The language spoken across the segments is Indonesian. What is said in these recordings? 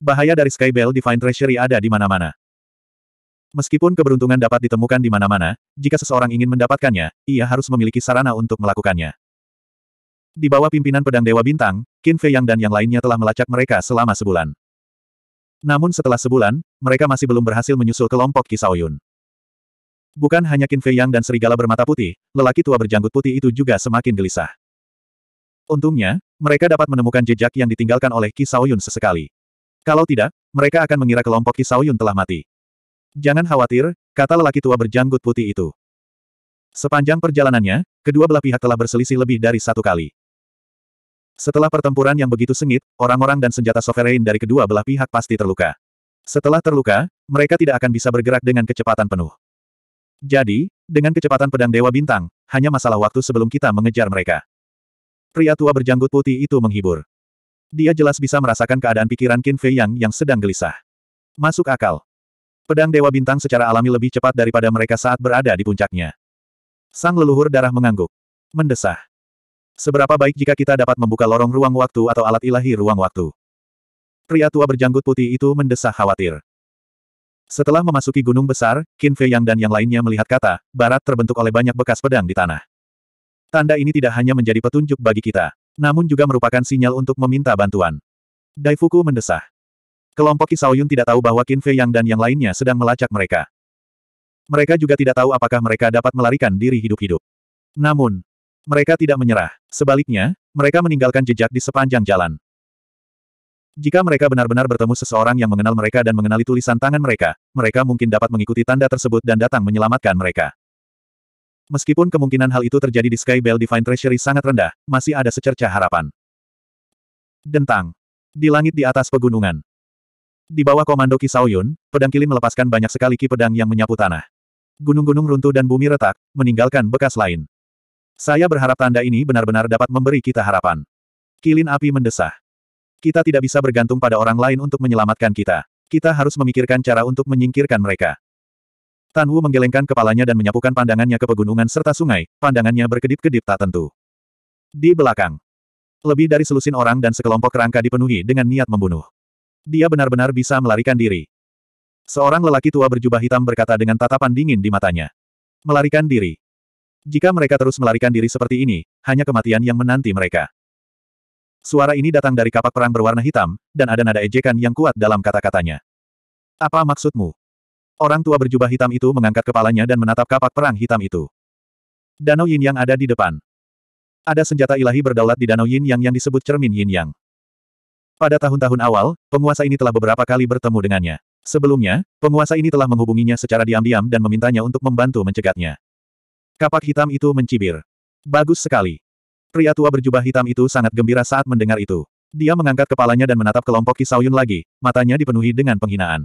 Bahaya dari Skybell Divine Treasury ada di mana-mana. Meskipun keberuntungan dapat ditemukan di mana-mana, jika seseorang ingin mendapatkannya, ia harus memiliki sarana untuk melakukannya. Di bawah pimpinan pedang Dewa Bintang, Qin Fei Yang dan yang lainnya telah melacak mereka selama sebulan. Namun setelah sebulan, mereka masih belum berhasil menyusul kelompok Kisaoyun. Bukan hanya Qin Fei Yang dan serigala bermata putih, lelaki tua berjanggut putih itu juga semakin gelisah. Untungnya, mereka dapat menemukan jejak yang ditinggalkan oleh Kisaoyun sesekali. Kalau tidak, mereka akan mengira kelompok Kisauyun telah mati. Jangan khawatir, kata lelaki tua berjanggut putih itu. Sepanjang perjalanannya, kedua belah pihak telah berselisih lebih dari satu kali. Setelah pertempuran yang begitu sengit, orang-orang dan senjata sovereign dari kedua belah pihak pasti terluka. Setelah terluka, mereka tidak akan bisa bergerak dengan kecepatan penuh. Jadi, dengan kecepatan pedang Dewa Bintang, hanya masalah waktu sebelum kita mengejar mereka. Pria tua berjanggut putih itu menghibur. Dia jelas bisa merasakan keadaan pikiran Qin Fei Yang yang sedang gelisah. Masuk akal. Pedang Dewa Bintang secara alami lebih cepat daripada mereka saat berada di puncaknya. Sang leluhur darah mengangguk. Mendesah. Seberapa baik jika kita dapat membuka lorong ruang waktu atau alat ilahi ruang waktu. Pria tua berjanggut putih itu mendesah khawatir. Setelah memasuki gunung besar, Qin Fei Yang dan yang lainnya melihat kata, barat terbentuk oleh banyak bekas pedang di tanah. Tanda ini tidak hanya menjadi petunjuk bagi kita, namun juga merupakan sinyal untuk meminta bantuan. Daifuku mendesah. Kelompok Kisaoyun tidak tahu bahwa Qin Fei Yang dan yang lainnya sedang melacak mereka. Mereka juga tidak tahu apakah mereka dapat melarikan diri hidup-hidup. Namun, mereka tidak menyerah. Sebaliknya, mereka meninggalkan jejak di sepanjang jalan. Jika mereka benar-benar bertemu seseorang yang mengenal mereka dan mengenali tulisan tangan mereka, mereka mungkin dapat mengikuti tanda tersebut dan datang menyelamatkan mereka. Meskipun kemungkinan hal itu terjadi di Sky Bell Divine Treasury sangat rendah, masih ada secerca harapan. Dentang. Di langit di atas pegunungan. Di bawah komando Kisaoyun, pedang Kilin melepaskan banyak sekali ki pedang yang menyapu tanah. Gunung-gunung runtuh dan bumi retak, meninggalkan bekas lain. Saya berharap tanda ini benar-benar dapat memberi kita harapan. Kilin api mendesah. Kita tidak bisa bergantung pada orang lain untuk menyelamatkan kita. Kita harus memikirkan cara untuk menyingkirkan mereka. Tan Wu menggelengkan kepalanya dan menyapukan pandangannya ke pegunungan serta sungai, pandangannya berkedip-kedip tak tentu. Di belakang, lebih dari selusin orang dan sekelompok kerangka dipenuhi dengan niat membunuh. Dia benar-benar bisa melarikan diri. Seorang lelaki tua berjubah hitam berkata dengan tatapan dingin di matanya. Melarikan diri. Jika mereka terus melarikan diri seperti ini, hanya kematian yang menanti mereka. Suara ini datang dari kapak perang berwarna hitam, dan ada nada ejekan yang kuat dalam kata-katanya. Apa maksudmu? Orang tua berjubah hitam itu mengangkat kepalanya dan menatap kapak perang hitam itu. Danau Yin Yang ada di depan. Ada senjata ilahi berdaulat di Danau Yin Yang yang disebut cermin Yin Yang. Pada tahun-tahun awal, penguasa ini telah beberapa kali bertemu dengannya. Sebelumnya, penguasa ini telah menghubunginya secara diam-diam dan memintanya untuk membantu mencegatnya. Kapak hitam itu mencibir. Bagus sekali. Pria tua berjubah hitam itu sangat gembira saat mendengar itu. Dia mengangkat kepalanya dan menatap kelompok Kisauyun lagi, matanya dipenuhi dengan penghinaan.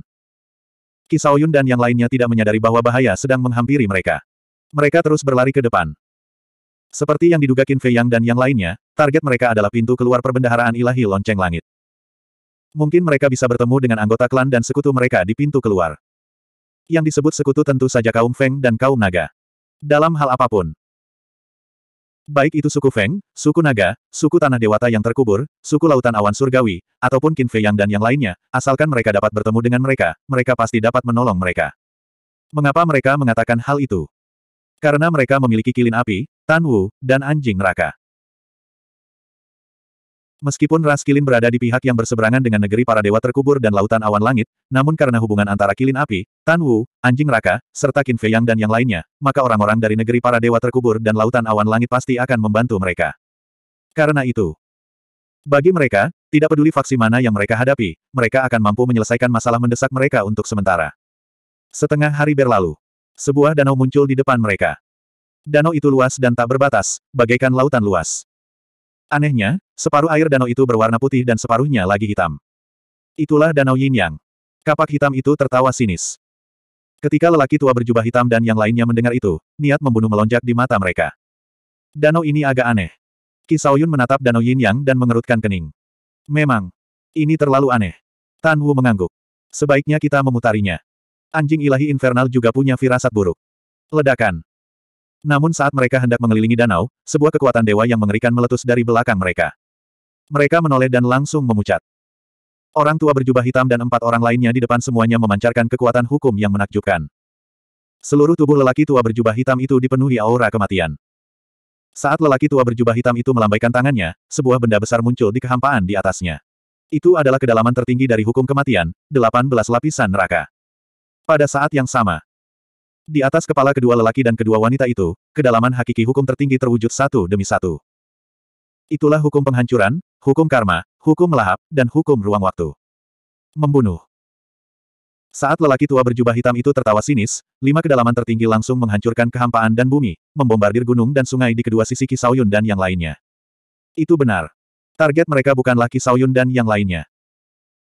Kisaoyun dan yang lainnya tidak menyadari bahwa bahaya sedang menghampiri mereka. Mereka terus berlari ke depan. Seperti yang diduga Qin Fei Yang dan yang lainnya, target mereka adalah pintu keluar perbendaharaan ilahi lonceng langit. Mungkin mereka bisa bertemu dengan anggota klan dan sekutu mereka di pintu keluar. Yang disebut sekutu tentu saja kaum Feng dan kaum Naga. Dalam hal apapun, Baik itu suku Feng, suku Naga, suku Tanah Dewata yang terkubur, suku Lautan Awan Surgawi, ataupun Qin Fei Yang dan yang lainnya, asalkan mereka dapat bertemu dengan mereka, mereka pasti dapat menolong mereka. Mengapa mereka mengatakan hal itu? Karena mereka memiliki kilin api, Tan Wu, dan anjing neraka. Meskipun ras kilin berada di pihak yang berseberangan dengan negeri para dewa terkubur dan lautan awan langit, namun karena hubungan antara kilin api, Tan Wu, anjing raka, serta Qin Fei Yang dan yang lainnya, maka orang-orang dari negeri para dewa terkubur dan lautan awan langit pasti akan membantu mereka. Karena itu, bagi mereka, tidak peduli faksi mana yang mereka hadapi, mereka akan mampu menyelesaikan masalah mendesak mereka untuk sementara. Setengah hari berlalu, sebuah danau muncul di depan mereka. Danau itu luas dan tak berbatas, bagaikan lautan luas. Anehnya, separuh air danau itu berwarna putih dan separuhnya lagi hitam. Itulah danau Yin Yang. Kapak hitam itu tertawa sinis. Ketika lelaki tua berjubah hitam dan yang lainnya mendengar itu, niat membunuh melonjak di mata mereka. Danau ini agak aneh. Kisaoyun menatap danau Yin Yang dan mengerutkan kening. Memang. Ini terlalu aneh. Tan Wu mengangguk. Sebaiknya kita memutarinya. Anjing ilahi infernal juga punya firasat buruk. Ledakan. Namun saat mereka hendak mengelilingi danau, sebuah kekuatan dewa yang mengerikan meletus dari belakang mereka. Mereka menoleh dan langsung memucat. Orang tua berjubah hitam dan empat orang lainnya di depan semuanya memancarkan kekuatan hukum yang menakjubkan. Seluruh tubuh lelaki tua berjubah hitam itu dipenuhi aura kematian. Saat lelaki tua berjubah hitam itu melambaikan tangannya, sebuah benda besar muncul di kehampaan di atasnya. Itu adalah kedalaman tertinggi dari hukum kematian, 18 lapisan neraka. Pada saat yang sama, di atas kepala kedua lelaki dan kedua wanita itu, kedalaman hakiki hukum tertinggi terwujud satu demi satu. Itulah hukum penghancuran, hukum karma, hukum melahap, dan hukum ruang waktu. Membunuh. Saat lelaki tua berjubah hitam itu tertawa sinis, lima kedalaman tertinggi langsung menghancurkan kehampaan dan bumi, membombardir gunung dan sungai di kedua sisi Kisauyun dan yang lainnya. Itu benar. Target mereka bukanlah Kisauyun dan yang lainnya.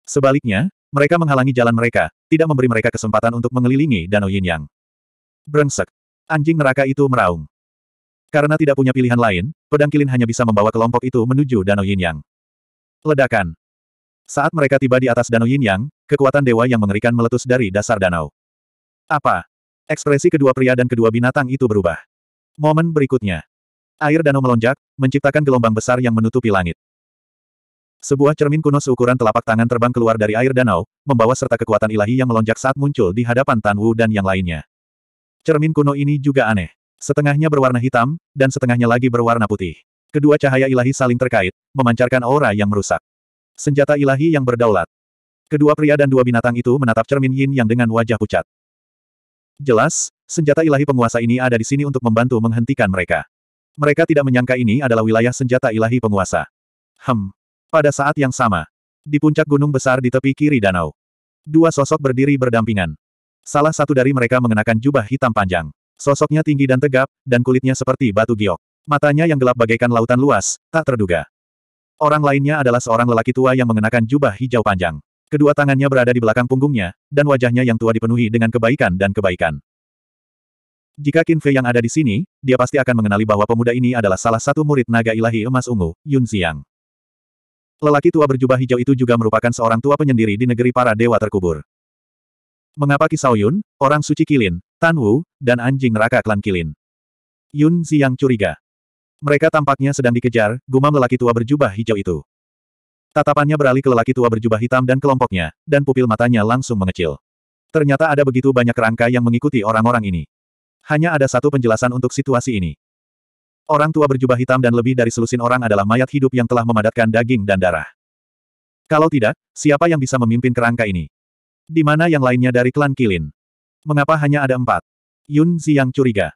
Sebaliknya, mereka menghalangi jalan mereka, tidak memberi mereka kesempatan untuk mengelilingi Danau Yin Yang. Brengsek. Anjing neraka itu meraung. Karena tidak punya pilihan lain, pedang kilin hanya bisa membawa kelompok itu menuju Danau Yin Yang. Ledakan. Saat mereka tiba di atas Danau Yin Yang, kekuatan dewa yang mengerikan meletus dari dasar danau. Apa? Ekspresi kedua pria dan kedua binatang itu berubah. Momen berikutnya. Air danau melonjak, menciptakan gelombang besar yang menutupi langit. Sebuah cermin kuno seukuran telapak tangan terbang keluar dari air danau, membawa serta kekuatan ilahi yang melonjak saat muncul di hadapan Tan Wu dan yang lainnya. Cermin kuno ini juga aneh. Setengahnya berwarna hitam, dan setengahnya lagi berwarna putih. Kedua cahaya ilahi saling terkait, memancarkan aura yang merusak. Senjata ilahi yang berdaulat. Kedua pria dan dua binatang itu menatap cermin yin yang dengan wajah pucat. Jelas, senjata ilahi penguasa ini ada di sini untuk membantu menghentikan mereka. Mereka tidak menyangka ini adalah wilayah senjata ilahi penguasa. Hem. Pada saat yang sama, di puncak gunung besar di tepi kiri danau, dua sosok berdiri berdampingan. Salah satu dari mereka mengenakan jubah hitam panjang. Sosoknya tinggi dan tegap, dan kulitnya seperti batu giok. Matanya yang gelap bagaikan lautan luas, tak terduga. Orang lainnya adalah seorang lelaki tua yang mengenakan jubah hijau panjang. Kedua tangannya berada di belakang punggungnya, dan wajahnya yang tua dipenuhi dengan kebaikan dan kebaikan. Jika Qin Fei yang ada di sini, dia pasti akan mengenali bahwa pemuda ini adalah salah satu murid naga ilahi emas ungu, Yun Xiang. Lelaki tua berjubah hijau itu juga merupakan seorang tua penyendiri di negeri para dewa terkubur. Mengapa kisau Yun, orang suci Kilin, Tan Wu, dan anjing neraka klan Kilin? Yun Ziyang curiga. Mereka tampaknya sedang dikejar, gumam lelaki tua berjubah hijau itu. Tatapannya beralih ke lelaki tua berjubah hitam dan kelompoknya, dan pupil matanya langsung mengecil. Ternyata ada begitu banyak rangka yang mengikuti orang-orang ini. Hanya ada satu penjelasan untuk situasi ini. Orang tua berjubah hitam dan lebih dari selusin orang adalah mayat hidup yang telah memadatkan daging dan darah. Kalau tidak, siapa yang bisa memimpin kerangka ini? Di mana yang lainnya dari klan Kilin? Mengapa hanya ada empat? Yun Ziyang curiga.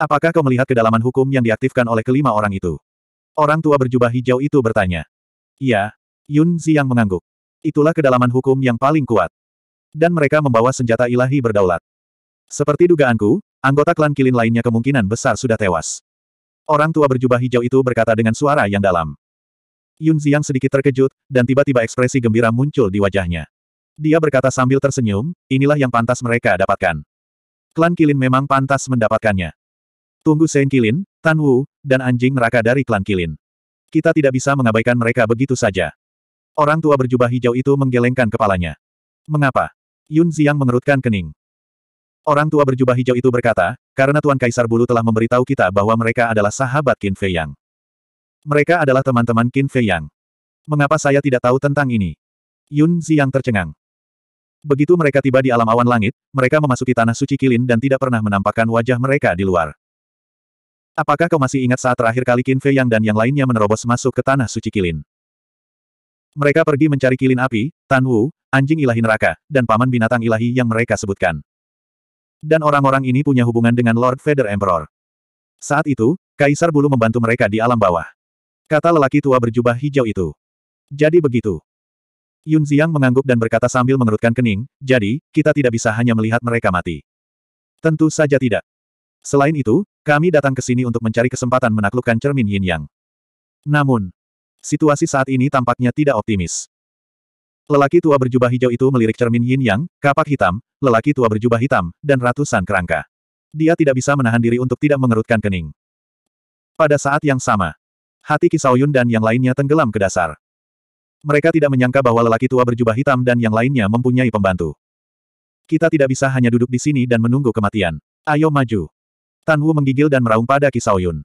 Apakah kau melihat kedalaman hukum yang diaktifkan oleh kelima orang itu? Orang tua berjubah hijau itu bertanya. Iya, Yun Ziyang mengangguk. Itulah kedalaman hukum yang paling kuat. Dan mereka membawa senjata ilahi berdaulat. Seperti dugaanku, anggota klan Kilin lainnya kemungkinan besar sudah tewas. Orang tua berjubah hijau itu berkata dengan suara yang dalam. Yun Ziyang sedikit terkejut, dan tiba-tiba ekspresi gembira muncul di wajahnya. Dia berkata sambil tersenyum, inilah yang pantas mereka dapatkan. Klan Kilin memang pantas mendapatkannya. Tunggu Saint Kilin, Tan Wu, dan anjing neraka dari klan Kilin. Kita tidak bisa mengabaikan mereka begitu saja. Orang tua berjubah hijau itu menggelengkan kepalanya. Mengapa? Yun Ziang mengerutkan kening. Orang tua berjubah hijau itu berkata, karena Tuan Kaisar Bulu telah memberitahu kita bahwa mereka adalah sahabat Qin Fei Yang. Mereka adalah teman-teman Qin Fei Yang. Mengapa saya tidak tahu tentang ini? Yun Ziang tercengang. Begitu mereka tiba di alam awan langit, mereka memasuki tanah suci Kilin dan tidak pernah menampakkan wajah mereka di luar. Apakah kau masih ingat saat terakhir kali Qin Fei Yang dan yang lainnya menerobos masuk ke tanah suci Kilin? Mereka pergi mencari Kilin api, Tan Wu, anjing ilahi neraka, dan paman binatang ilahi yang mereka sebutkan. Dan orang-orang ini punya hubungan dengan Lord Feather Emperor. Saat itu, Kaisar Bulu membantu mereka di alam bawah. Kata lelaki tua berjubah hijau itu. Jadi begitu. Yun Ziang mengangguk dan berkata sambil mengerutkan kening, jadi, kita tidak bisa hanya melihat mereka mati. Tentu saja tidak. Selain itu, kami datang ke sini untuk mencari kesempatan menaklukkan cermin yin yang. Namun, situasi saat ini tampaknya tidak optimis. Lelaki tua berjubah hijau itu melirik cermin yin yang, kapak hitam, lelaki tua berjubah hitam, dan ratusan kerangka. Dia tidak bisa menahan diri untuk tidak mengerutkan kening. Pada saat yang sama, hati Kisaoyun dan yang lainnya tenggelam ke dasar. Mereka tidak menyangka bahwa lelaki tua berjubah hitam dan yang lainnya mempunyai pembantu. Kita tidak bisa hanya duduk di sini dan menunggu kematian. Ayo maju. Tan Wu menggigil dan meraung pada Kisaoyun.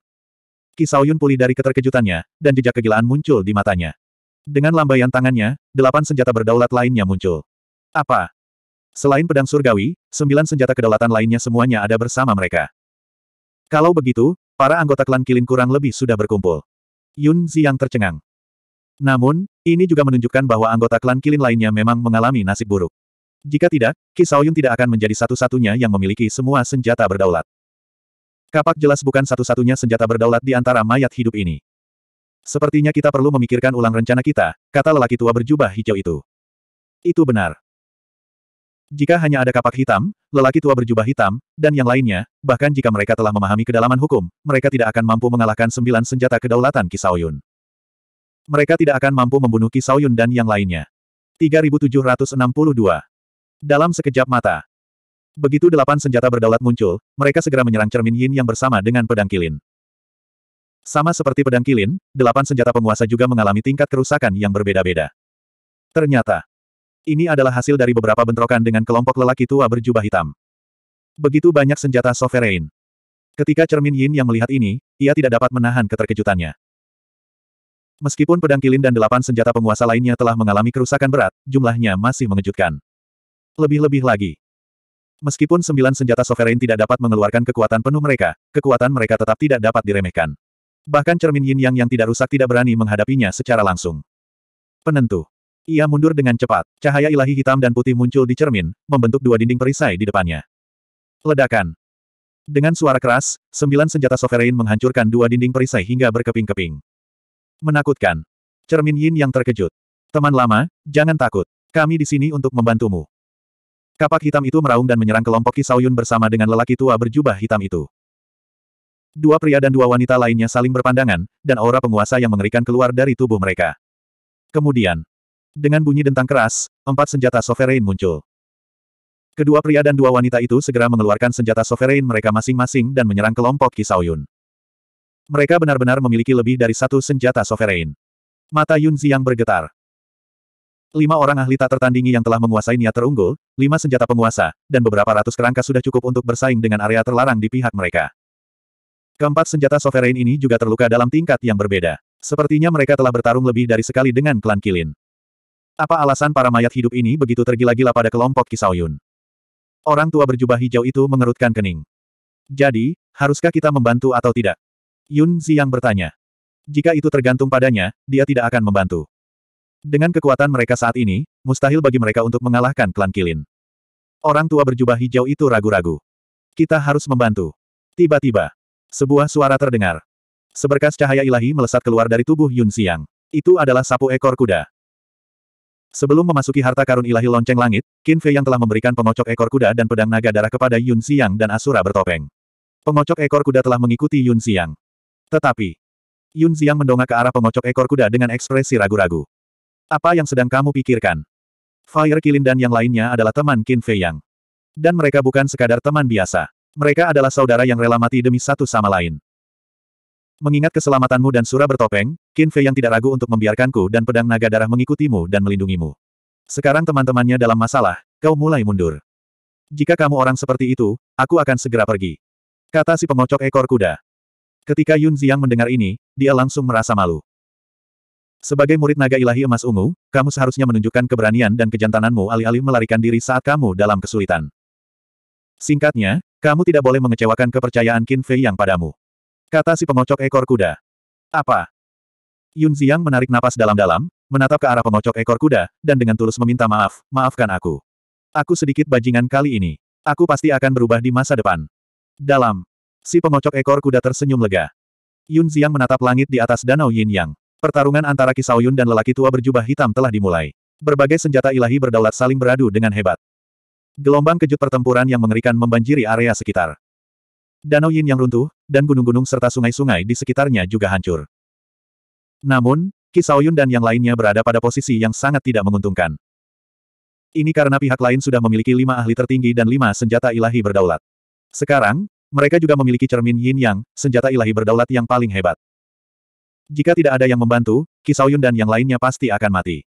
Kisaoyun pulih dari keterkejutannya, dan jejak kegilaan muncul di matanya. Dengan lambaian tangannya, delapan senjata berdaulat lainnya muncul. Apa? Selain pedang surgawi, sembilan senjata kedaulatan lainnya semuanya ada bersama mereka. Kalau begitu, para anggota klan Kilin kurang lebih sudah berkumpul. Yun Ziyang tercengang. Namun, ini juga menunjukkan bahwa anggota klan Kilin lainnya memang mengalami nasib buruk. Jika tidak, Ki tidak akan menjadi satu-satunya yang memiliki semua senjata berdaulat. Kapak jelas bukan satu-satunya senjata berdaulat di antara mayat hidup ini. Sepertinya kita perlu memikirkan ulang rencana kita, kata lelaki tua berjubah hijau itu. Itu benar. Jika hanya ada kapak hitam, lelaki tua berjubah hitam, dan yang lainnya, bahkan jika mereka telah memahami kedalaman hukum, mereka tidak akan mampu mengalahkan sembilan senjata kedaulatan Kisaoyun. Mereka tidak akan mampu membunuh Ki Kisauyun dan yang lainnya. 3762. Dalam sekejap mata. Begitu delapan senjata berdaulat muncul, mereka segera menyerang cermin yin yang bersama dengan pedang kilin. Sama seperti pedang kilin, delapan senjata penguasa juga mengalami tingkat kerusakan yang berbeda-beda. Ternyata, ini adalah hasil dari beberapa bentrokan dengan kelompok lelaki tua berjubah hitam. Begitu banyak senjata sovereign. Ketika cermin Yin yang melihat ini, ia tidak dapat menahan keterkejutannya. Meskipun pedang kilin dan delapan senjata penguasa lainnya telah mengalami kerusakan berat, jumlahnya masih mengejutkan. Lebih-lebih lagi. Meskipun sembilan senjata sovereign tidak dapat mengeluarkan kekuatan penuh mereka, kekuatan mereka tetap tidak dapat diremehkan. Bahkan cermin yin yang yang tidak rusak tidak berani menghadapinya secara langsung. Penentu. Ia mundur dengan cepat. Cahaya ilahi hitam dan putih muncul di cermin, membentuk dua dinding perisai di depannya. Ledakan. Dengan suara keras, sembilan senjata sovereign menghancurkan dua dinding perisai hingga berkeping-keping. Menakutkan. Cermin Yin yang terkejut. Teman lama, jangan takut. Kami di sini untuk membantumu. Kapak hitam itu meraung dan menyerang kelompok Kisauyun bersama dengan lelaki tua berjubah hitam itu. Dua pria dan dua wanita lainnya saling berpandangan, dan aura penguasa yang mengerikan keluar dari tubuh mereka. Kemudian, dengan bunyi dentang keras, empat senjata sovereign muncul. Kedua pria dan dua wanita itu segera mengeluarkan senjata sovereign mereka masing-masing dan menyerang kelompok Kisauyun. Mereka benar-benar memiliki lebih dari satu senjata sovereign. Mata Yun Ziyang bergetar. Lima orang ahli tak tertandingi yang telah menguasai niat terunggul, lima senjata penguasa, dan beberapa ratus kerangka sudah cukup untuk bersaing dengan area terlarang di pihak mereka. Keempat senjata sovereign ini juga terluka dalam tingkat yang berbeda. Sepertinya mereka telah bertarung lebih dari sekali dengan klan Kilin. Apa alasan para mayat hidup ini begitu tergila-gila pada kelompok Kisaoyun? Orang tua berjubah hijau itu mengerutkan kening. Jadi, haruskah kita membantu atau tidak? Yun Ziyang bertanya. Jika itu tergantung padanya, dia tidak akan membantu. Dengan kekuatan mereka saat ini, mustahil bagi mereka untuk mengalahkan klan Kilin. Orang tua berjubah hijau itu ragu-ragu. Kita harus membantu. Tiba-tiba, sebuah suara terdengar. Seberkas cahaya ilahi melesat keluar dari tubuh Yun Xiang. Itu adalah sapu ekor kuda. Sebelum memasuki harta karun ilahi lonceng langit, Qin Fei yang telah memberikan pengocok ekor kuda dan pedang naga darah kepada Yun Xiang dan Asura bertopeng. Pengocok ekor kuda telah mengikuti Yun Xiang. Tetapi, Yun Ziang mendongak ke arah pengocok ekor kuda dengan ekspresi ragu-ragu. Apa yang sedang kamu pikirkan? Fire Kilin dan yang lainnya adalah teman Qin Fei Yang. Dan mereka bukan sekadar teman biasa. Mereka adalah saudara yang rela mati demi satu sama lain. Mengingat keselamatanmu dan Sura bertopeng, Qin Fei yang tidak ragu untuk membiarkanku dan pedang naga darah mengikutimu dan melindungimu. Sekarang teman-temannya dalam masalah, kau mulai mundur. Jika kamu orang seperti itu, aku akan segera pergi. Kata si pengocok ekor kuda. Ketika Yun Ziang mendengar ini, dia langsung merasa malu. Sebagai murid naga ilahi emas ungu, kamu seharusnya menunjukkan keberanian dan kejantananmu alih-alih melarikan diri saat kamu dalam kesulitan. Singkatnya, kamu tidak boleh mengecewakan kepercayaan Qin Fei yang padamu. Kata si pengocok ekor kuda. Apa? Yun Ziang menarik napas dalam-dalam, menatap ke arah pengocok ekor kuda, dan dengan tulus meminta maaf, maafkan aku. Aku sedikit bajingan kali ini. Aku pasti akan berubah di masa depan. Dalam Si pengocok ekor kuda tersenyum lega. Yun Ziang menatap langit di atas danau Yin Yang. Pertarungan antara Kisao Yun dan lelaki tua berjubah hitam telah dimulai. Berbagai senjata ilahi berdaulat saling beradu dengan hebat. Gelombang kejut pertempuran yang mengerikan membanjiri area sekitar. Danau Yin yang runtuh, dan gunung-gunung serta sungai-sungai di sekitarnya juga hancur. Namun, Kisao Yun dan yang lainnya berada pada posisi yang sangat tidak menguntungkan. Ini karena pihak lain sudah memiliki lima ahli tertinggi dan lima senjata ilahi berdaulat. Sekarang, mereka juga memiliki cermin yin yang, senjata ilahi berdaulat yang paling hebat. Jika tidak ada yang membantu, Kisau Yun dan yang lainnya pasti akan mati.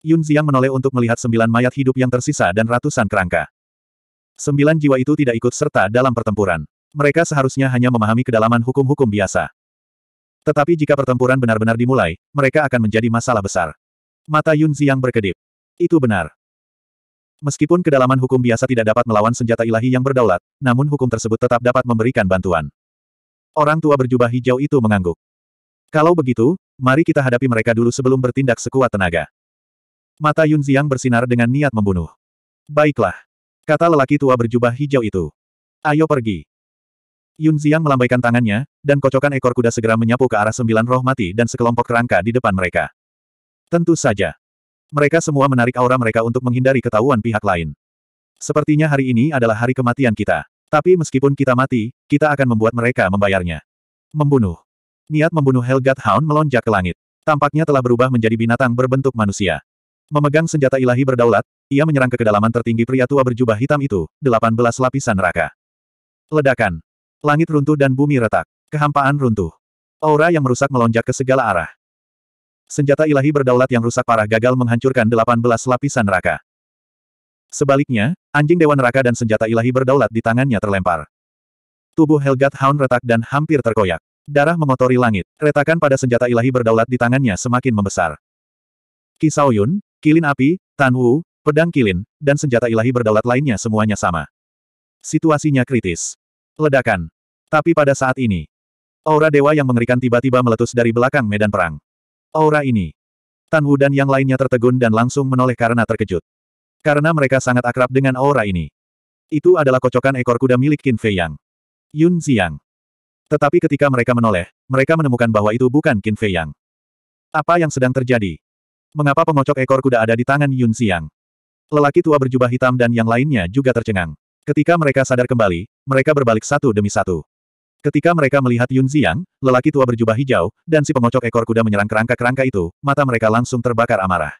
Yun Ziang menoleh untuk melihat sembilan mayat hidup yang tersisa dan ratusan kerangka. Sembilan jiwa itu tidak ikut serta dalam pertempuran. Mereka seharusnya hanya memahami kedalaman hukum-hukum biasa. Tetapi jika pertempuran benar-benar dimulai, mereka akan menjadi masalah besar. Mata Yun Ziang berkedip. Itu benar. Meskipun kedalaman hukum biasa tidak dapat melawan senjata ilahi yang berdaulat, namun hukum tersebut tetap dapat memberikan bantuan. Orang tua berjubah hijau itu mengangguk. Kalau begitu, mari kita hadapi mereka dulu sebelum bertindak sekuat tenaga. Mata Yun Ziang bersinar dengan niat membunuh. Baiklah. Kata lelaki tua berjubah hijau itu. Ayo pergi. Yun Ziang melambaikan tangannya, dan kocokan ekor kuda segera menyapu ke arah sembilan roh mati dan sekelompok kerangka di depan mereka. Tentu saja. Mereka semua menarik aura mereka untuk menghindari ketahuan pihak lain. Sepertinya hari ini adalah hari kematian kita. Tapi meskipun kita mati, kita akan membuat mereka membayarnya. Membunuh. Niat membunuh Helgat Hound melonjak ke langit. Tampaknya telah berubah menjadi binatang berbentuk manusia. Memegang senjata ilahi berdaulat, ia menyerang ke kedalaman tertinggi pria tua berjubah hitam itu, 18 lapisan neraka. Ledakan. Langit runtuh dan bumi retak. Kehampaan runtuh. Aura yang merusak melonjak ke segala arah. Senjata ilahi berdaulat yang rusak parah gagal menghancurkan 18 lapisan neraka. Sebaliknya, anjing dewa neraka dan senjata ilahi berdaulat di tangannya terlempar. Tubuh Helgat Hound retak dan hampir terkoyak. Darah mengotori langit. Retakan pada senjata ilahi berdaulat di tangannya semakin membesar. Kisauyun, kilin api, Tan Wu, pedang kilin, dan senjata ilahi berdaulat lainnya semuanya sama. Situasinya kritis. Ledakan. Tapi pada saat ini, aura dewa yang mengerikan tiba-tiba meletus dari belakang medan perang aura ini. Tan Wu dan yang lainnya tertegun dan langsung menoleh karena terkejut. Karena mereka sangat akrab dengan aura ini. Itu adalah kocokan ekor kuda milik Qin Fei Yang. Yun Xiang. Tetapi ketika mereka menoleh, mereka menemukan bahwa itu bukan Qin Fei Yang. Apa yang sedang terjadi? Mengapa pengocok ekor kuda ada di tangan Yun Xiang? Lelaki tua berjubah hitam dan yang lainnya juga tercengang. Ketika mereka sadar kembali, mereka berbalik satu demi satu. Ketika mereka melihat Yun Ziyang, lelaki tua berjubah hijau, dan si pengocok ekor kuda menyerang kerangka-kerangka itu, mata mereka langsung terbakar amarah.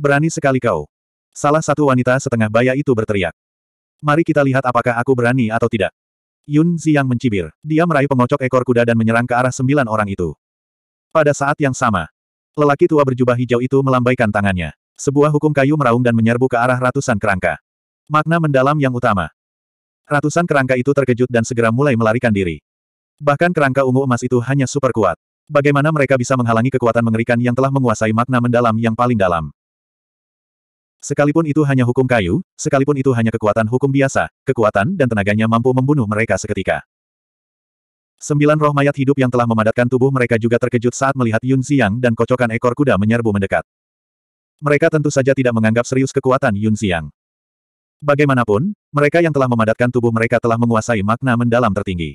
Berani sekali kau. Salah satu wanita setengah baya itu berteriak. Mari kita lihat apakah aku berani atau tidak. Yun Ziyang mencibir. Dia meraih pengocok ekor kuda dan menyerang ke arah sembilan orang itu. Pada saat yang sama, lelaki tua berjubah hijau itu melambaikan tangannya. Sebuah hukum kayu meraung dan menyerbu ke arah ratusan kerangka. Makna mendalam yang utama. Ratusan kerangka itu terkejut dan segera mulai melarikan diri. Bahkan kerangka ungu emas itu hanya super kuat. Bagaimana mereka bisa menghalangi kekuatan mengerikan yang telah menguasai makna mendalam yang paling dalam? Sekalipun itu hanya hukum kayu, sekalipun itu hanya kekuatan hukum biasa, kekuatan dan tenaganya mampu membunuh mereka seketika. Sembilan roh mayat hidup yang telah memadatkan tubuh mereka juga terkejut saat melihat Yun Xiang dan kocokan ekor kuda menyerbu mendekat. Mereka tentu saja tidak menganggap serius kekuatan Yun Xiang. Bagaimanapun, mereka yang telah memadatkan tubuh mereka telah menguasai makna mendalam tertinggi.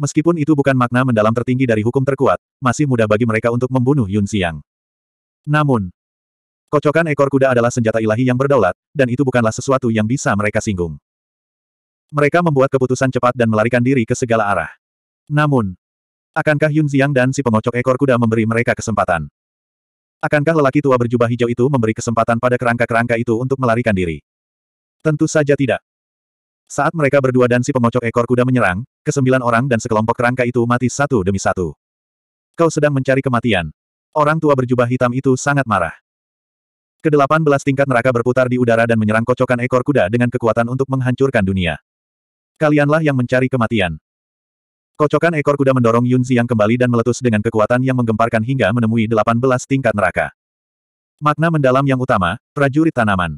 Meskipun itu bukan makna mendalam tertinggi dari hukum terkuat, masih mudah bagi mereka untuk membunuh Yun Xiang. Namun, kocokan ekor kuda adalah senjata ilahi yang berdaulat, dan itu bukanlah sesuatu yang bisa mereka singgung. Mereka membuat keputusan cepat dan melarikan diri ke segala arah. Namun, akankah Yun Xiang dan si pengocok ekor kuda memberi mereka kesempatan? Akankah lelaki tua berjubah hijau itu memberi kesempatan pada kerangka-kerangka itu untuk melarikan diri? Tentu saja tidak. Saat mereka berdua dan si pengocok ekor kuda menyerang, kesembilan orang dan sekelompok kerangka itu mati satu demi satu. Kau sedang mencari kematian. Orang tua berjubah hitam itu sangat marah. Kedelapan belas tingkat neraka berputar di udara dan menyerang kocokan ekor kuda dengan kekuatan untuk menghancurkan dunia. Kalianlah yang mencari kematian. Kocokan ekor kuda mendorong Yunzi yang kembali dan meletus dengan kekuatan yang menggemparkan hingga menemui delapan belas tingkat neraka. Makna mendalam yang utama, prajurit tanaman.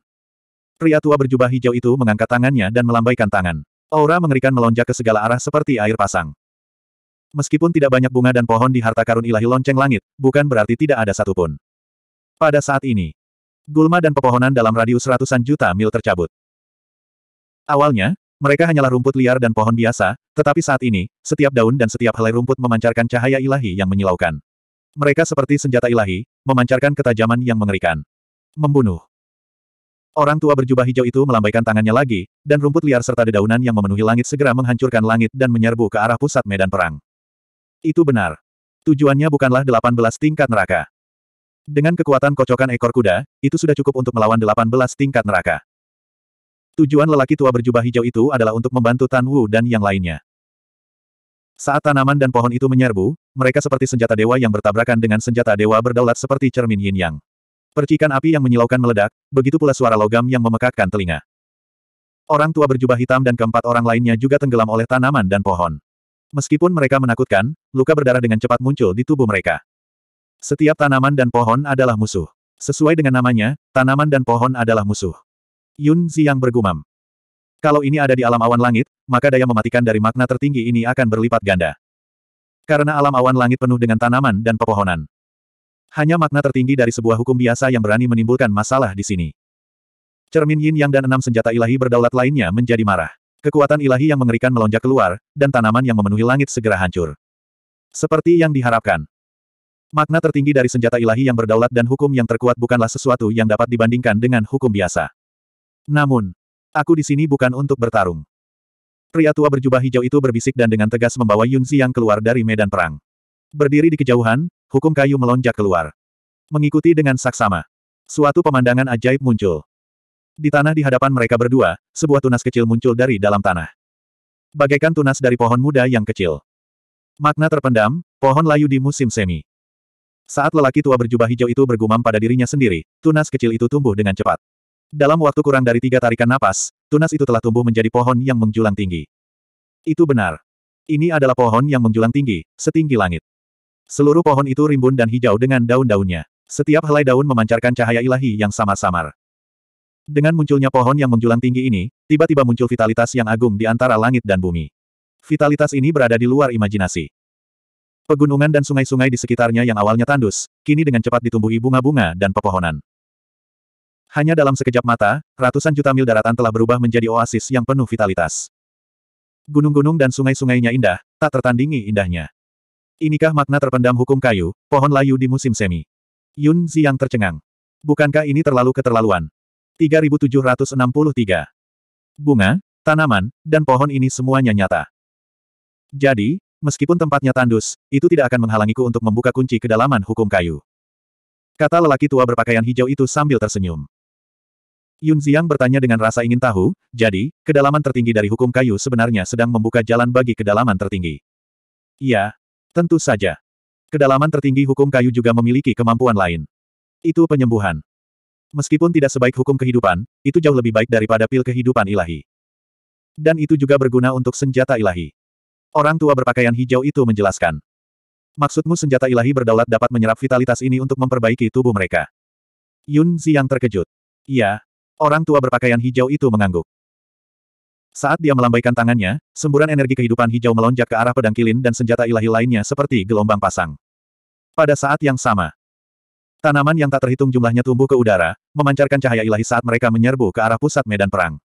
Pria tua berjubah hijau itu mengangkat tangannya dan melambaikan tangan. Aura mengerikan melonjak ke segala arah seperti air pasang. Meskipun tidak banyak bunga dan pohon di harta karun ilahi lonceng langit, bukan berarti tidak ada satupun. Pada saat ini, gulma dan pepohonan dalam radius ratusan juta mil tercabut. Awalnya, mereka hanyalah rumput liar dan pohon biasa, tetapi saat ini, setiap daun dan setiap helai rumput memancarkan cahaya ilahi yang menyilaukan. Mereka seperti senjata ilahi, memancarkan ketajaman yang mengerikan. Membunuh. Orang tua berjubah hijau itu melambaikan tangannya lagi, dan rumput liar serta dedaunan yang memenuhi langit segera menghancurkan langit dan menyerbu ke arah pusat medan perang. Itu benar. Tujuannya bukanlah 18 tingkat neraka. Dengan kekuatan kocokan ekor kuda, itu sudah cukup untuk melawan 18 tingkat neraka. Tujuan lelaki tua berjubah hijau itu adalah untuk membantu Tan Wu dan yang lainnya. Saat tanaman dan pohon itu menyerbu, mereka seperti senjata dewa yang bertabrakan dengan senjata dewa berdaulat seperti cermin yin yang. Percikan api yang menyilaukan meledak, begitu pula suara logam yang memekakkan telinga. Orang tua berjubah hitam dan keempat orang lainnya juga tenggelam oleh tanaman dan pohon. Meskipun mereka menakutkan, luka berdarah dengan cepat muncul di tubuh mereka. Setiap tanaman dan pohon adalah musuh. Sesuai dengan namanya, tanaman dan pohon adalah musuh. Yun Ziyang bergumam. Kalau ini ada di alam awan langit, maka daya mematikan dari makna tertinggi ini akan berlipat ganda. Karena alam awan langit penuh dengan tanaman dan pepohonan. Hanya makna tertinggi dari sebuah hukum biasa yang berani menimbulkan masalah di sini. Cermin yin yang dan enam senjata ilahi berdaulat lainnya menjadi marah. Kekuatan ilahi yang mengerikan melonjak keluar, dan tanaman yang memenuhi langit segera hancur. Seperti yang diharapkan. Makna tertinggi dari senjata ilahi yang berdaulat dan hukum yang terkuat bukanlah sesuatu yang dapat dibandingkan dengan hukum biasa. Namun, aku di sini bukan untuk bertarung. Pria tua berjubah hijau itu berbisik dan dengan tegas membawa Yun yang keluar dari medan perang. Berdiri di kejauhan, hukum kayu melonjak keluar. Mengikuti dengan saksama. Suatu pemandangan ajaib muncul. Di tanah di hadapan mereka berdua, sebuah tunas kecil muncul dari dalam tanah. Bagaikan tunas dari pohon muda yang kecil. Makna terpendam, pohon layu di musim semi. Saat lelaki tua berjubah hijau itu bergumam pada dirinya sendiri, tunas kecil itu tumbuh dengan cepat. Dalam waktu kurang dari tiga tarikan napas, tunas itu telah tumbuh menjadi pohon yang menjulang tinggi. Itu benar. Ini adalah pohon yang menjulang tinggi, setinggi langit. Seluruh pohon itu rimbun dan hijau dengan daun-daunnya. Setiap helai daun memancarkan cahaya ilahi yang samar-samar. Dengan munculnya pohon yang menjulang tinggi ini, tiba-tiba muncul vitalitas yang agung di antara langit dan bumi. Vitalitas ini berada di luar imajinasi. Pegunungan dan sungai-sungai di sekitarnya yang awalnya tandus, kini dengan cepat ditumbuhi bunga-bunga dan pepohonan. Hanya dalam sekejap mata, ratusan juta mil daratan telah berubah menjadi oasis yang penuh vitalitas. Gunung-gunung dan sungai-sungainya indah, tak tertandingi indahnya. Inikah makna terpendam hukum kayu, pohon layu di musim semi? Yun Ziang tercengang. Bukankah ini terlalu keterlaluan? 3763. Bunga, tanaman, dan pohon ini semuanya nyata. Jadi, meskipun tempatnya tandus, itu tidak akan menghalangiku untuk membuka kunci kedalaman hukum kayu. Kata lelaki tua berpakaian hijau itu sambil tersenyum. Yun Ziang bertanya dengan rasa ingin tahu, jadi, kedalaman tertinggi dari hukum kayu sebenarnya sedang membuka jalan bagi kedalaman tertinggi. Iya, Tentu saja. Kedalaman tertinggi hukum kayu juga memiliki kemampuan lain. Itu penyembuhan. Meskipun tidak sebaik hukum kehidupan, itu jauh lebih baik daripada pil kehidupan ilahi. Dan itu juga berguna untuk senjata ilahi. Orang tua berpakaian hijau itu menjelaskan. Maksudmu senjata ilahi berdaulat dapat menyerap vitalitas ini untuk memperbaiki tubuh mereka. Yun Zi yang terkejut. Iya. Orang tua berpakaian hijau itu mengangguk. Saat dia melambaikan tangannya, semburan energi kehidupan hijau melonjak ke arah pedang kilin dan senjata ilahi lainnya seperti gelombang pasang. Pada saat yang sama, tanaman yang tak terhitung jumlahnya tumbuh ke udara, memancarkan cahaya ilahi saat mereka menyerbu ke arah pusat medan perang.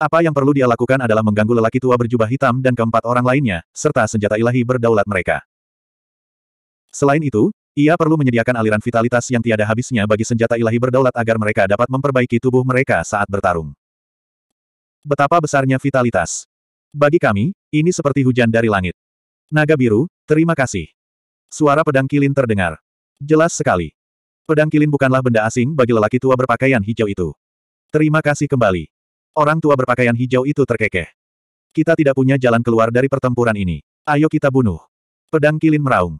Apa yang perlu dia lakukan adalah mengganggu lelaki tua berjubah hitam dan keempat orang lainnya, serta senjata ilahi berdaulat mereka. Selain itu, ia perlu menyediakan aliran vitalitas yang tiada habisnya bagi senjata ilahi berdaulat agar mereka dapat memperbaiki tubuh mereka saat bertarung betapa besarnya vitalitas. Bagi kami, ini seperti hujan dari langit. Naga biru, terima kasih. Suara pedang kilin terdengar. Jelas sekali. Pedang kilin bukanlah benda asing bagi lelaki tua berpakaian hijau itu. Terima kasih kembali. Orang tua berpakaian hijau itu terkekeh. Kita tidak punya jalan keluar dari pertempuran ini. Ayo kita bunuh. Pedang kilin meraung.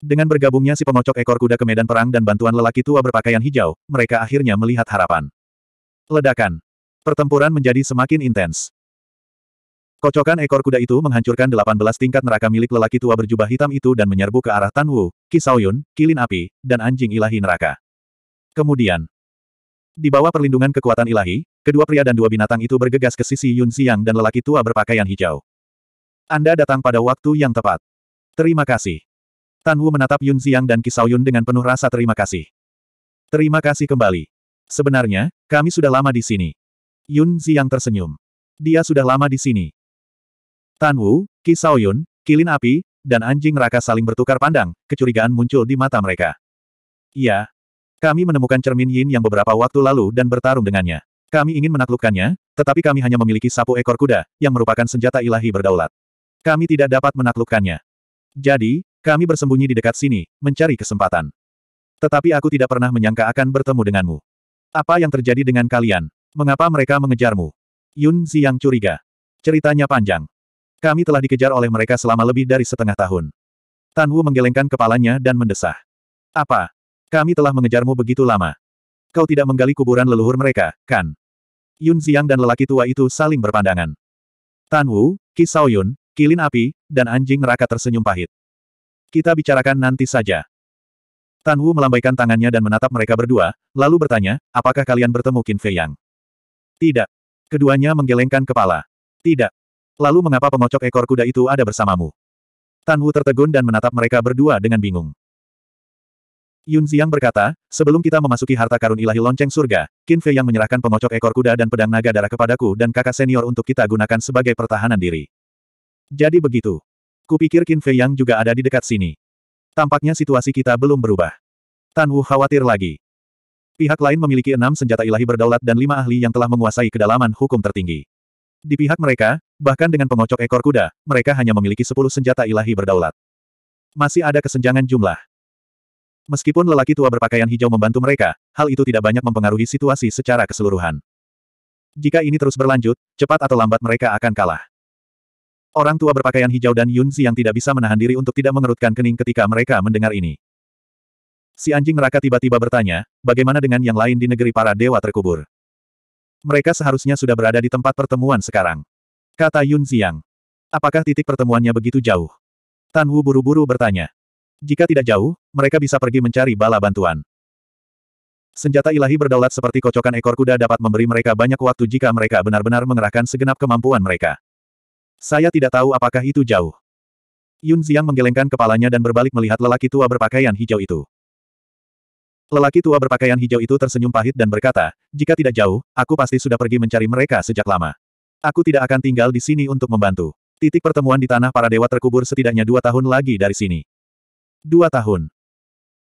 Dengan bergabungnya si pengocok ekor kuda ke medan perang dan bantuan lelaki tua berpakaian hijau, mereka akhirnya melihat harapan. Ledakan. Pertempuran menjadi semakin intens. Kocokan ekor kuda itu menghancurkan 18 tingkat neraka milik lelaki tua berjubah hitam itu dan menyerbu ke arah Tan Wu, Kisaoyun, Kilin Api, dan anjing ilahi neraka. Kemudian, di bawah perlindungan kekuatan ilahi, kedua pria dan dua binatang itu bergegas ke sisi Yun Xiang dan lelaki tua berpakaian hijau. Anda datang pada waktu yang tepat. Terima kasih. Tan Wu menatap Yun Xiang dan Kisaoyun dengan penuh rasa terima kasih. Terima kasih kembali. Sebenarnya, kami sudah lama di sini. Yun Ziang tersenyum. Dia sudah lama di sini. Tan Wu, Qi Yun, Kilin Api, dan anjing raka saling bertukar pandang, kecurigaan muncul di mata mereka. Iya. Kami menemukan cermin Yin yang beberapa waktu lalu dan bertarung dengannya. Kami ingin menaklukkannya, tetapi kami hanya memiliki sapu ekor kuda, yang merupakan senjata ilahi berdaulat. Kami tidak dapat menaklukkannya. Jadi, kami bersembunyi di dekat sini, mencari kesempatan. Tetapi aku tidak pernah menyangka akan bertemu denganmu. Apa yang terjadi dengan kalian? Mengapa mereka mengejarmu? Yun Ziyang curiga. Ceritanya panjang. Kami telah dikejar oleh mereka selama lebih dari setengah tahun. Tan Wu menggelengkan kepalanya dan mendesah. Apa? Kami telah mengejarmu begitu lama. Kau tidak menggali kuburan leluhur mereka, kan? Yun Ziyang dan lelaki tua itu saling berpandangan. Tan Wu, Ki Sao Yun, kilin api, dan anjing neraka tersenyum pahit. Kita bicarakan nanti saja. Tan Wu melambaikan tangannya dan menatap mereka berdua, lalu bertanya, apakah kalian bertemu Qin Fei Yang? Tidak. Keduanya menggelengkan kepala. Tidak. Lalu mengapa pengocok ekor kuda itu ada bersamamu? Tan Wu tertegun dan menatap mereka berdua dengan bingung. Yun Xiang berkata, sebelum kita memasuki harta karun ilahi lonceng surga, Qin Fei yang menyerahkan pengocok ekor kuda dan pedang naga darah kepadaku dan kakak senior untuk kita gunakan sebagai pertahanan diri. Jadi begitu. Kupikir Qin Fei yang juga ada di dekat sini. Tampaknya situasi kita belum berubah. Tan Wu khawatir lagi. Pihak lain memiliki enam senjata ilahi berdaulat dan lima ahli yang telah menguasai kedalaman hukum tertinggi. Di pihak mereka, bahkan dengan pengocok ekor kuda, mereka hanya memiliki sepuluh senjata ilahi berdaulat. Masih ada kesenjangan jumlah. Meskipun lelaki tua berpakaian hijau membantu mereka, hal itu tidak banyak mempengaruhi situasi secara keseluruhan. Jika ini terus berlanjut, cepat atau lambat mereka akan kalah. Orang tua berpakaian hijau dan Yunzi yang tidak bisa menahan diri untuk tidak mengerutkan kening ketika mereka mendengar ini. Si anjing neraka tiba-tiba bertanya, bagaimana dengan yang lain di negeri para dewa terkubur? Mereka seharusnya sudah berada di tempat pertemuan sekarang. Kata Yun Xiang. Apakah titik pertemuannya begitu jauh? Tan Wu buru-buru bertanya. Jika tidak jauh, mereka bisa pergi mencari bala bantuan. Senjata ilahi berdaulat seperti kocokan ekor kuda dapat memberi mereka banyak waktu jika mereka benar-benar mengerahkan segenap kemampuan mereka. Saya tidak tahu apakah itu jauh. Yun Xiang menggelengkan kepalanya dan berbalik melihat lelaki tua berpakaian hijau itu. Lelaki tua berpakaian hijau itu tersenyum pahit dan berkata, jika tidak jauh, aku pasti sudah pergi mencari mereka sejak lama. Aku tidak akan tinggal di sini untuk membantu. Titik pertemuan di tanah para dewa terkubur setidaknya dua tahun lagi dari sini. Dua tahun.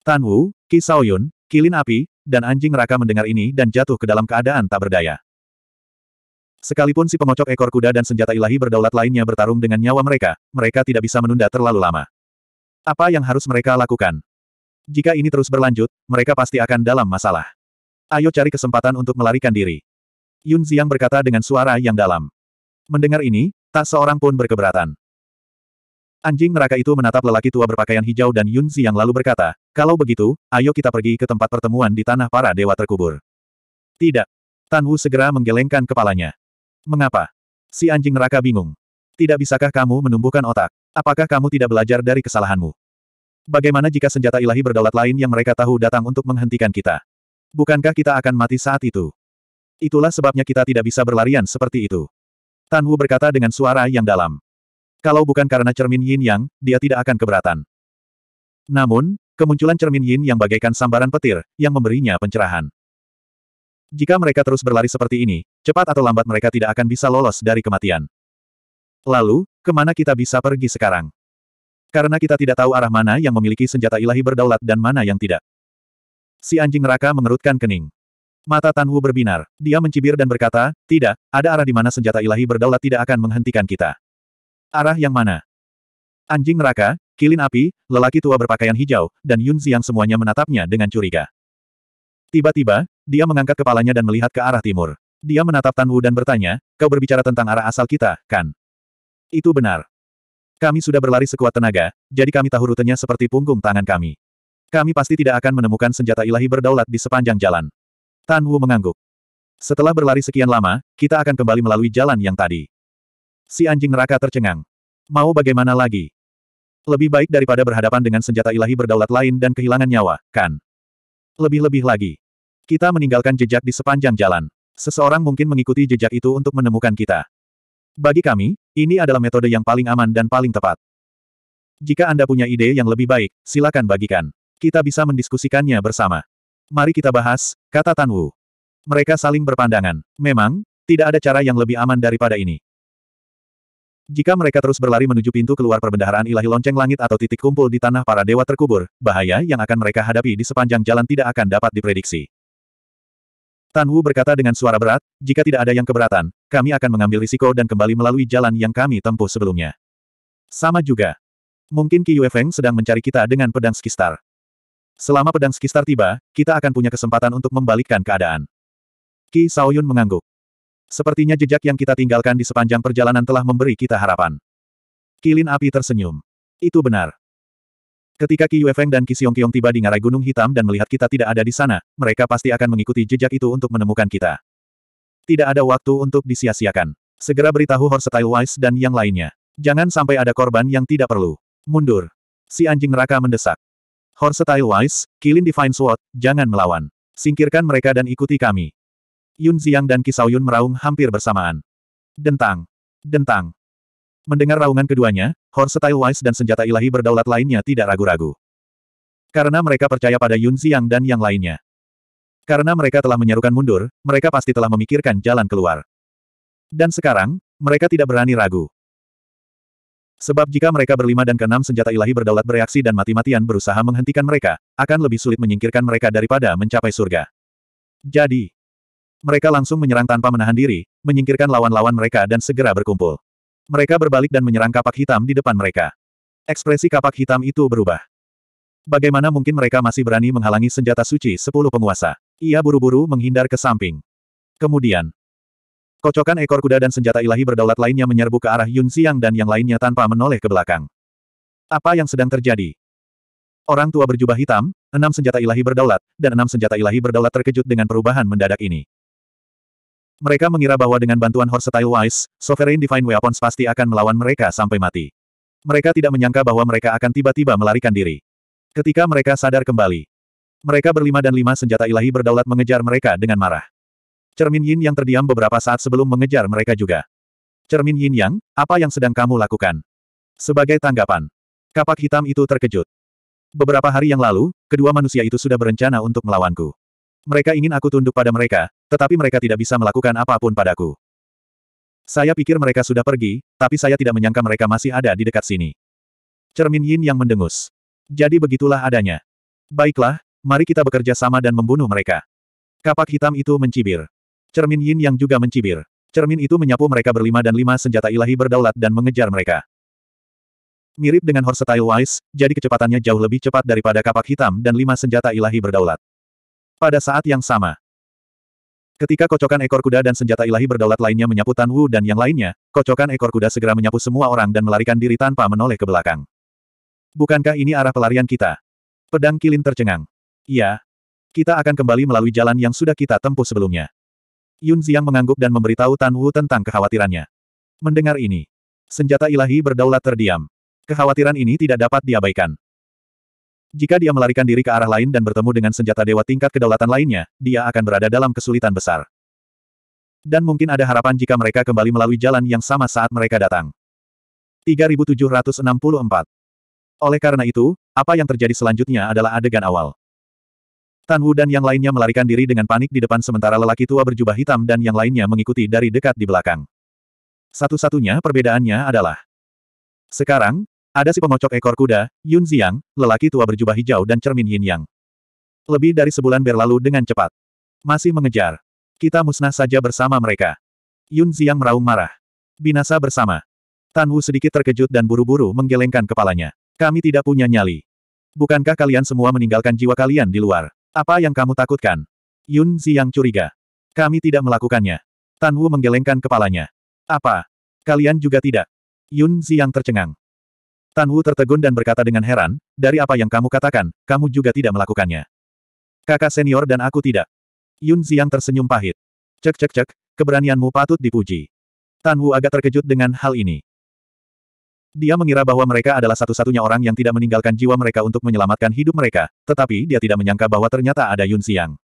Tan Wu, Qi Shaoyun, Kilin Api, dan anjing raka mendengar ini dan jatuh ke dalam keadaan tak berdaya. Sekalipun si pengocok ekor kuda dan senjata ilahi berdaulat lainnya bertarung dengan nyawa mereka, mereka tidak bisa menunda terlalu lama. Apa yang harus mereka lakukan? Jika ini terus berlanjut, mereka pasti akan dalam masalah. Ayo cari kesempatan untuk melarikan diri. Yun Ziang berkata dengan suara yang dalam. Mendengar ini, tak seorang pun berkeberatan. Anjing neraka itu menatap lelaki tua berpakaian hijau dan Yun Ziang lalu berkata, kalau begitu, ayo kita pergi ke tempat pertemuan di tanah para dewa terkubur. Tidak. Tan Wu segera menggelengkan kepalanya. Mengapa? Si anjing neraka bingung. Tidak bisakah kamu menumbuhkan otak? Apakah kamu tidak belajar dari kesalahanmu? Bagaimana jika senjata ilahi berdaulat lain yang mereka tahu datang untuk menghentikan kita? Bukankah kita akan mati saat itu? Itulah sebabnya kita tidak bisa berlarian seperti itu. Tan Wu berkata dengan suara yang dalam. Kalau bukan karena cermin yin yang, dia tidak akan keberatan. Namun, kemunculan cermin yin yang bagaikan sambaran petir, yang memberinya pencerahan. Jika mereka terus berlari seperti ini, cepat atau lambat mereka tidak akan bisa lolos dari kematian. Lalu, kemana kita bisa pergi sekarang? Karena kita tidak tahu arah mana yang memiliki senjata ilahi berdaulat dan mana yang tidak. Si anjing neraka mengerutkan kening. Mata Tanwu berbinar. Dia mencibir dan berkata, tidak, ada arah di mana senjata ilahi berdaulat tidak akan menghentikan kita. Arah yang mana? Anjing neraka, kilin api, lelaki tua berpakaian hijau, dan Yun Ziang semuanya menatapnya dengan curiga. Tiba-tiba, dia mengangkat kepalanya dan melihat ke arah timur. Dia menatap Tanwu dan bertanya, kau berbicara tentang arah asal kita, kan? Itu benar. Kami sudah berlari sekuat tenaga, jadi kami tahu rutenya seperti punggung tangan kami. Kami pasti tidak akan menemukan senjata ilahi berdaulat di sepanjang jalan. Tan Wu mengangguk. Setelah berlari sekian lama, kita akan kembali melalui jalan yang tadi. Si anjing neraka tercengang. Mau bagaimana lagi? Lebih baik daripada berhadapan dengan senjata ilahi berdaulat lain dan kehilangan nyawa, kan? Lebih-lebih lagi. Kita meninggalkan jejak di sepanjang jalan. Seseorang mungkin mengikuti jejak itu untuk menemukan kita. Bagi kami, ini adalah metode yang paling aman dan paling tepat. Jika Anda punya ide yang lebih baik, silakan bagikan. Kita bisa mendiskusikannya bersama. Mari kita bahas, kata Tan Wu. Mereka saling berpandangan. Memang, tidak ada cara yang lebih aman daripada ini. Jika mereka terus berlari menuju pintu keluar perbendaharaan ilahi lonceng langit atau titik kumpul di tanah para dewa terkubur, bahaya yang akan mereka hadapi di sepanjang jalan tidak akan dapat diprediksi. Tan Wu berkata dengan suara berat, jika tidak ada yang keberatan, kami akan mengambil risiko dan kembali melalui jalan yang kami tempuh sebelumnya. Sama juga. Mungkin Qi Yuefeng sedang mencari kita dengan pedang skistar. Selama pedang skistar tiba, kita akan punya kesempatan untuk membalikkan keadaan. Qi Saoyun mengangguk. Sepertinya jejak yang kita tinggalkan di sepanjang perjalanan telah memberi kita harapan. Kilin api tersenyum. Itu benar. Ketika Qi Yuefeng dan Qi Xiongqiong tiba di ngarai Gunung Hitam dan melihat kita tidak ada di sana, mereka pasti akan mengikuti jejak itu untuk menemukan kita. Tidak ada waktu untuk disia-siakan. Segera beritahu Horsetail Wise dan yang lainnya. Jangan sampai ada korban yang tidak perlu. Mundur. Si anjing neraka mendesak. Horsetail Wise, Kilin Divine Sword, jangan melawan. Singkirkan mereka dan ikuti kami. Yun Ziyang dan Kisau Yun meraung hampir bersamaan. Dentang. Dentang. Mendengar raungan keduanya, Hornstyle Wise dan senjata ilahi berdaulat lainnya tidak ragu-ragu. Karena mereka percaya pada Yun Xiang dan yang lainnya. Karena mereka telah menyerukan mundur, mereka pasti telah memikirkan jalan keluar. Dan sekarang, mereka tidak berani ragu. Sebab jika mereka berlima dan keenam senjata ilahi berdaulat bereaksi dan mati-matian berusaha menghentikan mereka, akan lebih sulit menyingkirkan mereka daripada mencapai surga. Jadi, mereka langsung menyerang tanpa menahan diri, menyingkirkan lawan-lawan mereka dan segera berkumpul. Mereka berbalik dan menyerang kapak hitam di depan mereka. Ekspresi kapak hitam itu berubah. Bagaimana mungkin mereka masih berani menghalangi senjata suci sepuluh penguasa? Ia buru-buru menghindar ke samping. Kemudian, kocokan ekor kuda dan senjata ilahi berdaulat lainnya menyerbu ke arah Yun Xiang dan yang lainnya tanpa menoleh ke belakang. Apa yang sedang terjadi? Orang tua berjubah hitam, enam senjata ilahi berdaulat, dan enam senjata ilahi berdaulat terkejut dengan perubahan mendadak ini. Mereka mengira bahwa dengan bantuan Horsetail Wise, Sovereign Divine Weapons pasti akan melawan mereka sampai mati. Mereka tidak menyangka bahwa mereka akan tiba-tiba melarikan diri. Ketika mereka sadar kembali, mereka berlima dan lima senjata ilahi berdaulat mengejar mereka dengan marah. Cermin Yin yang terdiam beberapa saat sebelum mengejar mereka juga. Cermin Yin Yang, apa yang sedang kamu lakukan? Sebagai tanggapan, kapak hitam itu terkejut. Beberapa hari yang lalu, kedua manusia itu sudah berencana untuk melawanku. Mereka ingin aku tunduk pada mereka, tetapi mereka tidak bisa melakukan apapun padaku. Saya pikir mereka sudah pergi, tapi saya tidak menyangka mereka masih ada di dekat sini. Cermin Yin yang mendengus. Jadi begitulah adanya. Baiklah, mari kita bekerja sama dan membunuh mereka. Kapak hitam itu mencibir. Cermin Yin yang juga mencibir. Cermin itu menyapu mereka berlima dan lima senjata ilahi berdaulat dan mengejar mereka. Mirip dengan horse tail Wise, jadi kecepatannya jauh lebih cepat daripada kapak hitam dan lima senjata ilahi berdaulat. Pada saat yang sama, Ketika kocokan ekor kuda dan senjata ilahi berdaulat lainnya menyapu Tan Wu dan yang lainnya, kocokan ekor kuda segera menyapu semua orang dan melarikan diri tanpa menoleh ke belakang. Bukankah ini arah pelarian kita? Pedang Kilin tercengang. Iya. Kita akan kembali melalui jalan yang sudah kita tempuh sebelumnya. Yun Ziang mengangguk dan memberitahu Tan Wu tentang kekhawatirannya. Mendengar ini, senjata ilahi berdaulat terdiam. Kekhawatiran ini tidak dapat diabaikan. Jika dia melarikan diri ke arah lain dan bertemu dengan senjata dewa tingkat kedaulatan lainnya, dia akan berada dalam kesulitan besar. Dan mungkin ada harapan jika mereka kembali melalui jalan yang sama saat mereka datang. 3764 Oleh karena itu, apa yang terjadi selanjutnya adalah adegan awal. Tan Wu dan yang lainnya melarikan diri dengan panik di depan sementara lelaki tua berjubah hitam dan yang lainnya mengikuti dari dekat di belakang. Satu-satunya perbedaannya adalah sekarang, ada si pengocok ekor kuda, Yun Ziang, lelaki tua berjubah hijau dan cermin yin yang. Lebih dari sebulan berlalu dengan cepat. Masih mengejar. Kita musnah saja bersama mereka. Yun Ziang meraung marah. Binasa bersama. Tan Wu sedikit terkejut dan buru-buru menggelengkan kepalanya. Kami tidak punya nyali. Bukankah kalian semua meninggalkan jiwa kalian di luar? Apa yang kamu takutkan? Yun Ziang curiga. Kami tidak melakukannya. Tan Wu menggelengkan kepalanya. Apa? Kalian juga tidak? Yun Ziang tercengang. Tan Wu tertegun dan berkata dengan heran, dari apa yang kamu katakan, kamu juga tidak melakukannya. Kakak senior dan aku tidak. Yun Ziang tersenyum pahit. Cek cek cek, keberanianmu patut dipuji. Tan Wu agak terkejut dengan hal ini. Dia mengira bahwa mereka adalah satu-satunya orang yang tidak meninggalkan jiwa mereka untuk menyelamatkan hidup mereka, tetapi dia tidak menyangka bahwa ternyata ada Yun Xiang.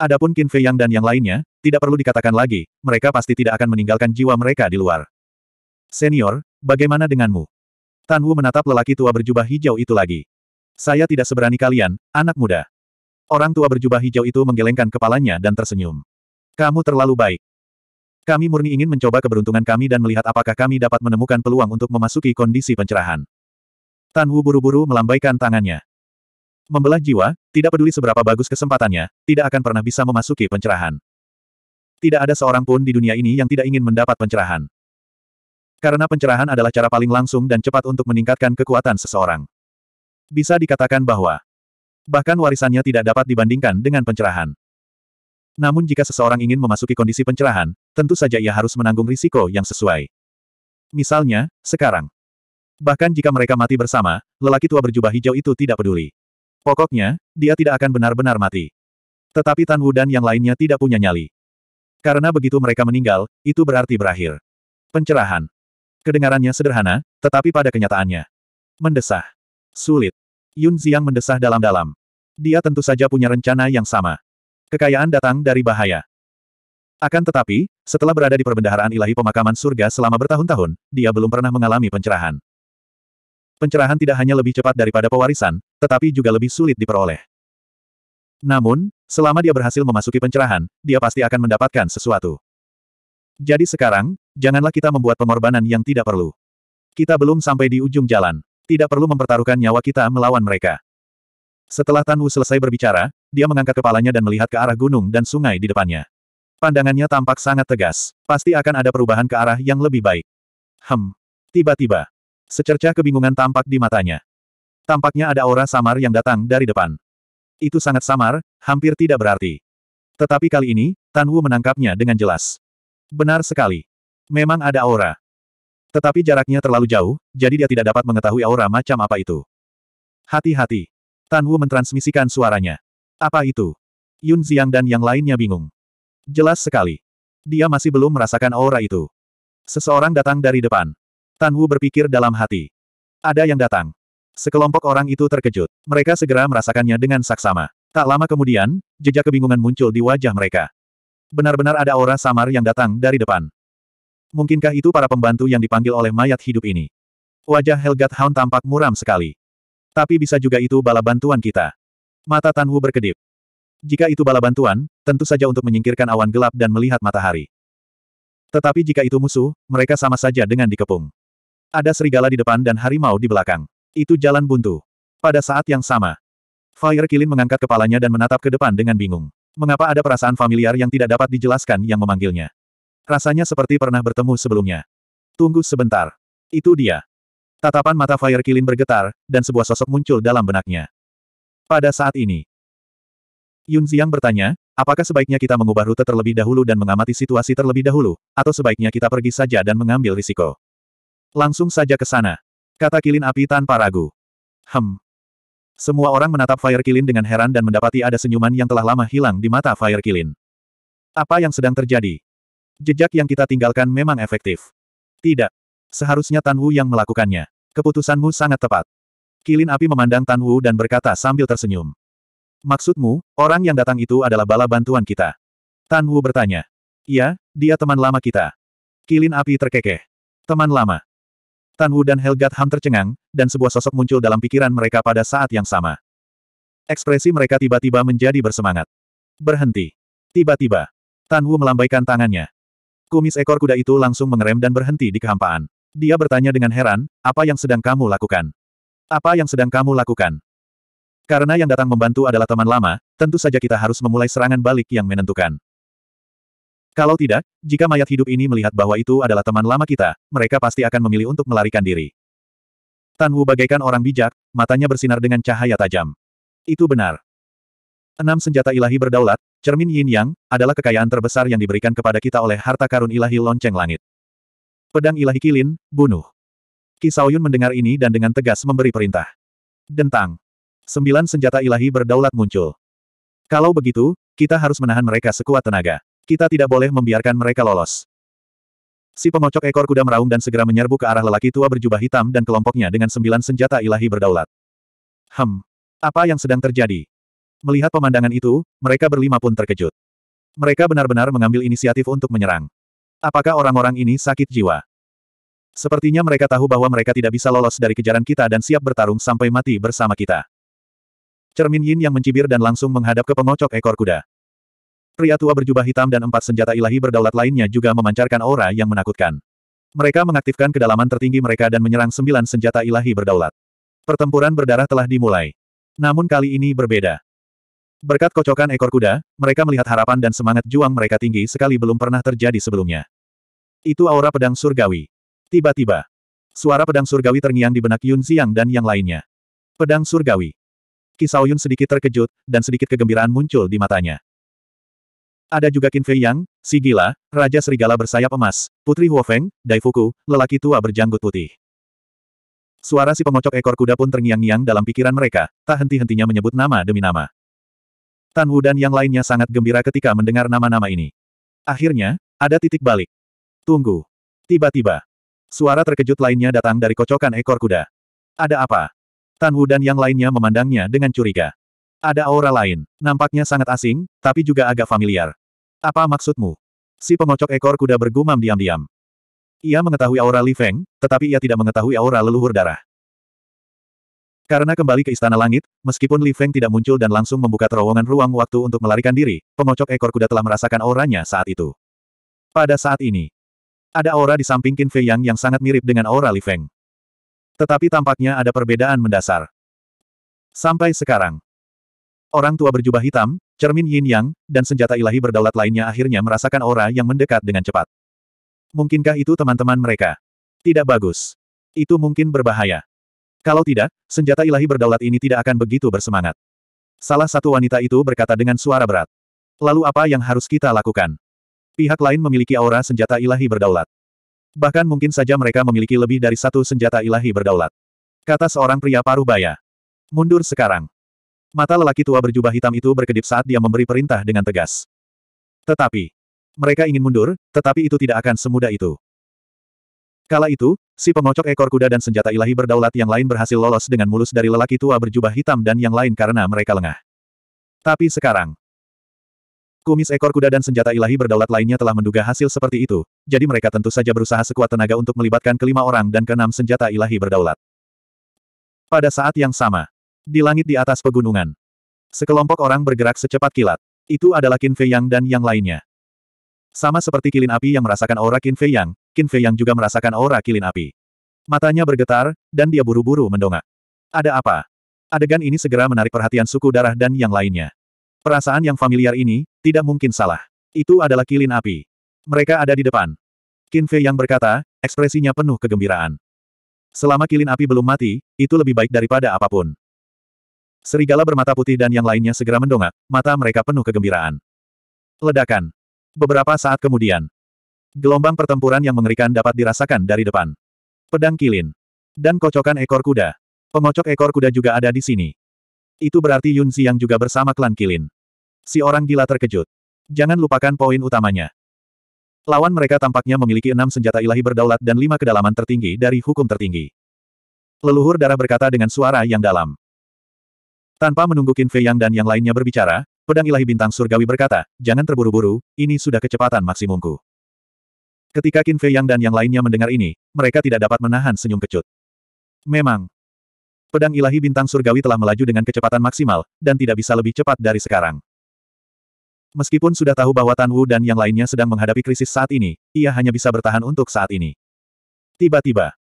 Adapun Qin Fei Yang dan yang lainnya, tidak perlu dikatakan lagi, mereka pasti tidak akan meninggalkan jiwa mereka di luar. Senior, bagaimana denganmu? Tan Wu menatap lelaki tua berjubah hijau itu lagi. Saya tidak seberani kalian, anak muda. Orang tua berjubah hijau itu menggelengkan kepalanya dan tersenyum. Kamu terlalu baik. Kami murni ingin mencoba keberuntungan kami dan melihat apakah kami dapat menemukan peluang untuk memasuki kondisi pencerahan. Tan Wu buru-buru melambaikan tangannya. Membelah jiwa, tidak peduli seberapa bagus kesempatannya, tidak akan pernah bisa memasuki pencerahan. Tidak ada seorang pun di dunia ini yang tidak ingin mendapat pencerahan. Karena pencerahan adalah cara paling langsung dan cepat untuk meningkatkan kekuatan seseorang. Bisa dikatakan bahwa bahkan warisannya tidak dapat dibandingkan dengan pencerahan. Namun jika seseorang ingin memasuki kondisi pencerahan, tentu saja ia harus menanggung risiko yang sesuai. Misalnya, sekarang. Bahkan jika mereka mati bersama, lelaki tua berjubah hijau itu tidak peduli. Pokoknya, dia tidak akan benar-benar mati. Tetapi Tan Wu dan yang lainnya tidak punya nyali. Karena begitu mereka meninggal, itu berarti berakhir. Pencerahan. Kedengarannya sederhana, tetapi pada kenyataannya. Mendesah. Sulit. Yun Ziang mendesah dalam-dalam. Dia tentu saja punya rencana yang sama. Kekayaan datang dari bahaya. Akan tetapi, setelah berada di perbendaharaan ilahi pemakaman surga selama bertahun-tahun, dia belum pernah mengalami pencerahan. Pencerahan tidak hanya lebih cepat daripada pewarisan, tetapi juga lebih sulit diperoleh. Namun, selama dia berhasil memasuki pencerahan, dia pasti akan mendapatkan sesuatu. Jadi sekarang, Janganlah kita membuat pengorbanan yang tidak perlu. Kita belum sampai di ujung jalan. Tidak perlu mempertaruhkan nyawa kita melawan mereka. Setelah Tan Wu selesai berbicara, dia mengangkat kepalanya dan melihat ke arah gunung dan sungai di depannya. Pandangannya tampak sangat tegas. Pasti akan ada perubahan ke arah yang lebih baik. Hem. Tiba-tiba. Secercah kebingungan tampak di matanya. Tampaknya ada aura samar yang datang dari depan. Itu sangat samar, hampir tidak berarti. Tetapi kali ini, Tan Wu menangkapnya dengan jelas. Benar sekali. Memang ada aura. Tetapi jaraknya terlalu jauh, jadi dia tidak dapat mengetahui aura macam apa itu. Hati-hati. Tan Wu mentransmisikan suaranya. Apa itu? Yun Ziang dan yang lainnya bingung. Jelas sekali. Dia masih belum merasakan aura itu. Seseorang datang dari depan. Tan Wu berpikir dalam hati. Ada yang datang. Sekelompok orang itu terkejut. Mereka segera merasakannya dengan saksama. Tak lama kemudian, jejak kebingungan muncul di wajah mereka. Benar-benar ada aura samar yang datang dari depan. Mungkinkah itu para pembantu yang dipanggil oleh mayat hidup ini? Wajah Helgat Hound tampak muram sekali. Tapi bisa juga itu bala bantuan kita. Mata Tanwu berkedip. Jika itu bala bantuan, tentu saja untuk menyingkirkan awan gelap dan melihat matahari. Tetapi jika itu musuh, mereka sama saja dengan dikepung. Ada serigala di depan dan harimau di belakang. Itu jalan buntu. Pada saat yang sama, Fire Kilin mengangkat kepalanya dan menatap ke depan dengan bingung. Mengapa ada perasaan familiar yang tidak dapat dijelaskan yang memanggilnya? Rasanya seperti pernah bertemu sebelumnya. Tunggu sebentar. Itu dia. Tatapan mata Fire Kilin bergetar, dan sebuah sosok muncul dalam benaknya. Pada saat ini, Yun Ziang bertanya, apakah sebaiknya kita mengubah rute terlebih dahulu dan mengamati situasi terlebih dahulu, atau sebaiknya kita pergi saja dan mengambil risiko? Langsung saja ke sana. Kata Kilin Api tanpa ragu. Hem, semua orang menatap Fire Kilin dengan heran dan mendapati ada senyuman yang telah lama hilang di mata Fire Kilin. Apa yang sedang terjadi? Jejak yang kita tinggalkan memang efektif. Tidak. Seharusnya Tan Wu yang melakukannya. Keputusanmu sangat tepat. Kilin api memandang Tan Wu dan berkata sambil tersenyum. Maksudmu, orang yang datang itu adalah bala bantuan kita? Tan Wu bertanya. Iya, dia teman lama kita. Kilin api terkekeh. Teman lama. Tan Wu dan Helgat Ham tercengang, dan sebuah sosok muncul dalam pikiran mereka pada saat yang sama. Ekspresi mereka tiba-tiba menjadi bersemangat. Berhenti. Tiba-tiba, Tan Wu melambaikan tangannya. Kumis ekor kuda itu langsung mengerem dan berhenti di kehampaan. Dia bertanya dengan heran, apa yang sedang kamu lakukan? Apa yang sedang kamu lakukan? Karena yang datang membantu adalah teman lama, tentu saja kita harus memulai serangan balik yang menentukan. Kalau tidak, jika mayat hidup ini melihat bahwa itu adalah teman lama kita, mereka pasti akan memilih untuk melarikan diri. Tan Wu bagaikan orang bijak, matanya bersinar dengan cahaya tajam. Itu benar. Enam senjata ilahi berdaulat, Cermin Yin Yang, adalah kekayaan terbesar yang diberikan kepada kita oleh harta karun ilahi lonceng langit. Pedang ilahi kilin, bunuh. Kisaoyun mendengar ini dan dengan tegas memberi perintah. Dentang. Sembilan senjata ilahi berdaulat muncul. Kalau begitu, kita harus menahan mereka sekuat tenaga. Kita tidak boleh membiarkan mereka lolos. Si pengocok ekor kuda meraung dan segera menyerbu ke arah lelaki tua berjubah hitam dan kelompoknya dengan sembilan senjata ilahi berdaulat. Hem. Apa yang sedang terjadi? Melihat pemandangan itu, mereka berlima pun terkejut. Mereka benar-benar mengambil inisiatif untuk menyerang. Apakah orang-orang ini sakit jiwa? Sepertinya mereka tahu bahwa mereka tidak bisa lolos dari kejaran kita dan siap bertarung sampai mati bersama kita. Cermin Yin yang mencibir dan langsung menghadap ke pengocok ekor kuda. Pria tua berjubah hitam dan empat senjata ilahi berdaulat lainnya juga memancarkan aura yang menakutkan. Mereka mengaktifkan kedalaman tertinggi mereka dan menyerang sembilan senjata ilahi berdaulat. Pertempuran berdarah telah dimulai. Namun kali ini berbeda. Berkat kocokan ekor kuda, mereka melihat harapan dan semangat juang mereka tinggi sekali belum pernah terjadi sebelumnya. Itu aura pedang surgawi. Tiba-tiba, suara pedang surgawi terngiang di benak Yun Xiang dan yang lainnya. Pedang surgawi. Kisau Yun sedikit terkejut, dan sedikit kegembiraan muncul di matanya. Ada juga Qin Fei Yang, si gila, Raja Serigala bersayap emas, Putri Huofeng, Daifuku, lelaki tua berjanggut putih. Suara si pengocok ekor kuda pun terngiang-ngiang dalam pikiran mereka, tak henti-hentinya menyebut nama demi nama. Tan Wu dan yang lainnya sangat gembira ketika mendengar nama-nama ini. Akhirnya, ada titik balik. Tunggu. Tiba-tiba. Suara terkejut lainnya datang dari kocokan ekor kuda. Ada apa? Tan Wu dan yang lainnya memandangnya dengan curiga. Ada aura lain. Nampaknya sangat asing, tapi juga agak familiar. Apa maksudmu? Si pengocok ekor kuda bergumam diam-diam. Ia mengetahui aura Li Feng, tetapi ia tidak mengetahui aura leluhur darah. Karena kembali ke Istana Langit, meskipun Li Feng tidak muncul dan langsung membuka terowongan ruang waktu untuk melarikan diri, pengocok ekor kuda telah merasakan auranya saat itu. Pada saat ini, ada aura di samping Qin Fei Yang yang sangat mirip dengan aura Li Feng. Tetapi tampaknya ada perbedaan mendasar. Sampai sekarang, orang tua berjubah hitam, cermin yin yang, dan senjata ilahi berdaulat lainnya akhirnya merasakan aura yang mendekat dengan cepat. Mungkinkah itu teman-teman mereka? Tidak bagus. Itu mungkin berbahaya. Kalau tidak, senjata ilahi berdaulat ini tidak akan begitu bersemangat. Salah satu wanita itu berkata dengan suara berat. Lalu apa yang harus kita lakukan? Pihak lain memiliki aura senjata ilahi berdaulat. Bahkan mungkin saja mereka memiliki lebih dari satu senjata ilahi berdaulat. Kata seorang pria paruh baya. Mundur sekarang. Mata lelaki tua berjubah hitam itu berkedip saat dia memberi perintah dengan tegas. Tetapi, mereka ingin mundur, tetapi itu tidak akan semudah itu. Kala itu, Si pengocok ekor kuda dan senjata ilahi berdaulat yang lain berhasil lolos dengan mulus dari lelaki tua berjubah hitam dan yang lain karena mereka lengah. Tapi sekarang, kumis ekor kuda dan senjata ilahi berdaulat lainnya telah menduga hasil seperti itu, jadi mereka tentu saja berusaha sekuat tenaga untuk melibatkan kelima orang dan keenam senjata ilahi berdaulat. Pada saat yang sama, di langit di atas pegunungan, sekelompok orang bergerak secepat kilat. Itu adalah Qin Fei Yang dan yang lainnya. Sama seperti kilin api yang merasakan aura Qin Fei Yang, Qin Fei yang juga merasakan aura kilin api. Matanya bergetar, dan dia buru-buru mendongak. Ada apa? Adegan ini segera menarik perhatian suku darah dan yang lainnya. Perasaan yang familiar ini, tidak mungkin salah. Itu adalah kilin api. Mereka ada di depan. Qin Fei yang berkata, ekspresinya penuh kegembiraan. Selama kilin api belum mati, itu lebih baik daripada apapun. Serigala bermata putih dan yang lainnya segera mendongak, mata mereka penuh kegembiraan. Ledakan. Beberapa saat kemudian, Gelombang pertempuran yang mengerikan dapat dirasakan dari depan. Pedang kilin. Dan kocokan ekor kuda. Pengocok ekor kuda juga ada di sini. Itu berarti Yun Yang juga bersama klan kilin. Si orang gila terkejut. Jangan lupakan poin utamanya. Lawan mereka tampaknya memiliki enam senjata ilahi berdaulat dan lima kedalaman tertinggi dari hukum tertinggi. Leluhur darah berkata dengan suara yang dalam. Tanpa menunggu Qin Fei Yang dan yang lainnya berbicara, pedang ilahi bintang surgawi berkata, jangan terburu-buru, ini sudah kecepatan maksimumku. Ketika Qin Fei Yang dan yang lainnya mendengar ini, mereka tidak dapat menahan senyum kecut. Memang. Pedang ilahi bintang surgawi telah melaju dengan kecepatan maksimal, dan tidak bisa lebih cepat dari sekarang. Meskipun sudah tahu bahwa Tan Wu dan yang lainnya sedang menghadapi krisis saat ini, ia hanya bisa bertahan untuk saat ini. Tiba-tiba,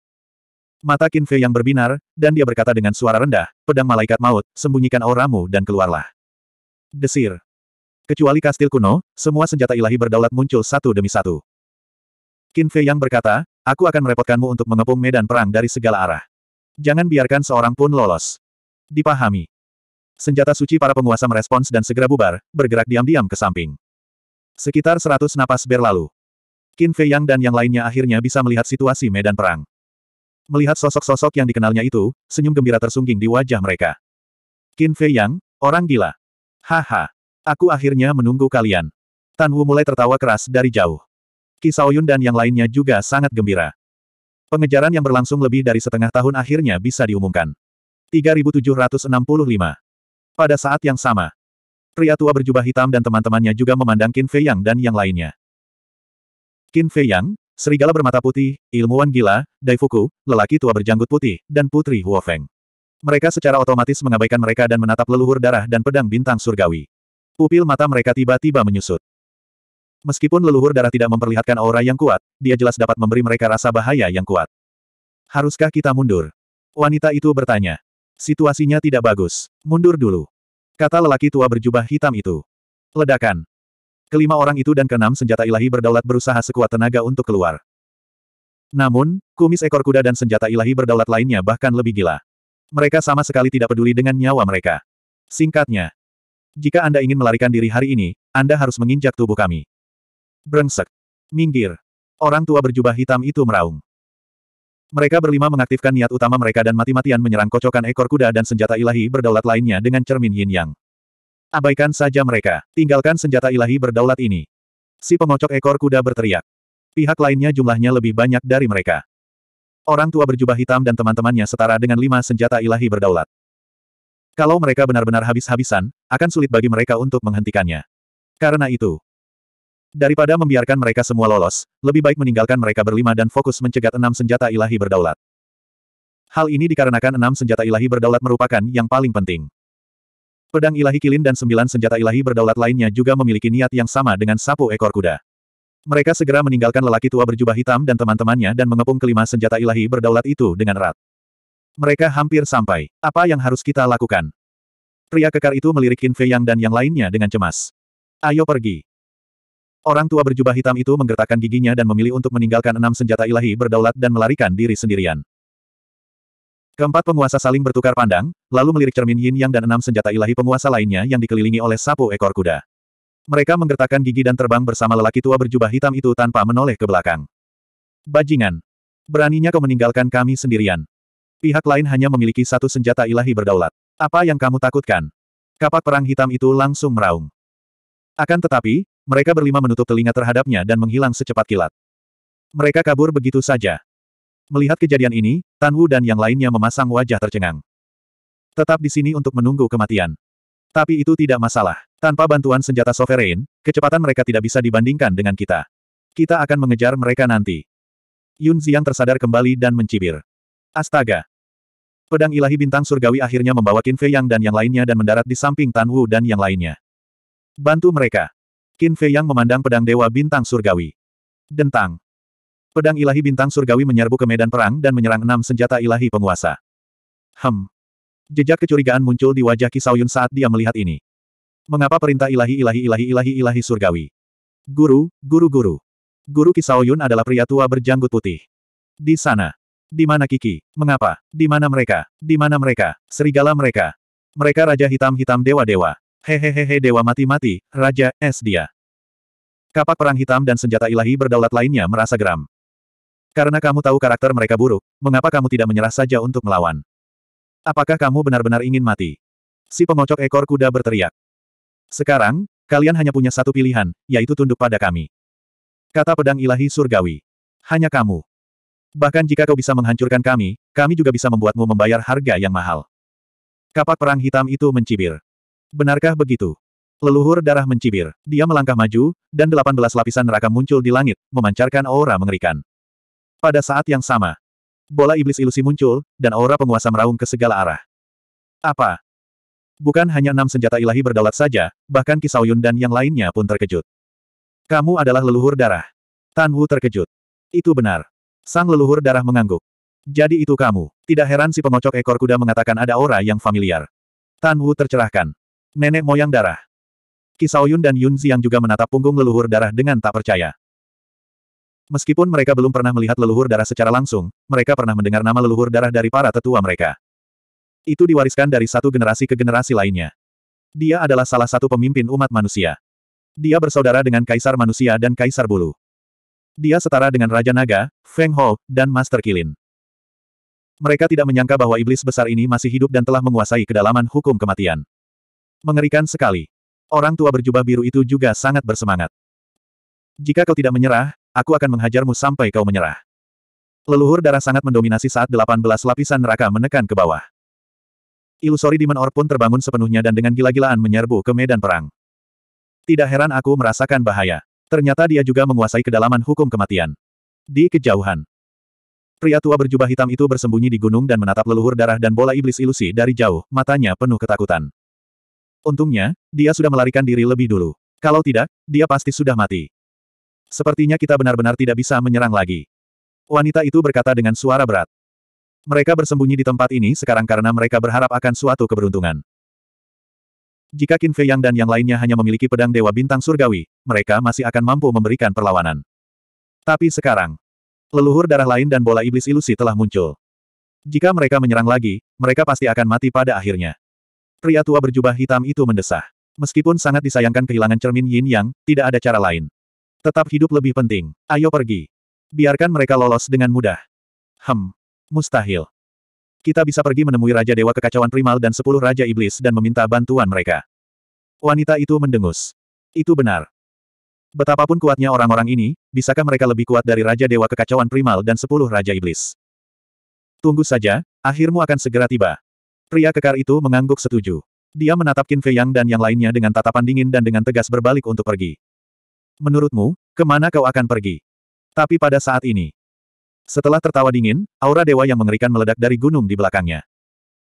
mata Qin Fei yang berbinar, dan dia berkata dengan suara rendah, pedang malaikat maut, sembunyikan auramu dan keluarlah. Desir. Kecuali kastil kuno, semua senjata ilahi berdaulat muncul satu demi satu. Qin Fei yang berkata, aku akan merepotkanmu untuk mengepung medan perang dari segala arah. Jangan biarkan seorang pun lolos. Dipahami. Senjata suci para penguasa merespons dan segera bubar, bergerak diam-diam ke samping. Sekitar seratus napas berlalu. Qin Fei Yang dan yang lainnya akhirnya bisa melihat situasi medan perang. Melihat sosok-sosok yang dikenalnya itu, senyum gembira tersungging di wajah mereka. Qin Fei Yang, orang gila. Haha. Aku akhirnya menunggu kalian. Tan Wu mulai tertawa keras dari jauh. Kisao Yun dan yang lainnya juga sangat gembira. Pengejaran yang berlangsung lebih dari setengah tahun akhirnya bisa diumumkan. 3765. Pada saat yang sama, pria tua berjubah hitam dan teman-temannya juga memandang Qin Fei Yang dan yang lainnya. Qin Fei Yang, serigala bermata putih, ilmuwan gila, Daifuku, lelaki tua berjanggut putih, dan putri Huo Feng. Mereka secara otomatis mengabaikan mereka dan menatap leluhur darah dan pedang bintang surgawi. Pupil mata mereka tiba-tiba menyusut. Meskipun leluhur darah tidak memperlihatkan aura yang kuat, dia jelas dapat memberi mereka rasa bahaya yang kuat. Haruskah kita mundur? Wanita itu bertanya. Situasinya tidak bagus. Mundur dulu. Kata lelaki tua berjubah hitam itu. Ledakan. Kelima orang itu dan keenam senjata ilahi berdaulat berusaha sekuat tenaga untuk keluar. Namun, kumis ekor kuda dan senjata ilahi berdaulat lainnya bahkan lebih gila. Mereka sama sekali tidak peduli dengan nyawa mereka. Singkatnya, jika Anda ingin melarikan diri hari ini, Anda harus menginjak tubuh kami. Brengsek. Minggir. Orang tua berjubah hitam itu meraung. Mereka berlima mengaktifkan niat utama mereka dan mati-matian menyerang kocokan ekor kuda dan senjata ilahi berdaulat lainnya dengan cermin yin yang. Abaikan saja mereka, tinggalkan senjata ilahi berdaulat ini. Si pengocok ekor kuda berteriak. Pihak lainnya jumlahnya lebih banyak dari mereka. Orang tua berjubah hitam dan teman-temannya setara dengan lima senjata ilahi berdaulat. Kalau mereka benar-benar habis-habisan, akan sulit bagi mereka untuk menghentikannya. Karena itu, Daripada membiarkan mereka semua lolos, lebih baik meninggalkan mereka berlima dan fokus mencegat enam senjata ilahi berdaulat. Hal ini dikarenakan enam senjata ilahi berdaulat merupakan yang paling penting. Pedang ilahi kilin dan sembilan senjata ilahi berdaulat lainnya juga memiliki niat yang sama dengan sapu ekor kuda. Mereka segera meninggalkan lelaki tua berjubah hitam dan teman-temannya dan mengepung kelima senjata ilahi berdaulat itu dengan erat. Mereka hampir sampai. Apa yang harus kita lakukan? Pria kekar itu melirik Qin Fei Yang dan yang lainnya dengan cemas. Ayo pergi. Orang tua berjubah hitam itu menggertakkan giginya dan memilih untuk meninggalkan enam senjata ilahi berdaulat dan melarikan diri sendirian. Keempat penguasa saling bertukar pandang, lalu melirik cermin yin yang dan enam senjata ilahi penguasa lainnya yang dikelilingi oleh sapu ekor kuda. Mereka menggertakkan gigi dan terbang bersama lelaki tua berjubah hitam itu tanpa menoleh ke belakang. Bajingan! Beraninya kau meninggalkan kami sendirian. Pihak lain hanya memiliki satu senjata ilahi berdaulat. Apa yang kamu takutkan? Kapak perang hitam itu langsung meraung. Akan tetapi, mereka berlima menutup telinga terhadapnya dan menghilang secepat kilat. Mereka kabur begitu saja. Melihat kejadian ini, Tan Wu dan yang lainnya memasang wajah tercengang. Tetap di sini untuk menunggu kematian. Tapi itu tidak masalah. Tanpa bantuan senjata sovereign, kecepatan mereka tidak bisa dibandingkan dengan kita. Kita akan mengejar mereka nanti. Yun Ziang tersadar kembali dan mencibir. Astaga! Pedang ilahi bintang surgawi akhirnya membawa Qin Fei Yang dan yang lainnya dan mendarat di samping Tan Wu dan yang lainnya. Bantu mereka. Qin Fei Yang memandang pedang Dewa Bintang Surgawi. Dentang. Pedang ilahi bintang surgawi menyerbu ke medan perang dan menyerang enam senjata ilahi penguasa. Hem. Jejak kecurigaan muncul di wajah Kisauyun saat dia melihat ini. Mengapa perintah ilahi ilahi ilahi ilahi ilahi surgawi? Guru, guru guru. Guru Kisauyun adalah pria tua berjanggut putih. Di sana. Di mana Kiki? Mengapa? Di mana mereka? Di mana mereka? Serigala mereka. Mereka raja hitam-hitam dewa-dewa. Hehehehe dewa mati-mati, Raja Es dia. Kapak perang hitam dan senjata ilahi berdaulat lainnya merasa geram. Karena kamu tahu karakter mereka buruk, mengapa kamu tidak menyerah saja untuk melawan? Apakah kamu benar-benar ingin mati? Si pengocok ekor kuda berteriak. Sekarang, kalian hanya punya satu pilihan, yaitu tunduk pada kami. Kata pedang ilahi surgawi. Hanya kamu. Bahkan jika kau bisa menghancurkan kami, kami juga bisa membuatmu membayar harga yang mahal. Kapak perang hitam itu mencibir. Benarkah begitu? Leluhur darah mencibir. Dia melangkah maju, dan delapan belas lapisan neraka muncul di langit, memancarkan aura mengerikan. Pada saat yang sama, bola iblis ilusi muncul, dan aura penguasa meraung ke segala arah. Apa? Bukan hanya enam senjata ilahi berdaulat saja, bahkan Kisauyun dan yang lainnya pun terkejut. Kamu adalah leluhur darah. Tan Wu terkejut. Itu benar. Sang leluhur darah mengangguk. Jadi itu kamu. Tidak heran si pengocok ekor kuda mengatakan ada aura yang familiar. Tan Wu tercerahkan. Nenek moyang darah. Yun dan Yun Ziang juga menatap punggung leluhur darah dengan tak percaya. Meskipun mereka belum pernah melihat leluhur darah secara langsung, mereka pernah mendengar nama leluhur darah dari para tetua mereka. Itu diwariskan dari satu generasi ke generasi lainnya. Dia adalah salah satu pemimpin umat manusia. Dia bersaudara dengan Kaisar Manusia dan Kaisar Bulu. Dia setara dengan Raja Naga, Feng Ho, dan Master Kilin. Mereka tidak menyangka bahwa iblis besar ini masih hidup dan telah menguasai kedalaman hukum kematian. Mengerikan sekali. Orang tua berjubah biru itu juga sangat bersemangat. Jika kau tidak menyerah, aku akan menghajarmu sampai kau menyerah. Leluhur darah sangat mendominasi saat 18 lapisan neraka menekan ke bawah. Ilusori Demon Orb pun terbangun sepenuhnya dan dengan gila-gilaan menyerbu ke medan perang. Tidak heran aku merasakan bahaya. Ternyata dia juga menguasai kedalaman hukum kematian. Di kejauhan. Pria tua berjubah hitam itu bersembunyi di gunung dan menatap leluhur darah dan bola iblis ilusi dari jauh, matanya penuh ketakutan. Untungnya, dia sudah melarikan diri lebih dulu. Kalau tidak, dia pasti sudah mati. Sepertinya kita benar-benar tidak bisa menyerang lagi. Wanita itu berkata dengan suara berat. Mereka bersembunyi di tempat ini sekarang karena mereka berharap akan suatu keberuntungan. Jika Qin Fei Yang dan yang lainnya hanya memiliki pedang Dewa Bintang Surgawi, mereka masih akan mampu memberikan perlawanan. Tapi sekarang, leluhur darah lain dan bola iblis ilusi telah muncul. Jika mereka menyerang lagi, mereka pasti akan mati pada akhirnya. Pria tua berjubah hitam itu mendesah. Meskipun sangat disayangkan kehilangan cermin yin yang, tidak ada cara lain. Tetap hidup lebih penting. Ayo pergi. Biarkan mereka lolos dengan mudah. Hem. Mustahil. Kita bisa pergi menemui Raja Dewa Kekacauan Primal dan sepuluh Raja Iblis dan meminta bantuan mereka. Wanita itu mendengus. Itu benar. Betapapun kuatnya orang-orang ini, bisakah mereka lebih kuat dari Raja Dewa Kekacauan Primal dan sepuluh Raja Iblis? Tunggu saja, akhirmu akan segera tiba. Pria kekar itu mengangguk setuju. Dia menatap Qin Fei Yang dan yang lainnya dengan tatapan dingin dan dengan tegas berbalik untuk pergi. Menurutmu, kemana kau akan pergi? Tapi pada saat ini. Setelah tertawa dingin, aura dewa yang mengerikan meledak dari gunung di belakangnya.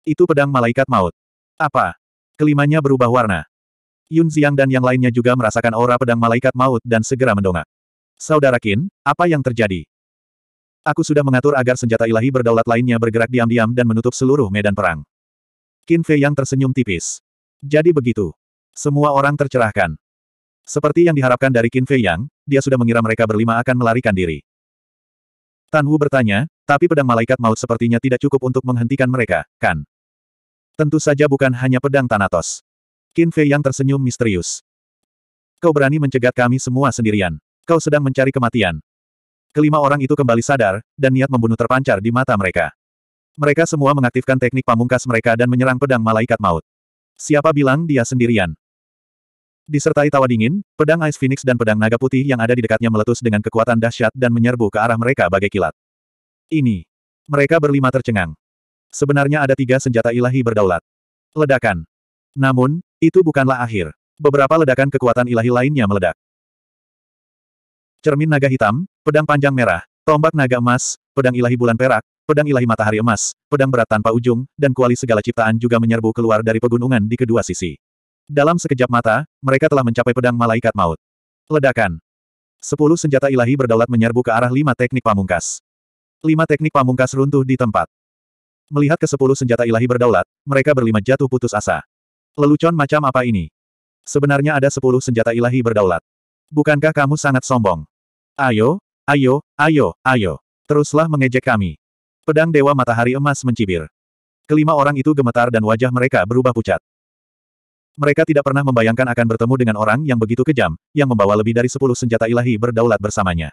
Itu pedang malaikat maut. Apa? Kelimanya berubah warna. Yun Xiang dan yang lainnya juga merasakan aura pedang malaikat maut dan segera mendongak. Saudara Qin, apa yang terjadi? Aku sudah mengatur agar senjata ilahi berdaulat lainnya bergerak diam-diam dan menutup seluruh medan perang. Qin Fei yang tersenyum tipis. Jadi begitu. Semua orang tercerahkan. Seperti yang diharapkan dari Qin Fei Yang, dia sudah mengira mereka berlima akan melarikan diri. Tan Wu bertanya, tapi pedang malaikat maut sepertinya tidak cukup untuk menghentikan mereka, kan? Tentu saja bukan hanya pedang Thanatos. Qin Fei Yang tersenyum misterius. Kau berani mencegat kami semua sendirian. Kau sedang mencari kematian. Kelima orang itu kembali sadar, dan niat membunuh terpancar di mata mereka. Mereka semua mengaktifkan teknik pamungkas mereka dan menyerang pedang malaikat maut. Siapa bilang dia sendirian? Disertai tawa dingin, pedang Ice Phoenix dan pedang naga putih yang ada di dekatnya meletus dengan kekuatan dahsyat dan menyerbu ke arah mereka bagai kilat. Ini. Mereka berlima tercengang. Sebenarnya ada tiga senjata ilahi berdaulat. Ledakan. Namun, itu bukanlah akhir. Beberapa ledakan kekuatan ilahi lainnya meledak. Cermin naga hitam, pedang panjang merah, tombak naga emas, pedang ilahi bulan perak, pedang ilahi matahari emas, pedang berat tanpa ujung, dan kuali segala ciptaan juga menyerbu keluar dari pegunungan di kedua sisi. Dalam sekejap mata, mereka telah mencapai pedang malaikat maut. Ledakan. Sepuluh senjata ilahi berdaulat menyerbu ke arah lima teknik pamungkas. Lima teknik pamungkas runtuh di tempat. Melihat ke sepuluh senjata ilahi berdaulat, mereka berlima jatuh putus asa. Lelucon macam apa ini? Sebenarnya ada sepuluh senjata ilahi berdaulat. Bukankah kamu sangat sombong? Ayo, ayo, ayo, ayo. Teruslah mengejek kami. Pedang Dewa Matahari Emas mencibir. Kelima orang itu gemetar dan wajah mereka berubah pucat. Mereka tidak pernah membayangkan akan bertemu dengan orang yang begitu kejam, yang membawa lebih dari sepuluh senjata ilahi berdaulat bersamanya.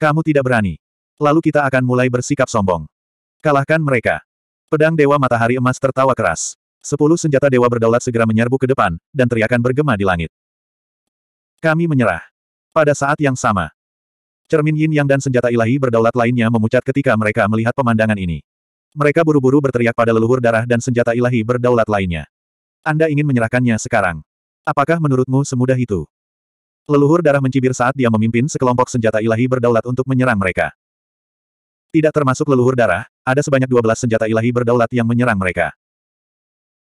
Kamu tidak berani. Lalu kita akan mulai bersikap sombong. Kalahkan mereka. Pedang Dewa Matahari Emas tertawa keras. Sepuluh senjata dewa berdaulat segera menyerbu ke depan, dan teriakan bergema di langit. Kami menyerah. Pada saat yang sama, Cermin yin yang dan senjata ilahi berdaulat lainnya memucat ketika mereka melihat pemandangan ini. Mereka buru-buru berteriak pada leluhur darah dan senjata ilahi berdaulat lainnya. Anda ingin menyerahkannya sekarang. Apakah menurutmu semudah itu? Leluhur darah mencibir saat dia memimpin sekelompok senjata ilahi berdaulat untuk menyerang mereka. Tidak termasuk leluhur darah, ada sebanyak 12 senjata ilahi berdaulat yang menyerang mereka.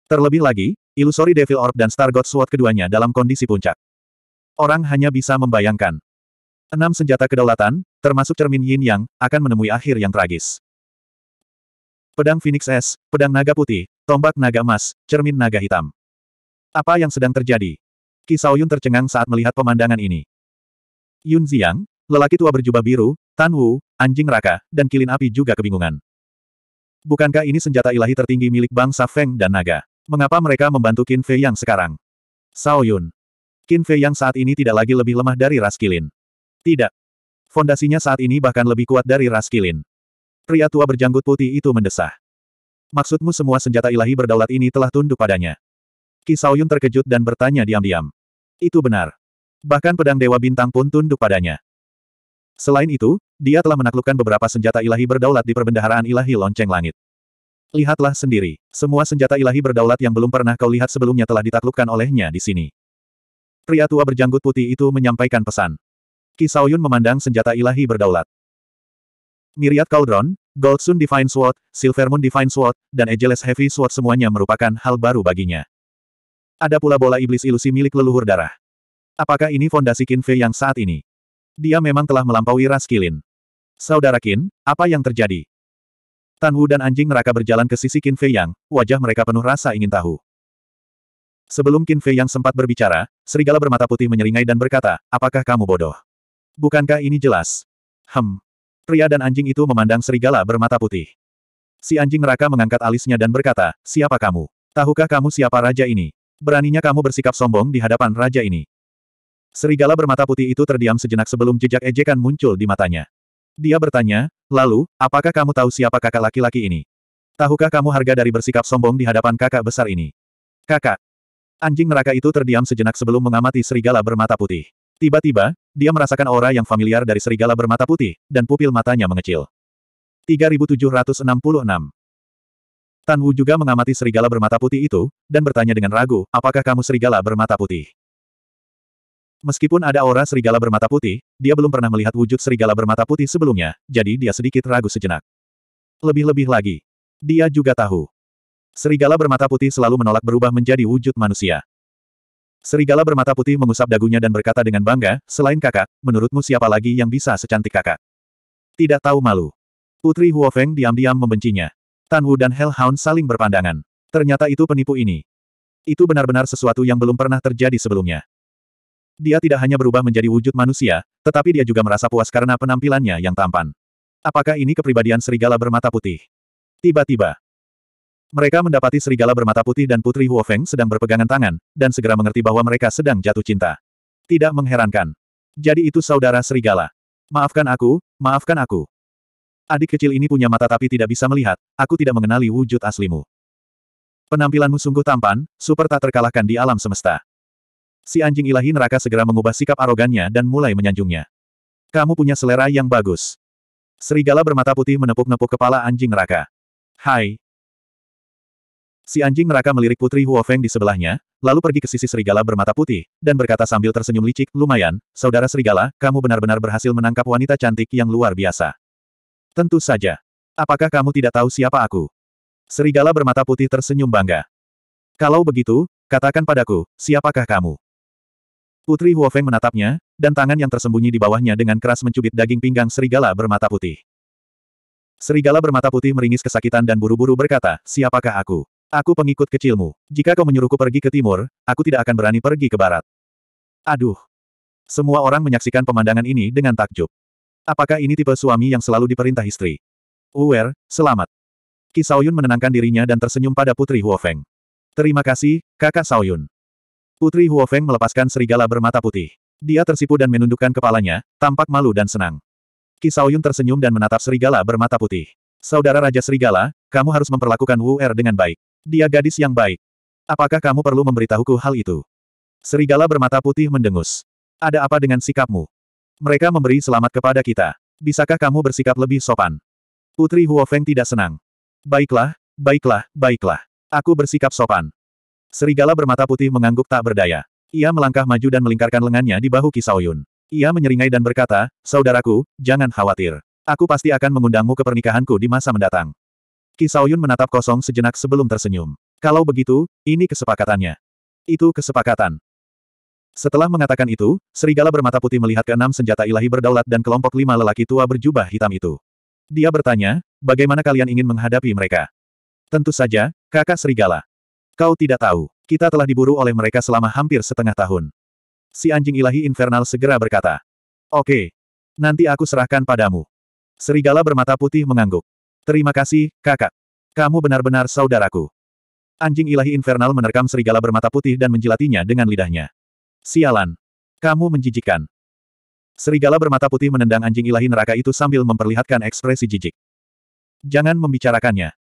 Terlebih lagi, Illusory Devil Orb dan Star God Sword keduanya dalam kondisi puncak. Orang hanya bisa membayangkan. Enam senjata kedaulatan, termasuk cermin yin yang, akan menemui akhir yang tragis. Pedang Phoenix S, pedang naga putih, tombak naga emas, cermin naga hitam. Apa yang sedang terjadi? Ki Yun tercengang saat melihat pemandangan ini. Yun Ziyang, lelaki tua berjubah biru, Tan Wu, anjing raka, dan kilin api juga kebingungan. Bukankah ini senjata ilahi tertinggi milik bangsa Feng dan naga? Mengapa mereka membantu Qin Fei Yang sekarang? Sao Yun. Qin Fei Yang saat ini tidak lagi lebih lemah dari ras kilin. Tidak. Fondasinya saat ini bahkan lebih kuat dari Raskilin. Pria tua berjanggut putih itu mendesah. Maksudmu semua senjata ilahi berdaulat ini telah tunduk padanya? Kisauyun terkejut dan bertanya diam-diam. Itu benar. Bahkan pedang Dewa Bintang pun tunduk padanya. Selain itu, dia telah menaklukkan beberapa senjata ilahi berdaulat di perbendaharaan ilahi lonceng langit. Lihatlah sendiri, semua senjata ilahi berdaulat yang belum pernah kau lihat sebelumnya telah ditaklukkan olehnya di sini. Pria tua berjanggut putih itu menyampaikan pesan. Kisao Yun memandang senjata ilahi berdaulat. Myriad Cauldron, Goldsun Sun Divine Sword, Silvermoon Moon Divine Sword, dan Ageless Heavy Sword semuanya merupakan hal baru baginya. Ada pula bola iblis ilusi milik leluhur darah. Apakah ini fondasi Qin Fei yang saat ini? Dia memang telah melampaui ras Kilin. Saudara Qin, apa yang terjadi? Tan Wu dan anjing neraka berjalan ke sisi Qin Fei Yang, wajah mereka penuh rasa ingin tahu. Sebelum Qin Fei Yang sempat berbicara, serigala bermata putih menyeringai dan berkata, apakah kamu bodoh? Bukankah ini jelas? Hem. Pria dan anjing itu memandang serigala bermata putih. Si anjing neraka mengangkat alisnya dan berkata, siapa kamu? Tahukah kamu siapa raja ini? Beraninya kamu bersikap sombong di hadapan raja ini. Serigala bermata putih itu terdiam sejenak sebelum jejak ejekan muncul di matanya. Dia bertanya, lalu, apakah kamu tahu siapa kakak laki-laki ini? Tahukah kamu harga dari bersikap sombong di hadapan kakak besar ini? Kakak. Anjing neraka itu terdiam sejenak sebelum mengamati serigala bermata putih. Tiba-tiba, dia merasakan aura yang familiar dari serigala bermata putih, dan pupil matanya mengecil. 3766 Tan Wu juga mengamati serigala bermata putih itu, dan bertanya dengan ragu, apakah kamu serigala bermata putih? Meskipun ada aura serigala bermata putih, dia belum pernah melihat wujud serigala bermata putih sebelumnya, jadi dia sedikit ragu sejenak. Lebih-lebih lagi, dia juga tahu. Serigala bermata putih selalu menolak berubah menjadi wujud manusia. Serigala bermata putih mengusap dagunya dan berkata dengan bangga, selain kakak, menurutmu siapa lagi yang bisa secantik kakak? Tidak tahu malu. Putri Huofeng diam-diam membencinya. Tan Wu dan Hellhound saling berpandangan. Ternyata itu penipu ini. Itu benar-benar sesuatu yang belum pernah terjadi sebelumnya. Dia tidak hanya berubah menjadi wujud manusia, tetapi dia juga merasa puas karena penampilannya yang tampan. Apakah ini kepribadian serigala bermata putih? Tiba-tiba, mereka mendapati serigala bermata putih dan putri Huofeng sedang berpegangan tangan, dan segera mengerti bahwa mereka sedang jatuh cinta. Tidak mengherankan. Jadi itu saudara serigala. Maafkan aku, maafkan aku. Adik kecil ini punya mata tapi tidak bisa melihat, aku tidak mengenali wujud aslimu. Penampilanmu sungguh tampan, super tak terkalahkan di alam semesta. Si anjing ilahi neraka segera mengubah sikap arogannya dan mulai menyanjungnya. Kamu punya selera yang bagus. Serigala bermata putih menepuk-nepuk kepala anjing neraka. Hai, Si anjing neraka melirik putri Huofeng di sebelahnya, lalu pergi ke sisi serigala bermata putih, dan berkata sambil tersenyum licik, lumayan, saudara serigala, kamu benar-benar berhasil menangkap wanita cantik yang luar biasa. Tentu saja. Apakah kamu tidak tahu siapa aku? Serigala bermata putih tersenyum bangga. Kalau begitu, katakan padaku, siapakah kamu? Putri Huofeng menatapnya, dan tangan yang tersembunyi di bawahnya dengan keras mencubit daging pinggang serigala bermata putih. Serigala bermata putih meringis kesakitan dan buru-buru berkata, siapakah aku? Aku pengikut kecilmu. Jika kau menyuruhku pergi ke timur, aku tidak akan berani pergi ke barat. Aduh. Semua orang menyaksikan pemandangan ini dengan takjub. Apakah ini tipe suami yang selalu diperintah istri? Uwer, selamat. Ki Saoyun menenangkan dirinya dan tersenyum pada Putri Huofeng. Terima kasih, kakak Saoyun. Putri Huofeng melepaskan serigala bermata putih. Dia tersipu dan menundukkan kepalanya, tampak malu dan senang. Ki Saoyun tersenyum dan menatap serigala bermata putih. Saudara Raja Serigala, kamu harus memperlakukan Wu Er dengan baik. Dia gadis yang baik. Apakah kamu perlu memberitahuku hal itu? Serigala bermata putih mendengus. Ada apa dengan sikapmu? Mereka memberi selamat kepada kita. Bisakah kamu bersikap lebih sopan? Putri Huofeng tidak senang. Baiklah, baiklah, baiklah. Aku bersikap sopan. Serigala bermata putih mengangguk tak berdaya. Ia melangkah maju dan melingkarkan lengannya di bahu Kisaoyun. Ia menyeringai dan berkata, Saudaraku, jangan khawatir. Aku pasti akan mengundangmu ke pernikahanku di masa mendatang. Kisauyun menatap kosong sejenak sebelum tersenyum. Kalau begitu, ini kesepakatannya. Itu kesepakatan. Setelah mengatakan itu, serigala bermata putih melihat keenam senjata ilahi berdaulat dan kelompok lima lelaki tua berjubah hitam itu. Dia bertanya, bagaimana kalian ingin menghadapi mereka? Tentu saja, kakak serigala. Kau tidak tahu, kita telah diburu oleh mereka selama hampir setengah tahun. Si anjing ilahi infernal segera berkata. Oke. Nanti aku serahkan padamu. Serigala bermata putih mengangguk. Terima kasih, kakak. Kamu benar-benar saudaraku. Anjing ilahi infernal menerkam serigala bermata putih dan menjilatinya dengan lidahnya. Sialan. Kamu menjijikan. Serigala bermata putih menendang anjing ilahi neraka itu sambil memperlihatkan ekspresi jijik. Jangan membicarakannya.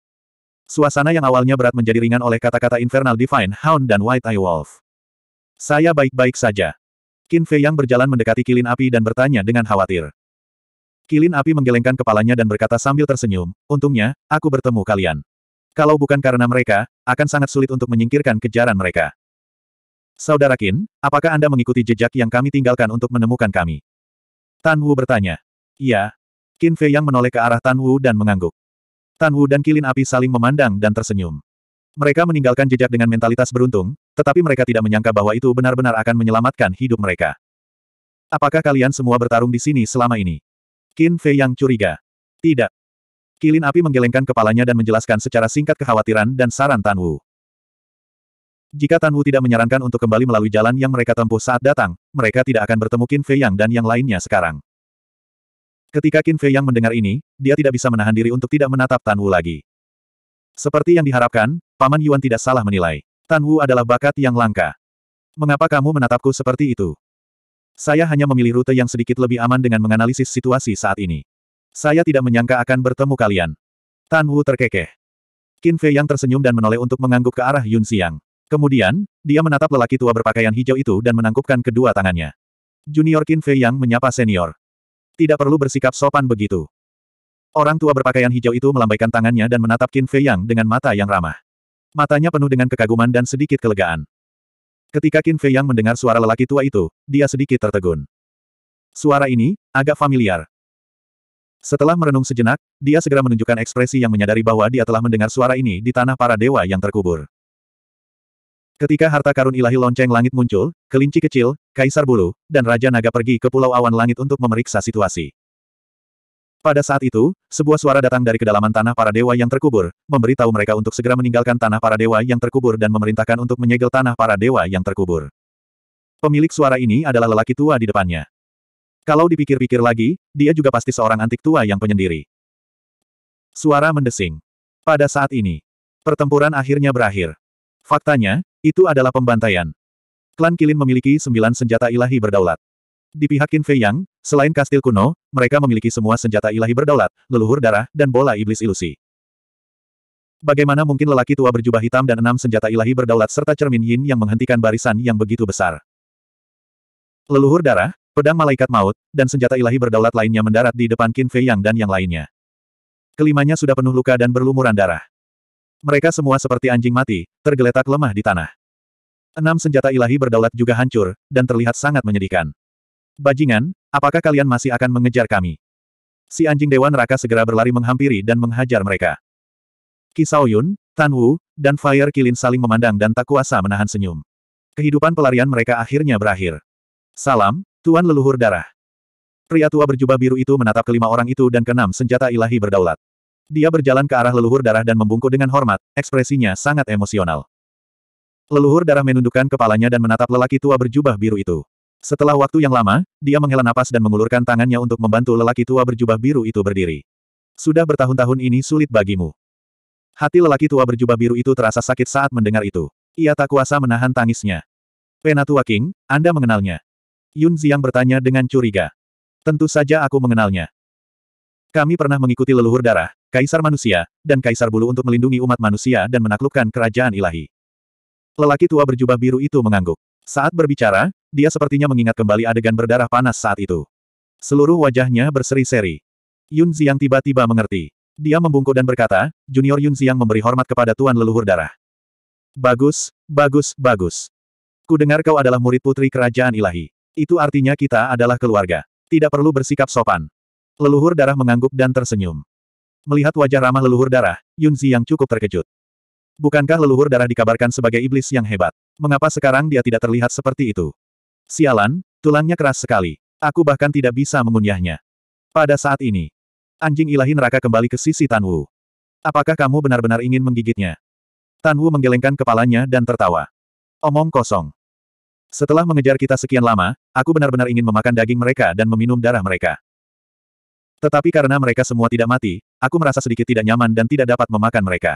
Suasana yang awalnya berat menjadi ringan oleh kata-kata Infernal Divine Hound dan White Eye Wolf. Saya baik-baik saja. Qin Fei yang berjalan mendekati kilin api dan bertanya dengan khawatir. Kilin api menggelengkan kepalanya dan berkata sambil tersenyum, untungnya, aku bertemu kalian. Kalau bukan karena mereka, akan sangat sulit untuk menyingkirkan kejaran mereka. Saudara Kin, apakah Anda mengikuti jejak yang kami tinggalkan untuk menemukan kami? Tan Wu bertanya. Iya. Qin Fei yang menoleh ke arah Tan Wu dan mengangguk. Tan Wu dan Kilin Api saling memandang dan tersenyum. Mereka meninggalkan jejak dengan mentalitas beruntung, tetapi mereka tidak menyangka bahwa itu benar-benar akan menyelamatkan hidup mereka. Apakah kalian semua bertarung di sini selama ini? Qin Fei yang curiga. Tidak. Kilin api menggelengkan kepalanya dan menjelaskan secara singkat kekhawatiran dan saran Tan Wu. Jika Tan Wu tidak menyarankan untuk kembali melalui jalan yang mereka tempuh saat datang, mereka tidak akan bertemu Qin Fei Yang dan yang lainnya sekarang. Ketika Qin Fei Yang mendengar ini, dia tidak bisa menahan diri untuk tidak menatap Tan Wu lagi. Seperti yang diharapkan, Paman Yuan tidak salah menilai. Tan Wu adalah bakat yang langka. Mengapa kamu menatapku seperti itu? Saya hanya memilih rute yang sedikit lebih aman dengan menganalisis situasi saat ini. Saya tidak menyangka akan bertemu kalian. Tan Wu terkekeh. Qin Fei yang tersenyum dan menoleh untuk mengangguk ke arah Yun Xiang. Kemudian, dia menatap lelaki tua berpakaian hijau itu dan menangkupkan kedua tangannya. Junior Qin Fei yang menyapa senior. Tidak perlu bersikap sopan begitu. Orang tua berpakaian hijau itu melambaikan tangannya dan menatap Qin Fei yang dengan mata yang ramah. Matanya penuh dengan kekaguman dan sedikit kelegaan. Ketika Qin Fei Yang mendengar suara lelaki tua itu, dia sedikit tertegun. Suara ini, agak familiar. Setelah merenung sejenak, dia segera menunjukkan ekspresi yang menyadari bahwa dia telah mendengar suara ini di tanah para dewa yang terkubur. Ketika harta karun ilahi lonceng langit muncul, kelinci kecil, kaisar bulu, dan Raja Naga pergi ke Pulau Awan Langit untuk memeriksa situasi. Pada saat itu, sebuah suara datang dari kedalaman tanah para dewa yang terkubur, memberitahu mereka untuk segera meninggalkan tanah para dewa yang terkubur dan memerintahkan untuk menyegel tanah para dewa yang terkubur. Pemilik suara ini adalah lelaki tua di depannya. Kalau dipikir-pikir lagi, dia juga pasti seorang antik tua yang penyendiri. Suara mendesing. Pada saat ini, pertempuran akhirnya berakhir. Faktanya, itu adalah pembantaian. Klan Kilin memiliki sembilan senjata ilahi berdaulat. Di pihak Qin Fei Yang, selain kastil kuno, mereka memiliki semua senjata ilahi berdaulat, leluhur darah, dan bola iblis ilusi. Bagaimana mungkin lelaki tua berjubah hitam dan enam senjata ilahi berdaulat serta cermin yin yang menghentikan barisan yang begitu besar? Leluhur darah, pedang malaikat maut, dan senjata ilahi berdaulat lainnya mendarat di depan Qin Fei Yang dan yang lainnya. Kelimanya sudah penuh luka dan berlumuran darah. Mereka semua seperti anjing mati, tergeletak lemah di tanah. Enam senjata ilahi berdaulat juga hancur, dan terlihat sangat menyedihkan. Bajingan, apakah kalian masih akan mengejar kami? Si anjing Dewa Neraka segera berlari menghampiri dan menghajar mereka. Kisao Yun, Tan Wu, dan Fire Kilin saling memandang dan tak kuasa menahan senyum. Kehidupan pelarian mereka akhirnya berakhir. Salam, Tuan Leluhur Darah. Pria tua berjubah biru itu menatap kelima orang itu dan keenam senjata ilahi berdaulat. Dia berjalan ke arah leluhur darah dan membungkuk dengan hormat, ekspresinya sangat emosional. Leluhur darah menundukkan kepalanya dan menatap lelaki tua berjubah biru itu. Setelah waktu yang lama, dia menghela napas dan mengulurkan tangannya untuk membantu lelaki tua berjubah biru itu berdiri. Sudah bertahun-tahun ini sulit bagimu. Hati lelaki tua berjubah biru itu terasa sakit saat mendengar itu. Ia tak kuasa menahan tangisnya. Penatua King, Anda mengenalnya. Yun Ziang bertanya dengan curiga. Tentu saja aku mengenalnya. Kami pernah mengikuti leluhur darah, kaisar manusia, dan kaisar bulu untuk melindungi umat manusia dan menaklukkan kerajaan ilahi. Lelaki tua berjubah biru itu mengangguk. Saat berbicara, dia sepertinya mengingat kembali adegan berdarah panas saat itu. Seluruh wajahnya berseri-seri. Yun Ziang tiba-tiba mengerti. Dia membungkuk dan berkata, Junior Yun Ziang memberi hormat kepada Tuan Leluhur Darah. Bagus, bagus, bagus. Ku dengar kau adalah murid putri kerajaan ilahi. Itu artinya kita adalah keluarga. Tidak perlu bersikap sopan. Leluhur Darah mengangguk dan tersenyum. Melihat wajah ramah leluhur darah, Yun Ziang cukup terkejut. Bukankah leluhur darah dikabarkan sebagai iblis yang hebat? Mengapa sekarang dia tidak terlihat seperti itu? Sialan, tulangnya keras sekali. Aku bahkan tidak bisa mengunyahnya. Pada saat ini, anjing ilahi neraka kembali ke sisi Tan Wu. Apakah kamu benar-benar ingin menggigitnya? Tan Wu menggelengkan kepalanya dan tertawa. Omong kosong. Setelah mengejar kita sekian lama, aku benar-benar ingin memakan daging mereka dan meminum darah mereka. Tetapi karena mereka semua tidak mati, aku merasa sedikit tidak nyaman dan tidak dapat memakan mereka.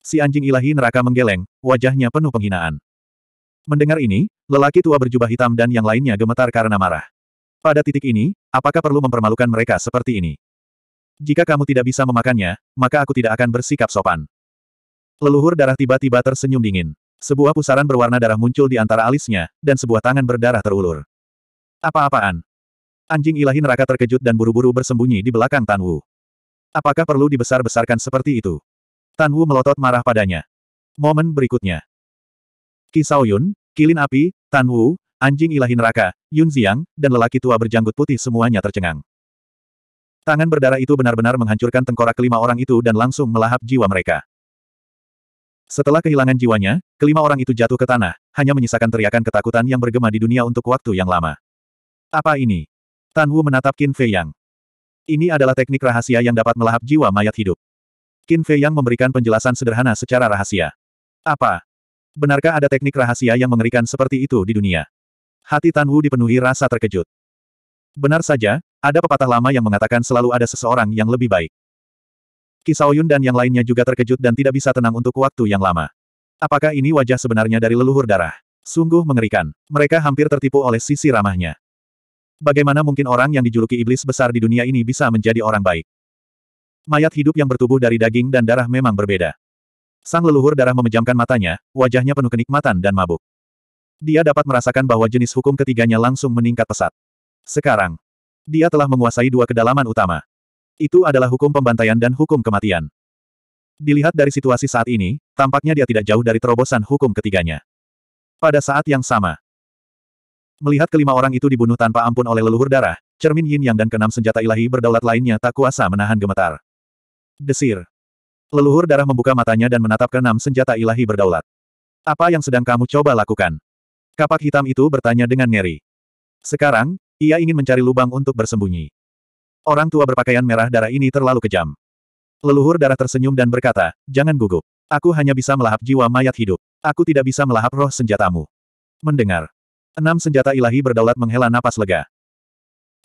Si anjing ilahi neraka menggeleng, wajahnya penuh penghinaan. Mendengar ini, lelaki tua berjubah hitam dan yang lainnya gemetar karena marah. Pada titik ini, apakah perlu mempermalukan mereka seperti ini? Jika kamu tidak bisa memakannya, maka aku tidak akan bersikap sopan. Leluhur darah tiba-tiba tersenyum dingin. Sebuah pusaran berwarna darah muncul di antara alisnya, dan sebuah tangan berdarah terulur. Apa-apaan? Anjing ilahi neraka terkejut dan buru-buru bersembunyi di belakang Tan Wu. Apakah perlu dibesar-besarkan seperti itu? Tan Wu melotot marah padanya. Momen berikutnya. Ki Yun, Kilin Api, Tan Wu, anjing ilahi neraka, Yun Ziang, dan lelaki tua berjanggut putih semuanya tercengang. Tangan berdarah itu benar-benar menghancurkan tengkorak kelima orang itu dan langsung melahap jiwa mereka. Setelah kehilangan jiwanya, kelima orang itu jatuh ke tanah, hanya menyisakan teriakan ketakutan yang bergema di dunia untuk waktu yang lama. Apa ini? Tan Wu menatap Qin Fei Yang. Ini adalah teknik rahasia yang dapat melahap jiwa mayat hidup. Qin Fei Yang memberikan penjelasan sederhana secara rahasia. Apa? Benarkah ada teknik rahasia yang mengerikan seperti itu di dunia? Hati Tan Wu dipenuhi rasa terkejut. Benar saja, ada pepatah lama yang mengatakan selalu ada seseorang yang lebih baik. Kisaoyun dan yang lainnya juga terkejut dan tidak bisa tenang untuk waktu yang lama. Apakah ini wajah sebenarnya dari leluhur darah? Sungguh mengerikan. Mereka hampir tertipu oleh sisi ramahnya. Bagaimana mungkin orang yang dijuluki iblis besar di dunia ini bisa menjadi orang baik? Mayat hidup yang bertubuh dari daging dan darah memang berbeda. Sang leluhur darah memejamkan matanya, wajahnya penuh kenikmatan dan mabuk. Dia dapat merasakan bahwa jenis hukum ketiganya langsung meningkat pesat. Sekarang, dia telah menguasai dua kedalaman utama. Itu adalah hukum pembantaian dan hukum kematian. Dilihat dari situasi saat ini, tampaknya dia tidak jauh dari terobosan hukum ketiganya. Pada saat yang sama, melihat kelima orang itu dibunuh tanpa ampun oleh leluhur darah, cermin yin yang dan keenam senjata ilahi berdaulat lainnya tak kuasa menahan gemetar. Desir. Leluhur darah membuka matanya dan menatap keenam senjata ilahi berdaulat. Apa yang sedang kamu coba lakukan? Kapak hitam itu bertanya dengan ngeri. Sekarang, ia ingin mencari lubang untuk bersembunyi. Orang tua berpakaian merah darah ini terlalu kejam. Leluhur darah tersenyum dan berkata, jangan gugup. Aku hanya bisa melahap jiwa mayat hidup. Aku tidak bisa melahap roh senjatamu. Mendengar. Enam senjata ilahi berdaulat menghela napas lega.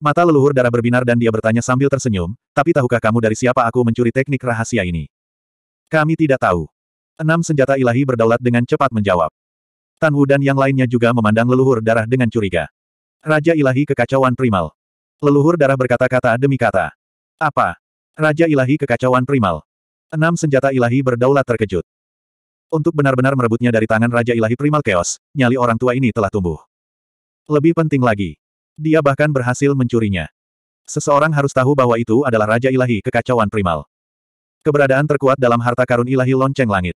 Mata leluhur darah berbinar dan dia bertanya sambil tersenyum, tapi tahukah kamu dari siapa aku mencuri teknik rahasia ini? Kami tidak tahu. Enam senjata ilahi berdaulat dengan cepat menjawab. Tan Wu dan yang lainnya juga memandang leluhur darah dengan curiga. Raja ilahi kekacauan primal. Leluhur darah berkata-kata demi kata. Apa? Raja ilahi kekacauan primal. Enam senjata ilahi berdaulat terkejut. Untuk benar-benar merebutnya dari tangan Raja Ilahi Primal Chaos, nyali orang tua ini telah tumbuh. Lebih penting lagi, dia bahkan berhasil mencurinya. Seseorang harus tahu bahwa itu adalah Raja Ilahi Kekacauan Primal. Keberadaan terkuat dalam harta karun ilahi lonceng langit.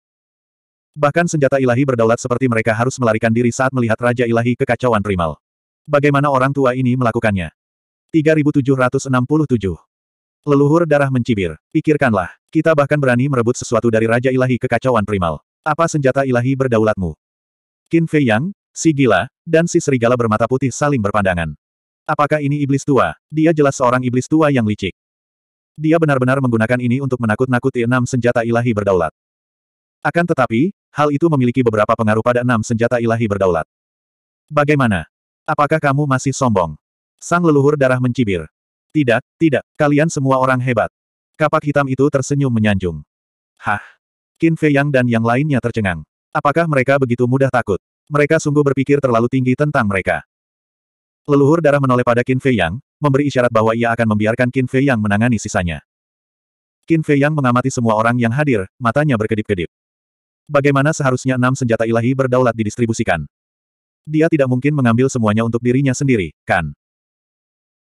Bahkan senjata ilahi berdaulat seperti mereka harus melarikan diri saat melihat Raja Ilahi Kekacauan Primal. Bagaimana orang tua ini melakukannya? 3767 Leluhur darah mencibir. Pikirkanlah, kita bahkan berani merebut sesuatu dari Raja Ilahi Kekacauan Primal. Apa senjata ilahi berdaulatmu? Qin Fei Yang, si gila, dan si serigala bermata putih saling berpandangan. Apakah ini iblis tua? Dia jelas seorang iblis tua yang licik. Dia benar-benar menggunakan ini untuk menakut-nakuti enam senjata ilahi berdaulat. Akan tetapi, hal itu memiliki beberapa pengaruh pada enam senjata ilahi berdaulat. Bagaimana? Apakah kamu masih sombong? Sang leluhur darah mencibir. Tidak, tidak, kalian semua orang hebat. Kapak hitam itu tersenyum menyanjung. Hah? Qin Fei Yang dan yang lainnya tercengang. Apakah mereka begitu mudah takut? Mereka sungguh berpikir terlalu tinggi tentang mereka. Leluhur darah menoleh pada Qin Fei Yang, memberi isyarat bahwa ia akan membiarkan Qin Fei Yang menangani sisanya. Qin Fei Yang mengamati semua orang yang hadir, matanya berkedip-kedip. Bagaimana seharusnya enam senjata ilahi berdaulat didistribusikan? Dia tidak mungkin mengambil semuanya untuk dirinya sendiri, kan?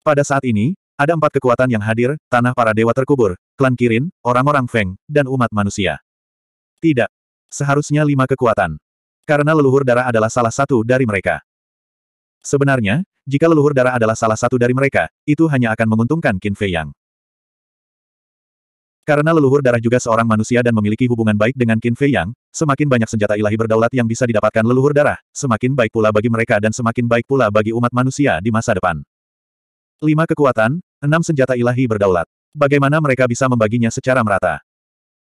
Pada saat ini, ada empat kekuatan yang hadir, tanah para dewa terkubur, klan Kirin, orang-orang Feng, dan umat manusia. Tidak. Seharusnya lima kekuatan. Karena leluhur darah adalah salah satu dari mereka. Sebenarnya, jika leluhur darah adalah salah satu dari mereka, itu hanya akan menguntungkan Qin Fei Yang. Karena leluhur darah juga seorang manusia dan memiliki hubungan baik dengan Qin Fei Yang, semakin banyak senjata ilahi berdaulat yang bisa didapatkan leluhur darah, semakin baik pula bagi mereka dan semakin baik pula bagi umat manusia di masa depan. Lima kekuatan, enam senjata ilahi berdaulat. Bagaimana mereka bisa membaginya secara merata?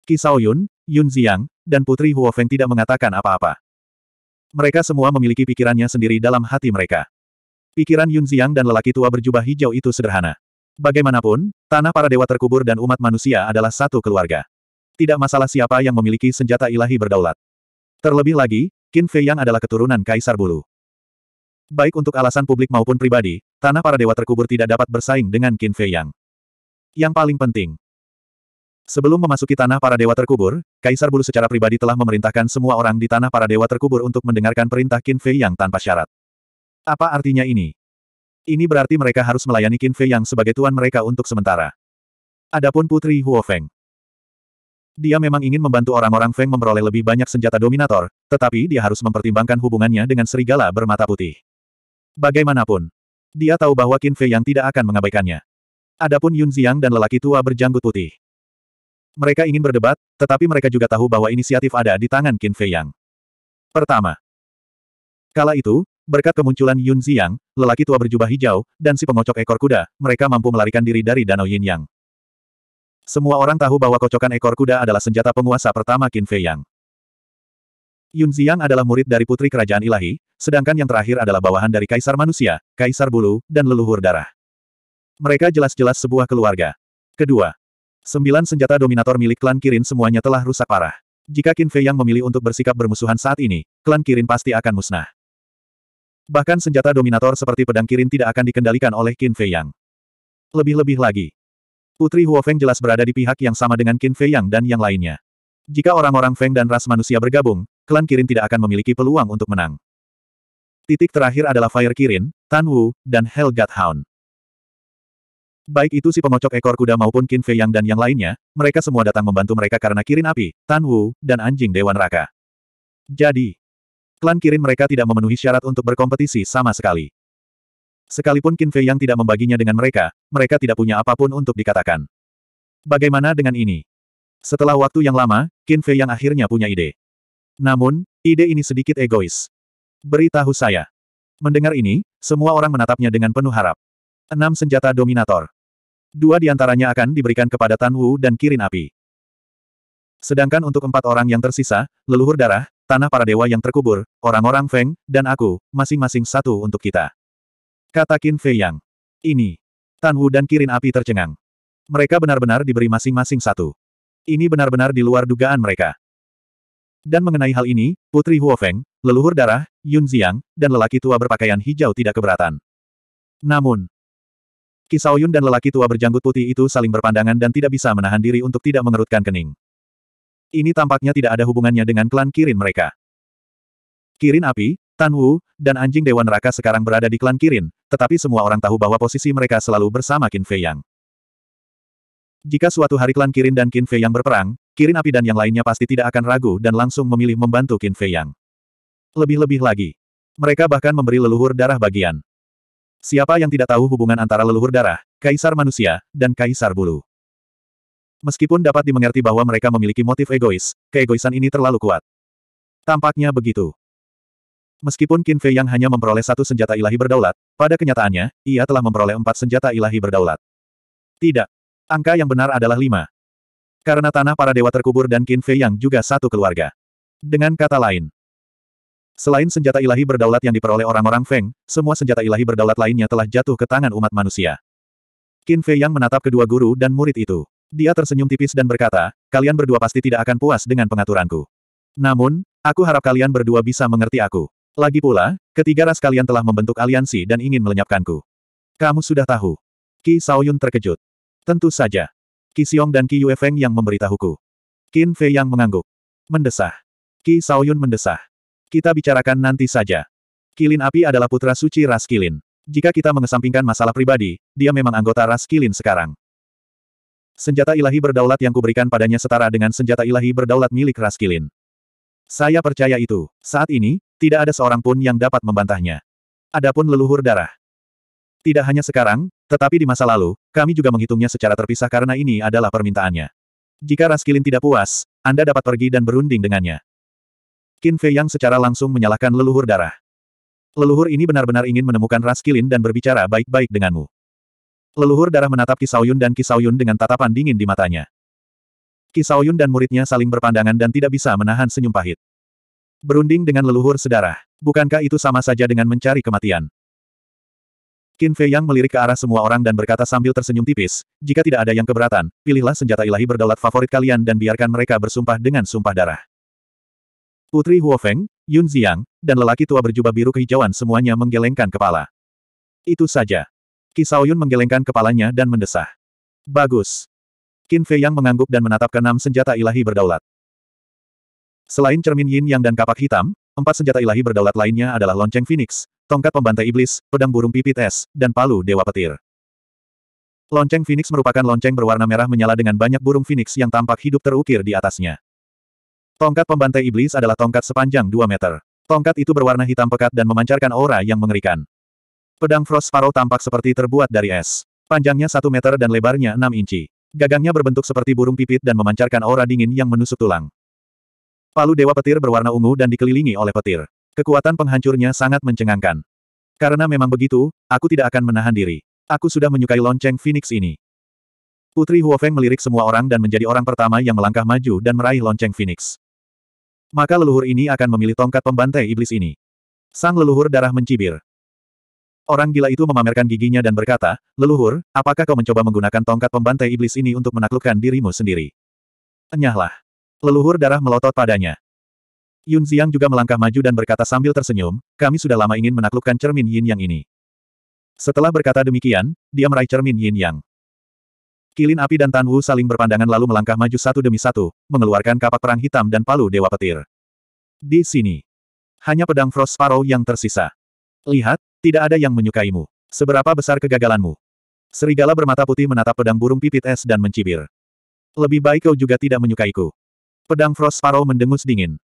Kisao Yun, Yun Ziang, dan Putri Huo Feng tidak mengatakan apa-apa. Mereka semua memiliki pikirannya sendiri dalam hati mereka. Pikiran Yun Ziang dan lelaki tua berjubah hijau itu sederhana. Bagaimanapun, tanah para dewa terkubur dan umat manusia adalah satu keluarga. Tidak masalah siapa yang memiliki senjata ilahi berdaulat. Terlebih lagi, Qin Fei Yang adalah keturunan Kaisar Bulu. Baik untuk alasan publik maupun pribadi, tanah para dewa terkubur tidak dapat bersaing dengan Qin Fei Yang. Yang paling penting, Sebelum memasuki tanah para dewa terkubur, Kaisar Bulu secara pribadi telah memerintahkan semua orang di tanah para dewa terkubur untuk mendengarkan perintah Qin Fei Yang tanpa syarat. Apa artinya ini? Ini berarti mereka harus melayani Qin Fei yang sebagai tuan mereka untuk sementara. Adapun Putri Huo Feng. Dia memang ingin membantu orang-orang Feng memperoleh lebih banyak senjata dominator, tetapi dia harus mempertimbangkan hubungannya dengan serigala bermata putih. Bagaimanapun, dia tahu bahwa Qin Fei yang tidak akan mengabaikannya. Adapun Yun Xiang dan lelaki tua berjanggut putih. Mereka ingin berdebat, tetapi mereka juga tahu bahwa inisiatif ada di tangan Qin Fei Yang. Pertama. Kala itu, Berkat kemunculan Yun Ziyang, lelaki tua berjubah hijau, dan si pengocok ekor kuda, mereka mampu melarikan diri dari Danau Yin Yang. Semua orang tahu bahwa kocokan ekor kuda adalah senjata penguasa pertama Qin Fei Yang. Yun Ziyang adalah murid dari putri kerajaan ilahi, sedangkan yang terakhir adalah bawahan dari kaisar manusia, kaisar bulu, dan leluhur darah. Mereka jelas-jelas sebuah keluarga. Kedua, sembilan senjata dominator milik klan Kirin semuanya telah rusak parah. Jika Qin Fei Yang memilih untuk bersikap bermusuhan saat ini, klan Kirin pasti akan musnah. Bahkan senjata dominator seperti pedang kirin tidak akan dikendalikan oleh Qin Fei Yang. Lebih-lebih lagi. Putri Huo Feng jelas berada di pihak yang sama dengan Qin Fei Yang dan yang lainnya. Jika orang-orang Feng dan ras manusia bergabung, klan Kirin tidak akan memiliki peluang untuk menang. Titik terakhir adalah Fire Kirin, Tan Wu, dan Hell Hellgat Hound. Baik itu si pengocok ekor kuda maupun Qin Fei Yang dan yang lainnya, mereka semua datang membantu mereka karena kirin api, Tan Wu, dan anjing Dewan Raka. Jadi, Klan Kirin mereka tidak memenuhi syarat untuk berkompetisi sama sekali. Sekalipun Qin Fei yang tidak membaginya dengan mereka, mereka tidak punya apapun untuk dikatakan. Bagaimana dengan ini? Setelah waktu yang lama, Qin Fei yang akhirnya punya ide. Namun, ide ini sedikit egois. Beritahu saya. Mendengar ini, semua orang menatapnya dengan penuh harap. Enam senjata dominator. Dua di antaranya akan diberikan kepada Tan Wu dan Kirin Api. Sedangkan untuk empat orang yang tersisa, leluhur darah, tanah para dewa yang terkubur, orang-orang Feng, dan aku, masing-masing satu untuk kita. Kata Qin Fei Yang. Ini. Tan Wu dan Kirin Api tercengang. Mereka benar-benar diberi masing-masing satu. Ini benar-benar di luar dugaan mereka. Dan mengenai hal ini, Putri Huo Feng, leluhur darah, Yun Ziang, dan lelaki tua berpakaian hijau tidak keberatan. Namun, Yun dan lelaki tua berjanggut putih itu saling berpandangan dan tidak bisa menahan diri untuk tidak mengerutkan kening. Ini tampaknya tidak ada hubungannya dengan klan Kirin mereka. Kirin api, Tan Wu, dan anjing Dewa Neraka sekarang berada di klan Kirin, tetapi semua orang tahu bahwa posisi mereka selalu bersama Qin Fei Yang. Jika suatu hari klan Kirin dan Qin Fei Yang berperang, Kirin api dan yang lainnya pasti tidak akan ragu dan langsung memilih membantu Qin Fei Yang. Lebih-lebih lagi, mereka bahkan memberi leluhur darah bagian. Siapa yang tidak tahu hubungan antara leluhur darah, kaisar manusia, dan kaisar bulu? Meskipun dapat dimengerti bahwa mereka memiliki motif egois, keegoisan ini terlalu kuat. Tampaknya begitu. Meskipun Qin Fei yang hanya memperoleh satu senjata ilahi berdaulat, pada kenyataannya, ia telah memperoleh empat senjata ilahi berdaulat. Tidak. Angka yang benar adalah lima. Karena tanah para dewa terkubur dan Qin Fei yang juga satu keluarga. Dengan kata lain, selain senjata ilahi berdaulat yang diperoleh orang-orang Feng, semua senjata ilahi berdaulat lainnya telah jatuh ke tangan umat manusia. Qin Fei yang menatap kedua guru dan murid itu. Dia tersenyum tipis dan berkata, kalian berdua pasti tidak akan puas dengan pengaturanku. Namun, aku harap kalian berdua bisa mengerti aku. Lagi pula, ketiga ras kalian telah membentuk aliansi dan ingin melenyapkanku. Kamu sudah tahu. Ki Saoyun terkejut. Tentu saja. Qi Xiong dan Yue Feng yang memberitahuku. Qin Fei yang mengangguk. Mendesah. Ki Saoyun mendesah. Kita bicarakan nanti saja. Kilin Api adalah putra suci ras Kilin. Jika kita mengesampingkan masalah pribadi, dia memang anggota ras Kilin sekarang. Senjata ilahi berdaulat yang kuberikan padanya setara dengan senjata ilahi berdaulat milik Raskilin. Saya percaya itu. Saat ini, tidak ada seorang pun yang dapat membantahnya. Adapun leluhur darah. Tidak hanya sekarang, tetapi di masa lalu, kami juga menghitungnya secara terpisah karena ini adalah permintaannya. Jika Raskilin tidak puas, Anda dapat pergi dan berunding dengannya. Qin Fei Yang secara langsung menyalahkan leluhur darah. Leluhur ini benar-benar ingin menemukan Raskilin dan berbicara baik-baik denganmu. Leluhur darah menatap Kisauyun dan Kisauyun dengan tatapan dingin di matanya. Kisauyun dan muridnya saling berpandangan dan tidak bisa menahan senyum pahit. Berunding dengan leluhur sedarah, bukankah itu sama saja dengan mencari kematian? Qin Fei Yang melirik ke arah semua orang dan berkata sambil tersenyum tipis, jika tidak ada yang keberatan, pilihlah senjata ilahi berdaulat favorit kalian dan biarkan mereka bersumpah dengan sumpah darah. Putri Huofeng, Yun Ziyang, dan lelaki tua berjubah biru kehijauan semuanya menggelengkan kepala. Itu saja. Kisaoyun menggelengkan kepalanya dan mendesah. Bagus. Qin Fei Yang mengangguk dan menatap ke keenam senjata ilahi berdaulat. Selain cermin yin yang dan kapak hitam, empat senjata ilahi berdaulat lainnya adalah lonceng phoenix, tongkat pembantai iblis, pedang burung pipit es, dan palu dewa petir. Lonceng phoenix merupakan lonceng berwarna merah menyala dengan banyak burung phoenix yang tampak hidup terukir di atasnya. Tongkat pembantai iblis adalah tongkat sepanjang 2 meter. Tongkat itu berwarna hitam pekat dan memancarkan aura yang mengerikan. Pedang Frost Sparrow tampak seperti terbuat dari es. Panjangnya satu meter dan lebarnya enam inci. Gagangnya berbentuk seperti burung pipit dan memancarkan aura dingin yang menusuk tulang. Palu Dewa Petir berwarna ungu dan dikelilingi oleh petir. Kekuatan penghancurnya sangat mencengangkan. Karena memang begitu, aku tidak akan menahan diri. Aku sudah menyukai lonceng Phoenix ini. Putri Huofeng melirik semua orang dan menjadi orang pertama yang melangkah maju dan meraih lonceng Phoenix. Maka leluhur ini akan memilih tongkat pembantai iblis ini. Sang leluhur darah mencibir. Orang gila itu memamerkan giginya dan berkata, Leluhur, apakah kau mencoba menggunakan tongkat pembantai iblis ini untuk menaklukkan dirimu sendiri? Enyahlah. Leluhur darah melotot padanya. Yun Xiang juga melangkah maju dan berkata sambil tersenyum, kami sudah lama ingin menaklukkan cermin yin yang ini. Setelah berkata demikian, dia meraih cermin yin yang. Kilin api dan Tan Wu saling berpandangan lalu melangkah maju satu demi satu, mengeluarkan kapak perang hitam dan palu dewa petir. Di sini. Hanya pedang Frost Sparrow yang tersisa. Lihat, tidak ada yang menyukaimu. Seberapa besar kegagalanmu? Serigala bermata putih menatap pedang burung pipit es dan mencibir. Lebih baik kau juga tidak menyukaiku. Pedang Frost Sparrow mendengus dingin.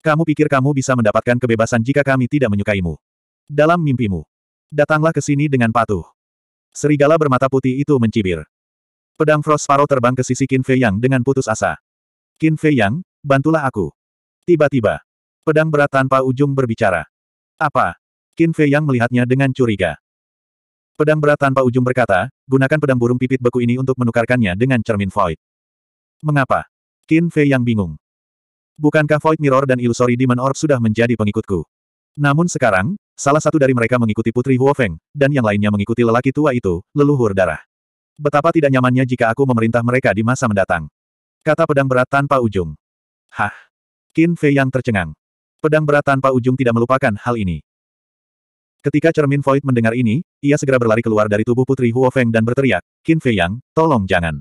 Kamu pikir kamu bisa mendapatkan kebebasan jika kami tidak menyukaimu? Dalam mimpimu. Datanglah ke sini dengan patuh. Serigala bermata putih itu mencibir. Pedang Frost Sparrow terbang ke sisi Qin Fei Yang dengan putus asa. Qin Fei Yang, bantulah aku. Tiba-tiba. Pedang berat tanpa ujung berbicara. Apa? Qin Fei Yang melihatnya dengan curiga. Pedang berat tanpa ujung berkata, gunakan pedang burung pipit beku ini untuk menukarkannya dengan cermin void. Mengapa? Qin Fei Yang bingung. Bukankah Void Mirror dan Illusory Demon Orb sudah menjadi pengikutku? Namun sekarang, salah satu dari mereka mengikuti Putri Huo Feng, dan yang lainnya mengikuti lelaki tua itu, leluhur darah. Betapa tidak nyamannya jika aku memerintah mereka di masa mendatang. Kata pedang berat tanpa ujung. Hah? Qin Fei yang tercengang. Pedang berat tanpa ujung tidak melupakan hal ini. Ketika cermin void mendengar ini, ia segera berlari keluar dari tubuh Putri Huofeng dan berteriak, Qin Fei Yang, tolong jangan.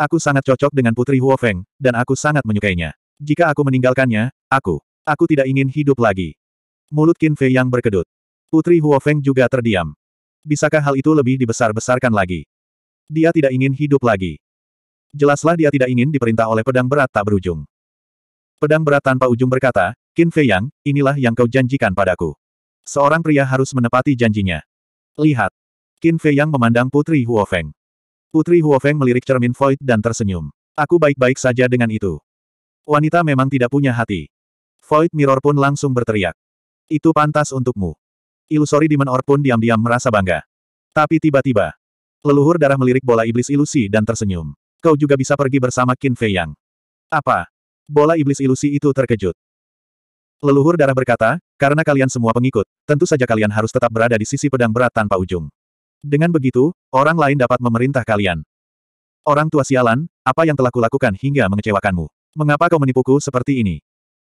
Aku sangat cocok dengan Putri Huofeng, dan aku sangat menyukainya. Jika aku meninggalkannya, aku, aku tidak ingin hidup lagi. Mulut Qin Fei Yang berkedut. Putri Huofeng juga terdiam. Bisakah hal itu lebih dibesar-besarkan lagi? Dia tidak ingin hidup lagi. Jelaslah dia tidak ingin diperintah oleh pedang berat tak berujung. Pedang berat tanpa ujung berkata, Qin Fei Yang, inilah yang kau janjikan padaku. Seorang pria harus menepati janjinya. Lihat. Qin Fei yang memandang Putri Huofeng. Putri Huofeng melirik cermin void dan tersenyum. Aku baik-baik saja dengan itu. Wanita memang tidak punya hati. Void Mirror pun langsung berteriak. Itu pantas untukmu. Ilusori Demon Orb pun diam-diam merasa bangga. Tapi tiba-tiba, leluhur darah melirik bola iblis ilusi dan tersenyum. Kau juga bisa pergi bersama Qin Fei Yang. Apa? Bola iblis ilusi itu terkejut. Leluhur darah berkata, karena kalian semua pengikut, tentu saja kalian harus tetap berada di sisi pedang berat tanpa ujung. Dengan begitu, orang lain dapat memerintah kalian. Orang tua sialan, apa yang telah kulakukan hingga mengecewakanmu? Mengapa kau menipuku seperti ini?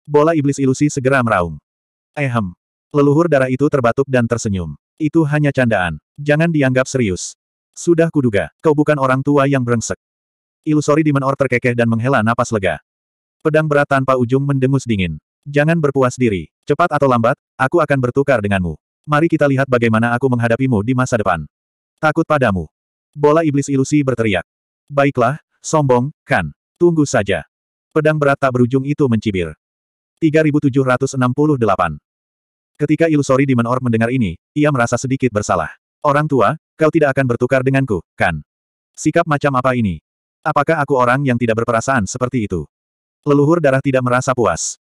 Bola iblis ilusi segera meraung. Ehem. Leluhur darah itu terbatuk dan tersenyum. Itu hanya candaan. Jangan dianggap serius. Sudah kuduga, kau bukan orang tua yang brengsek. Ilusori Demon Or terkekeh dan menghela napas lega. Pedang berat tanpa ujung mendengus dingin. Jangan berpuas diri. Cepat atau lambat, aku akan bertukar denganmu. Mari kita lihat bagaimana aku menghadapimu di masa depan. Takut padamu. Bola iblis ilusi berteriak. Baiklah, sombong, kan. Tunggu saja. Pedang berat tak berujung itu mencibir. 3768. Ketika ilusori di Menor mendengar ini, ia merasa sedikit bersalah. Orang tua, kau tidak akan bertukar denganku, kan? Sikap macam apa ini? Apakah aku orang yang tidak berperasaan seperti itu? Leluhur darah tidak merasa puas.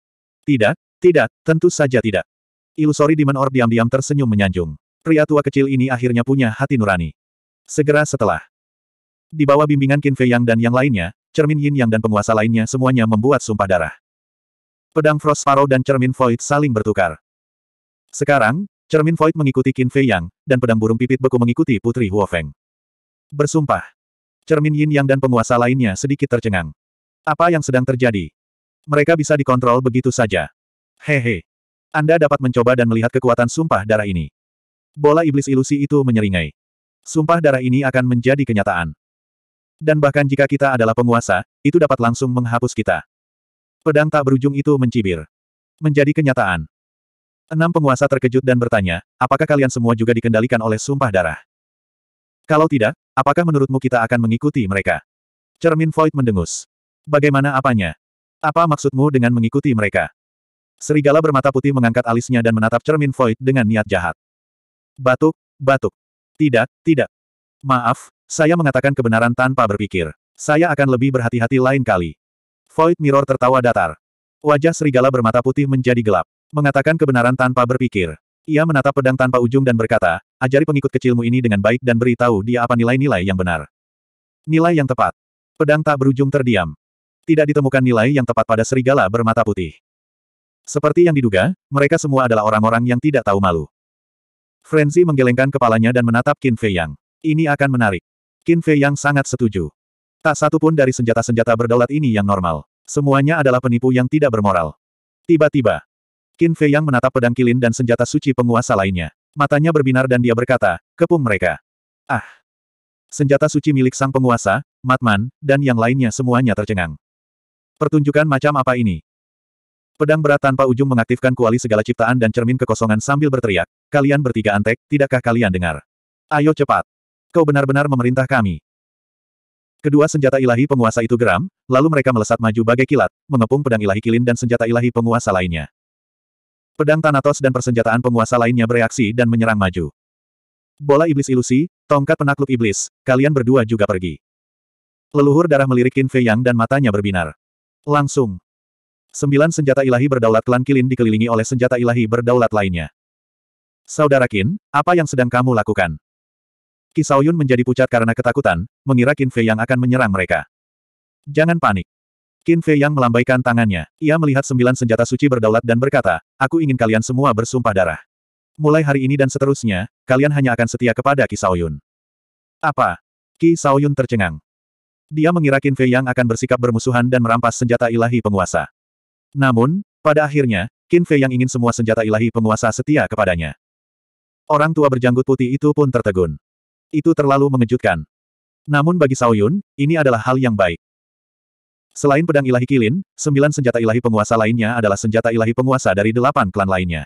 Tidak, tidak, tentu saja tidak. Ilusori Demon Orb diam-diam tersenyum menyanjung. Pria tua kecil ini akhirnya punya hati nurani. Segera setelah. Di bawah bimbingan Qin Fei Yang dan yang lainnya, cermin Yin Yang dan penguasa lainnya semuanya membuat sumpah darah. Pedang Frost Sparrow dan cermin Void saling bertukar. Sekarang, cermin Void mengikuti Qin Fei Yang, dan pedang burung pipit beku mengikuti Putri Huo Feng. Bersumpah. Cermin Yin Yang dan penguasa lainnya sedikit tercengang. Apa yang sedang terjadi? Mereka bisa dikontrol begitu saja. Hehe. Anda dapat mencoba dan melihat kekuatan sumpah darah ini. Bola iblis ilusi itu menyeringai. Sumpah darah ini akan menjadi kenyataan. Dan bahkan jika kita adalah penguasa, itu dapat langsung menghapus kita. Pedang tak berujung itu mencibir. Menjadi kenyataan. Enam penguasa terkejut dan bertanya, apakah kalian semua juga dikendalikan oleh sumpah darah? Kalau tidak, apakah menurutmu kita akan mengikuti mereka? Cermin Void mendengus. Bagaimana apanya? Apa maksudmu dengan mengikuti mereka? Serigala bermata putih mengangkat alisnya dan menatap cermin void dengan niat jahat. Batuk, batuk. Tidak, tidak. Maaf, saya mengatakan kebenaran tanpa berpikir. Saya akan lebih berhati-hati lain kali. Void Mirror tertawa datar. Wajah serigala bermata putih menjadi gelap. Mengatakan kebenaran tanpa berpikir. Ia menatap pedang tanpa ujung dan berkata, ajari pengikut kecilmu ini dengan baik dan beritahu dia apa nilai-nilai yang benar. Nilai yang tepat. Pedang tak berujung terdiam tidak ditemukan nilai yang tepat pada serigala bermata putih. Seperti yang diduga, mereka semua adalah orang-orang yang tidak tahu malu. Frenzy menggelengkan kepalanya dan menatap Qin Fei Yang. Ini akan menarik. Qin Fei Yang sangat setuju. Tak satu pun dari senjata-senjata berdaulat ini yang normal. Semuanya adalah penipu yang tidak bermoral. Tiba-tiba, Qin Fei Yang menatap pedang kilin dan senjata suci penguasa lainnya. Matanya berbinar dan dia berkata, kepung mereka. Ah! Senjata suci milik sang penguasa, Matman, dan yang lainnya semuanya tercengang. Pertunjukan macam apa ini? Pedang berat tanpa ujung mengaktifkan kuali segala ciptaan dan cermin kekosongan sambil berteriak. Kalian bertiga antek, tidakkah kalian dengar? Ayo cepat. Kau benar-benar memerintah kami. Kedua senjata ilahi penguasa itu geram, lalu mereka melesat maju bagai kilat, mengepung pedang ilahi kilin dan senjata ilahi penguasa lainnya. Pedang Thanatos dan persenjataan penguasa lainnya bereaksi dan menyerang maju. Bola iblis ilusi, tongkat penakluk iblis, kalian berdua juga pergi. Leluhur darah melirik Qin Fei Yang dan matanya berbinar. Langsung. Sembilan senjata ilahi berdaulat klan Kilin dikelilingi oleh senjata ilahi berdaulat lainnya. Saudara Qin, apa yang sedang kamu lakukan? Ki Yun menjadi pucat karena ketakutan, mengira Qin Fei yang akan menyerang mereka. Jangan panik. Qin Fei yang melambaikan tangannya, ia melihat sembilan senjata suci berdaulat dan berkata, aku ingin kalian semua bersumpah darah. Mulai hari ini dan seterusnya, kalian hanya akan setia kepada Ki Yun. Apa? Ki Saoyun tercengang. Dia mengira Qin Fei Yang akan bersikap bermusuhan dan merampas senjata ilahi penguasa. Namun, pada akhirnya, Qin Fei Yang ingin semua senjata ilahi penguasa setia kepadanya. Orang tua berjanggut putih itu pun tertegun. Itu terlalu mengejutkan. Namun bagi Sao Yun, ini adalah hal yang baik. Selain pedang ilahi Kilin, sembilan senjata ilahi penguasa lainnya adalah senjata ilahi penguasa dari delapan klan lainnya.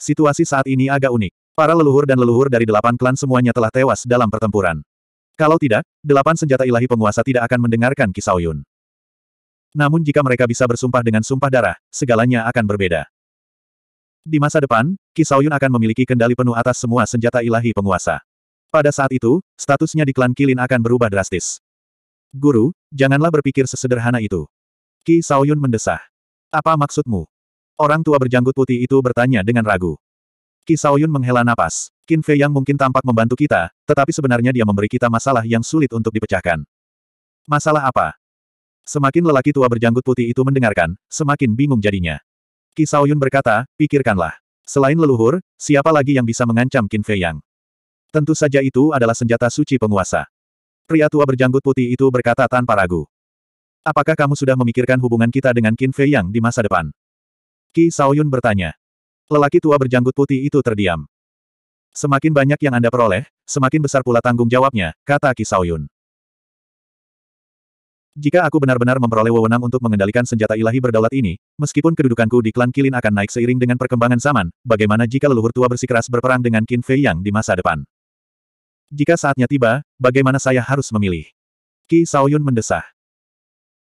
Situasi saat ini agak unik. Para leluhur dan leluhur dari delapan klan semuanya telah tewas dalam pertempuran. Kalau tidak, delapan senjata ilahi penguasa tidak akan mendengarkan kisau Yun. Namun jika mereka bisa bersumpah dengan sumpah darah, segalanya akan berbeda. Di masa depan, kisau Yun akan memiliki kendali penuh atas semua senjata ilahi penguasa. Pada saat itu, statusnya di klan Kilin akan berubah drastis. Guru, janganlah berpikir sesederhana itu. Ki Saoyun mendesah. Apa maksudmu? Orang tua berjanggut putih itu bertanya dengan ragu. Ki Saoyun menghela napas. Qin Fei yang mungkin tampak membantu kita, tetapi sebenarnya dia memberi kita masalah yang sulit untuk dipecahkan. Masalah apa? Semakin lelaki tua berjanggut putih itu mendengarkan, semakin bingung jadinya. Kisaoyun berkata, pikirkanlah. Selain leluhur, siapa lagi yang bisa mengancam Qin Fei Yang? Tentu saja itu adalah senjata suci penguasa. Pria tua berjanggut putih itu berkata tanpa ragu. Apakah kamu sudah memikirkan hubungan kita dengan Qin Fei Yang di masa depan? Ki Saoyun bertanya. Lelaki tua berjanggut putih itu terdiam. Semakin banyak yang Anda peroleh, semakin besar pula tanggung jawabnya, kata Ki Kisaoyun. Jika aku benar-benar memperoleh wewenang untuk mengendalikan senjata ilahi berdaulat ini, meskipun kedudukanku di klan Kilin akan naik seiring dengan perkembangan zaman, bagaimana jika leluhur tua bersikeras berperang dengan Qin Fei Yang di masa depan? Jika saatnya tiba, bagaimana saya harus memilih? Ki Saoyun mendesah.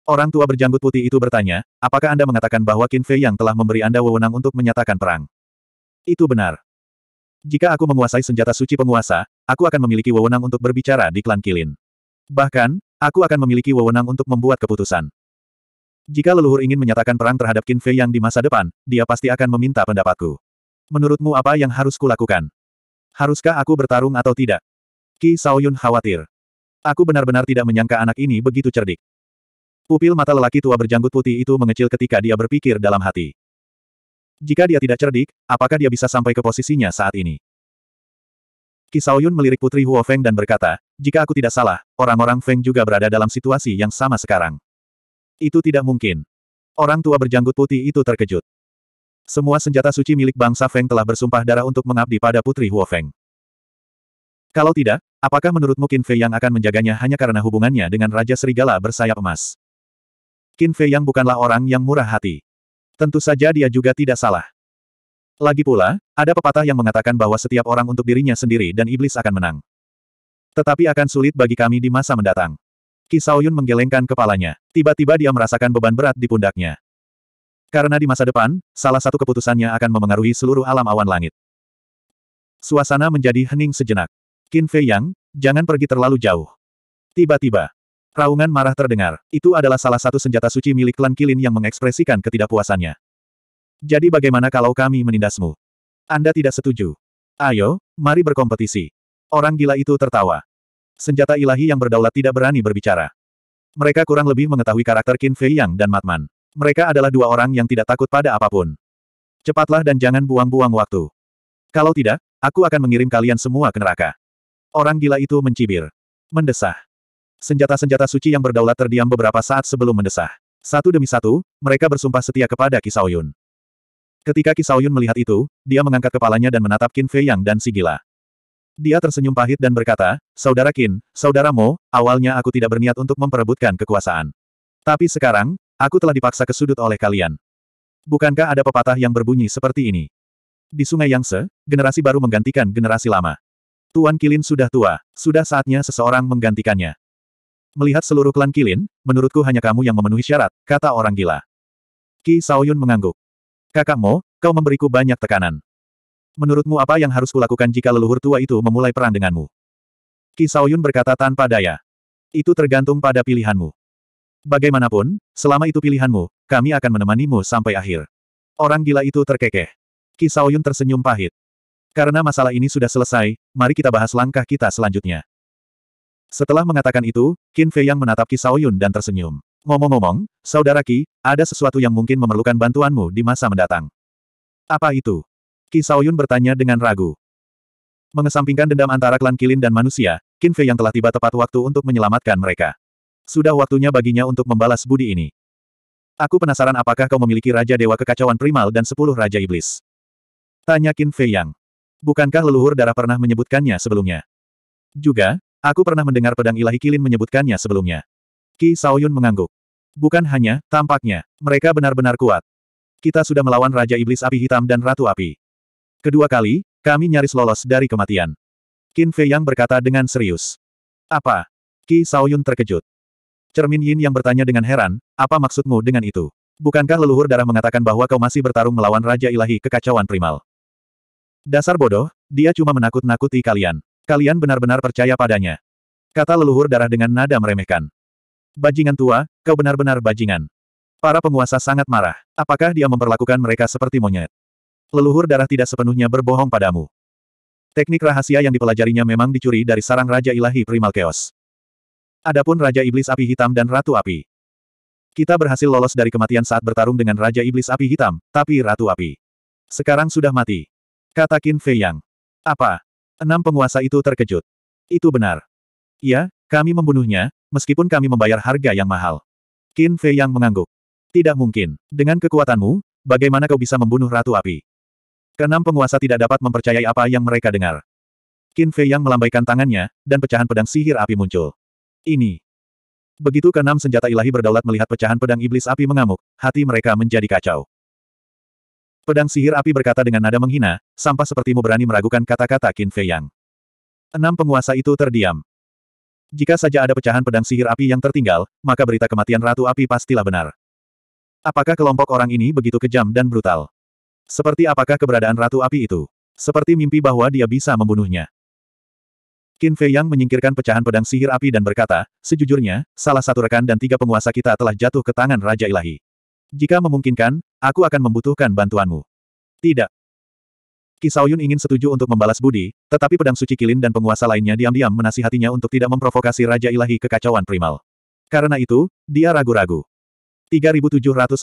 Orang tua berjanggut putih itu bertanya, apakah Anda mengatakan bahwa Qin Fei Yang telah memberi Anda wewenang untuk menyatakan perang? Itu benar. Jika aku menguasai senjata suci penguasa, aku akan memiliki wewenang untuk berbicara di klan Kilin. Bahkan, aku akan memiliki wewenang untuk membuat keputusan. Jika leluhur ingin menyatakan perang terhadap Qin Fei yang di masa depan, dia pasti akan meminta pendapatku. Menurutmu apa yang harus kulakukan? Haruskah aku bertarung atau tidak? Ki Saoyun khawatir. Aku benar-benar tidak menyangka anak ini begitu cerdik. Pupil mata lelaki tua berjanggut putih itu mengecil ketika dia berpikir dalam hati. Jika dia tidak cerdik, apakah dia bisa sampai ke posisinya saat ini? Kisaoyun melirik Putri Huo Feng dan berkata, jika aku tidak salah, orang-orang Feng juga berada dalam situasi yang sama sekarang. Itu tidak mungkin. Orang tua berjanggut putih itu terkejut. Semua senjata suci milik bangsa Feng telah bersumpah darah untuk mengabdi pada Putri Huo Feng. Kalau tidak, apakah menurutmu Qin Fei yang akan menjaganya hanya karena hubungannya dengan Raja Serigala bersayap emas? Qin Fei yang bukanlah orang yang murah hati. Tentu saja dia juga tidak salah. Lagi pula, ada pepatah yang mengatakan bahwa setiap orang untuk dirinya sendiri dan iblis akan menang. Tetapi akan sulit bagi kami di masa mendatang. Kisauyun menggelengkan kepalanya. Tiba-tiba dia merasakan beban berat di pundaknya. Karena di masa depan, salah satu keputusannya akan memengaruhi seluruh alam awan langit. Suasana menjadi hening sejenak. Qin Fei Yang, jangan pergi terlalu jauh. Tiba-tiba, Raungan marah terdengar. Itu adalah salah satu senjata suci milik klan Kilin yang mengekspresikan ketidakpuasannya. Jadi bagaimana kalau kami menindasmu? Anda tidak setuju. Ayo, mari berkompetisi. Orang gila itu tertawa. Senjata ilahi yang berdaulat tidak berani berbicara. Mereka kurang lebih mengetahui karakter Qin Fei Yang dan Matman. Mereka adalah dua orang yang tidak takut pada apapun. Cepatlah dan jangan buang-buang waktu. Kalau tidak, aku akan mengirim kalian semua ke neraka. Orang gila itu mencibir. Mendesah senjata-senjata suci yang berdaulat terdiam beberapa saat sebelum mendesah. Satu demi satu, mereka bersumpah setia kepada Kisaoyun. Ketika Kisaoyun melihat itu, dia mengangkat kepalanya dan menatap Qin Fei Yang dan si gila. Dia tersenyum pahit dan berkata, Saudara Qin, saudaramu, awalnya aku tidak berniat untuk memperebutkan kekuasaan. Tapi sekarang, aku telah dipaksa ke sudut oleh kalian. Bukankah ada pepatah yang berbunyi seperti ini? Di Sungai Yangse, generasi baru menggantikan generasi lama. Tuan Kilin sudah tua, sudah saatnya seseorang menggantikannya. Melihat seluruh klan Kilin, menurutku hanya kamu yang memenuhi syarat, kata orang gila. Ki Saoyun mengangguk. Kakak Mo, kau memberiku banyak tekanan. Menurutmu apa yang harus kulakukan jika leluhur tua itu memulai perang denganmu? Ki Saoyun berkata tanpa daya. Itu tergantung pada pilihanmu. Bagaimanapun, selama itu pilihanmu, kami akan menemanimu sampai akhir. Orang gila itu terkekeh. Ki Saoyun tersenyum pahit. Karena masalah ini sudah selesai, mari kita bahas langkah kita selanjutnya. Setelah mengatakan itu, Qin Fei yang menatap Qi Yun dan tersenyum. Ngomong-ngomong, Saudara Ki, ada sesuatu yang mungkin memerlukan bantuanmu di masa mendatang. Apa itu? Qi Yun bertanya dengan ragu. Mengesampingkan dendam antara klan Kilin dan manusia, Qin Fei yang telah tiba tepat waktu untuk menyelamatkan mereka. Sudah waktunya baginya untuk membalas budi ini. Aku penasaran apakah kau memiliki Raja Dewa Kekacauan Primal dan sepuluh Raja Iblis. Tanya Qin Fei Yang. Bukankah leluhur darah pernah menyebutkannya sebelumnya? Juga, Aku pernah mendengar pedang ilahi Kilin menyebutkannya sebelumnya. Ki Saoyun mengangguk. Bukan hanya, tampaknya, mereka benar-benar kuat. Kita sudah melawan Raja Iblis Api Hitam dan Ratu Api. Kedua kali, kami nyaris lolos dari kematian. Qin Fei Yang berkata dengan serius. Apa? Ki Saoyun terkejut. Cermin Yin yang bertanya dengan heran, apa maksudmu dengan itu? Bukankah leluhur darah mengatakan bahwa kau masih bertarung melawan Raja Ilahi Kekacauan Primal? Dasar bodoh, dia cuma menakut-nakuti kalian. Kalian benar-benar percaya padanya. Kata leluhur darah dengan nada meremehkan. Bajingan tua, kau benar-benar bajingan. Para penguasa sangat marah. Apakah dia memperlakukan mereka seperti monyet? Leluhur darah tidak sepenuhnya berbohong padamu. Teknik rahasia yang dipelajarinya memang dicuri dari sarang Raja Ilahi Primal Chaos. Adapun Raja Iblis Api Hitam dan Ratu Api. Kita berhasil lolos dari kematian saat bertarung dengan Raja Iblis Api Hitam, tapi Ratu Api. Sekarang sudah mati. Kata Qin Fei Yang. Apa? Enam penguasa itu terkejut. Itu benar. Ya, kami membunuhnya, meskipun kami membayar harga yang mahal. Qin Fei yang mengangguk. Tidak mungkin. Dengan kekuatanmu, bagaimana kau bisa membunuh Ratu Api? Keenam penguasa tidak dapat mempercayai apa yang mereka dengar. Qin Fei yang melambaikan tangannya, dan pecahan pedang sihir api muncul. Ini. Begitu keenam senjata ilahi berdaulat melihat pecahan pedang iblis api mengamuk, hati mereka menjadi kacau. Pedang sihir api berkata dengan nada menghina, sampah sepertimu berani meragukan kata-kata Qin Fei Yang. Enam penguasa itu terdiam. Jika saja ada pecahan pedang sihir api yang tertinggal, maka berita kematian Ratu Api pastilah benar. Apakah kelompok orang ini begitu kejam dan brutal? Seperti apakah keberadaan Ratu Api itu? Seperti mimpi bahwa dia bisa membunuhnya. Qin Fei Yang menyingkirkan pecahan pedang sihir api dan berkata, sejujurnya, salah satu rekan dan tiga penguasa kita telah jatuh ke tangan Raja Ilahi. Jika memungkinkan, aku akan membutuhkan bantuanmu. Tidak. Kisaoyun ingin setuju untuk membalas budi, tetapi pedang suci kilin dan penguasa lainnya diam-diam menasihatinya untuk tidak memprovokasi Raja Ilahi kekacauan primal. Karena itu, dia ragu-ragu. 3769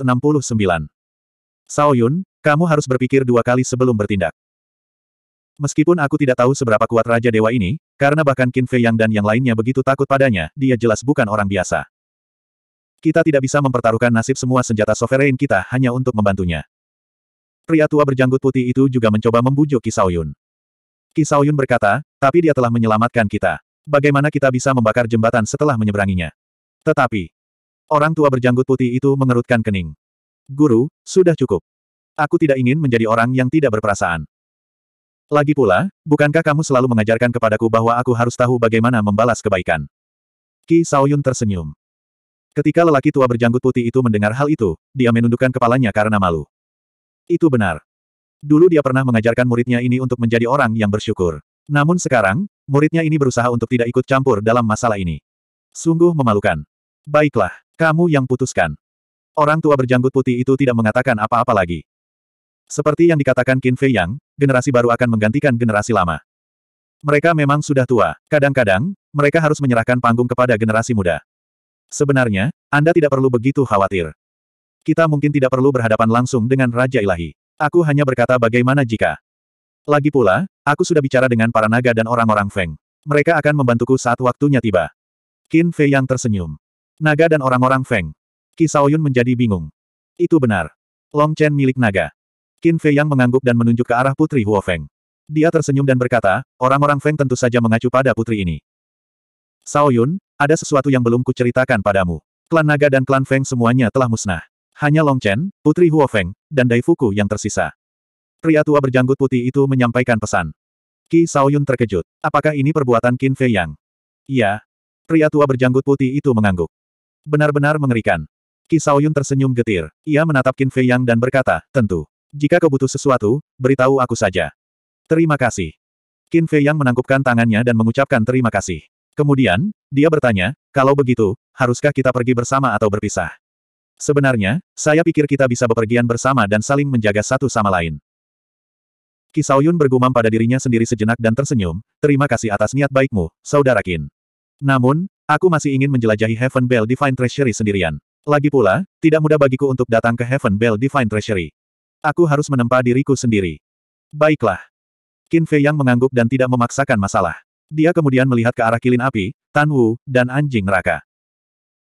Saoyun, kamu harus berpikir dua kali sebelum bertindak. Meskipun aku tidak tahu seberapa kuat Raja Dewa ini, karena bahkan Qin Fei Yang dan yang lainnya begitu takut padanya, dia jelas bukan orang biasa. Kita tidak bisa mempertaruhkan nasib semua senjata sovereign kita hanya untuk membantunya. Pria tua berjanggut putih itu juga mencoba membujuk Kisao Yun. Yun berkata, tapi dia telah menyelamatkan kita. Bagaimana kita bisa membakar jembatan setelah menyeberanginya? Tetapi, orang tua berjanggut putih itu mengerutkan kening. Guru, sudah cukup. Aku tidak ingin menjadi orang yang tidak berperasaan. Lagi pula, bukankah kamu selalu mengajarkan kepadaku bahwa aku harus tahu bagaimana membalas kebaikan? Ki Saoyun tersenyum. Ketika lelaki tua berjanggut putih itu mendengar hal itu, dia menundukkan kepalanya karena malu. Itu benar. Dulu dia pernah mengajarkan muridnya ini untuk menjadi orang yang bersyukur. Namun sekarang, muridnya ini berusaha untuk tidak ikut campur dalam masalah ini. Sungguh memalukan. Baiklah, kamu yang putuskan. Orang tua berjanggut putih itu tidak mengatakan apa-apa lagi. Seperti yang dikatakan Qin Fei Yang, generasi baru akan menggantikan generasi lama. Mereka memang sudah tua. Kadang-kadang, mereka harus menyerahkan panggung kepada generasi muda. Sebenarnya, Anda tidak perlu begitu khawatir. Kita mungkin tidak perlu berhadapan langsung dengan Raja Ilahi. Aku hanya berkata bagaimana jika. Lagi pula, aku sudah bicara dengan para naga dan orang-orang Feng. Mereka akan membantuku saat waktunya tiba. Qin Fei yang tersenyum. Naga dan orang-orang Feng. Yun menjadi bingung. Itu benar. Long Chen milik naga. Qin Fei yang mengangguk dan menunjuk ke arah Putri Huo Feng. Dia tersenyum dan berkata, orang-orang Feng tentu saja mengacu pada putri ini. Sao Yun, ada sesuatu yang belum kuceritakan padamu. Klan Naga dan klan Feng semuanya telah musnah. Hanya Long Chen, Putri Huo Feng, dan Dai Fuku yang tersisa. Pria tua berjanggut putih itu menyampaikan pesan. Qi Saoyun terkejut. Apakah ini perbuatan Qin Fei Yang? Iya. Pria tua berjanggut putih itu mengangguk. Benar-benar mengerikan. Qi Saoyun tersenyum getir. Ia menatap Qin Fei Yang dan berkata, tentu. Jika kau butuh sesuatu, beritahu aku saja. Terima kasih. Qin Fei Yang menangkupkan tangannya dan mengucapkan terima kasih. Kemudian, dia bertanya, kalau begitu, haruskah kita pergi bersama atau berpisah? Sebenarnya, saya pikir kita bisa bepergian bersama dan saling menjaga satu sama lain. Kisao Yun bergumam pada dirinya sendiri sejenak dan tersenyum, terima kasih atas niat baikmu, saudara Qin. Namun, aku masih ingin menjelajahi Heaven Bell Divine Treasury sendirian. Lagi pula, tidak mudah bagiku untuk datang ke Heaven Bell Divine Treasury. Aku harus menempa diriku sendiri. Baiklah. Kin Fei Yang mengangguk dan tidak memaksakan masalah. Dia kemudian melihat ke arah kilin api, Tan Wu, dan anjing neraka.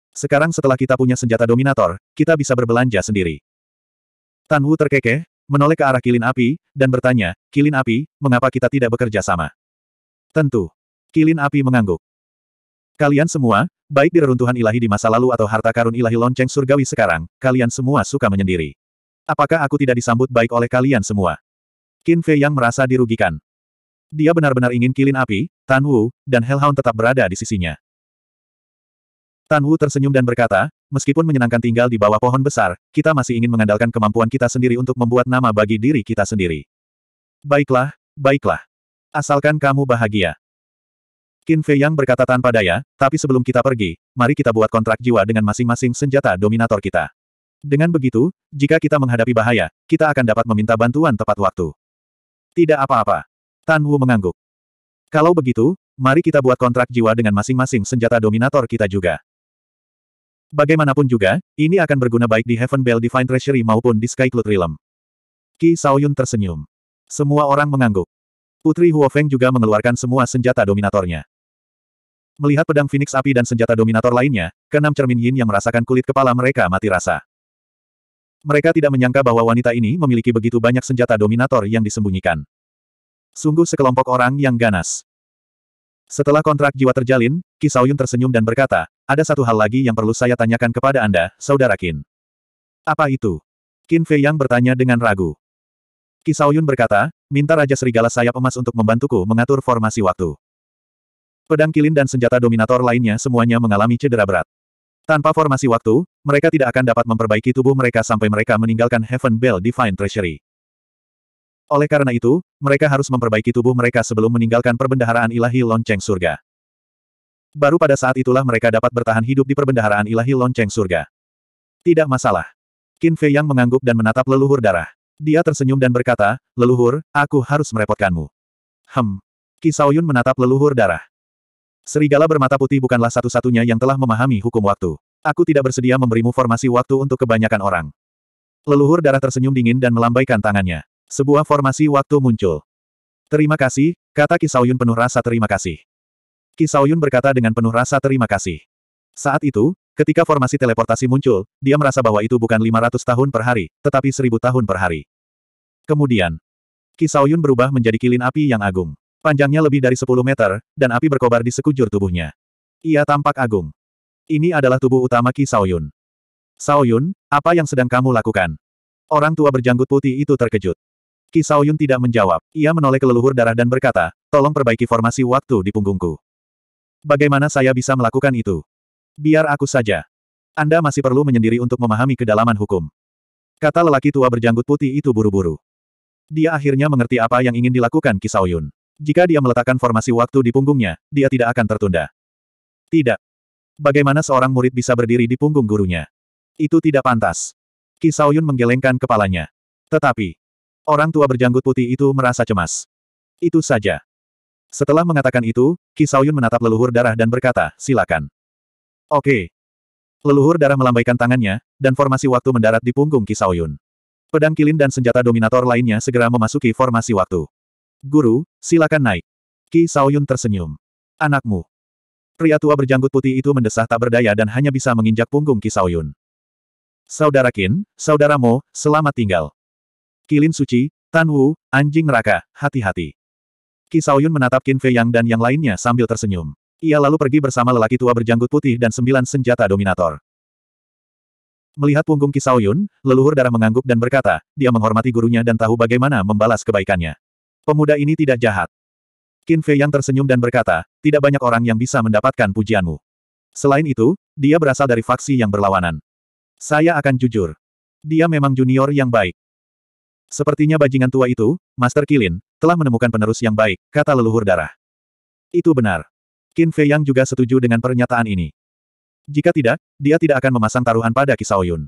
Sekarang setelah kita punya senjata dominator, kita bisa berbelanja sendiri. Tan Wu terkekeh, menoleh ke arah kilin api, dan bertanya, kilin api, mengapa kita tidak bekerja sama? Tentu. Kilin api mengangguk. Kalian semua, baik di reruntuhan ilahi di masa lalu atau harta karun ilahi lonceng surgawi sekarang, kalian semua suka menyendiri. Apakah aku tidak disambut baik oleh kalian semua? Qin Fei yang merasa dirugikan. Dia benar-benar ingin kilin api, Tan Wu, dan Hellhound tetap berada di sisinya. Tan Wu tersenyum dan berkata, meskipun menyenangkan tinggal di bawah pohon besar, kita masih ingin mengandalkan kemampuan kita sendiri untuk membuat nama bagi diri kita sendiri. Baiklah, baiklah. Asalkan kamu bahagia. Qin Fei Yang berkata tanpa daya, tapi sebelum kita pergi, mari kita buat kontrak jiwa dengan masing-masing senjata dominator kita. Dengan begitu, jika kita menghadapi bahaya, kita akan dapat meminta bantuan tepat waktu. Tidak apa-apa. Tan Wu mengangguk. Kalau begitu, mari kita buat kontrak jiwa dengan masing-masing senjata dominator kita juga. Bagaimanapun juga, ini akan berguna baik di Heaven Bell Divine Treasury maupun di Sky Cloud Realm. Qi Shaoyun tersenyum. Semua orang mengangguk. Putri Huofeng juga mengeluarkan semua senjata dominatornya. Melihat pedang Phoenix api dan senjata dominator lainnya, keenam cermin yin yang merasakan kulit kepala mereka mati rasa. Mereka tidak menyangka bahwa wanita ini memiliki begitu banyak senjata dominator yang disembunyikan. Sungguh sekelompok orang yang ganas. Setelah kontrak jiwa terjalin, Kisauyun tersenyum dan berkata, ada satu hal lagi yang perlu saya tanyakan kepada Anda, Saudara Qin. Apa itu? Qin Fei Yang bertanya dengan ragu. Kisauyun berkata, minta Raja Serigala Sayap Emas untuk membantuku mengatur formasi waktu. Pedang kilin dan senjata dominator lainnya semuanya mengalami cedera berat. Tanpa formasi waktu, mereka tidak akan dapat memperbaiki tubuh mereka sampai mereka meninggalkan Heaven Bell Divine Treasury. Oleh karena itu, mereka harus memperbaiki tubuh mereka sebelum meninggalkan perbendaharaan ilahi lonceng surga. Baru pada saat itulah mereka dapat bertahan hidup di perbendaharaan ilahi lonceng surga. Tidak masalah. Qin Fei Yang mengangguk dan menatap leluhur darah. Dia tersenyum dan berkata, leluhur, aku harus merepotkanmu. Hem. Yun menatap leluhur darah. Serigala bermata putih bukanlah satu-satunya yang telah memahami hukum waktu. Aku tidak bersedia memberimu formasi waktu untuk kebanyakan orang. Leluhur darah tersenyum dingin dan melambaikan tangannya. Sebuah formasi waktu muncul. Terima kasih, kata Kisauyun penuh rasa terima kasih. Kisauyun berkata dengan penuh rasa terima kasih. Saat itu, ketika formasi teleportasi muncul, dia merasa bahwa itu bukan 500 tahun per hari, tetapi 1000 tahun per hari. Kemudian, Kisauyun berubah menjadi kilin api yang agung. Panjangnya lebih dari 10 meter, dan api berkobar di sekujur tubuhnya. Ia tampak agung. Ini adalah tubuh utama Kisauyun. Saoyun, apa yang sedang kamu lakukan? Orang tua berjanggut putih itu terkejut. Kisauyun tidak menjawab. Ia menoleh ke leluhur darah dan berkata, tolong perbaiki formasi waktu di punggungku. Bagaimana saya bisa melakukan itu? Biar aku saja. Anda masih perlu menyendiri untuk memahami kedalaman hukum. Kata lelaki tua berjanggut putih itu buru-buru. Dia akhirnya mengerti apa yang ingin dilakukan Kisauyun. Jika dia meletakkan formasi waktu di punggungnya, dia tidak akan tertunda. Tidak. Bagaimana seorang murid bisa berdiri di punggung gurunya? Itu tidak pantas. Kisauyun menggelengkan kepalanya. Tetapi, Orang tua berjanggut putih itu merasa cemas. Itu saja. Setelah mengatakan itu, Kisauyun menatap leluhur darah dan berkata, silakan. Oke. Leluhur darah melambaikan tangannya, dan formasi waktu mendarat di punggung Kisauyun. Pedang kilin dan senjata dominator lainnya segera memasuki formasi waktu. Guru, silakan naik. Ki Saoyun tersenyum. Anakmu. Pria tua berjanggut putih itu mendesah tak berdaya dan hanya bisa menginjak punggung Ki Saoyun. Saudara Kin, saudara selamat tinggal. Kilin suci, Tan Wu, anjing neraka, hati-hati. Kisaoyun menatap Qin Fei Yang dan yang lainnya sambil tersenyum. Ia lalu pergi bersama lelaki tua berjanggut putih dan sembilan senjata dominator. Melihat punggung Kisaoyun, leluhur darah mengangguk dan berkata, dia menghormati gurunya dan tahu bagaimana membalas kebaikannya. Pemuda ini tidak jahat. Qin Fei Yang tersenyum dan berkata, tidak banyak orang yang bisa mendapatkan pujianmu. Selain itu, dia berasal dari faksi yang berlawanan. Saya akan jujur. Dia memang junior yang baik. Sepertinya bajingan tua itu, Master Kilin, telah menemukan penerus yang baik, kata leluhur darah. Itu benar. Qin Fei Yang juga setuju dengan pernyataan ini. Jika tidak, dia tidak akan memasang taruhan pada Kisaoyun.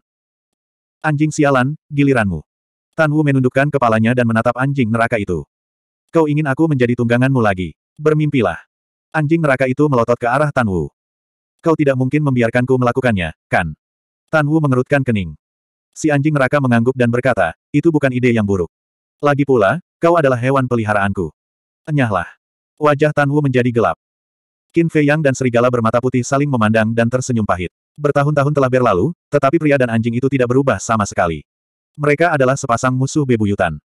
Anjing sialan, giliranmu. Tan Wu menundukkan kepalanya dan menatap anjing neraka itu. Kau ingin aku menjadi tungganganmu lagi. Bermimpilah. Anjing neraka itu melotot ke arah Tan Wu. Kau tidak mungkin membiarkanku melakukannya, kan? Tan Wu mengerutkan kening. Si anjing neraka mengangguk dan berkata, itu bukan ide yang buruk. Lagi pula, kau adalah hewan peliharaanku. Enyahlah. Wajah Tan Wu menjadi gelap. Qin Fei Yang dan serigala bermata putih saling memandang dan tersenyum pahit. Bertahun-tahun telah berlalu, tetapi pria dan anjing itu tidak berubah sama sekali. Mereka adalah sepasang musuh bebuyutan.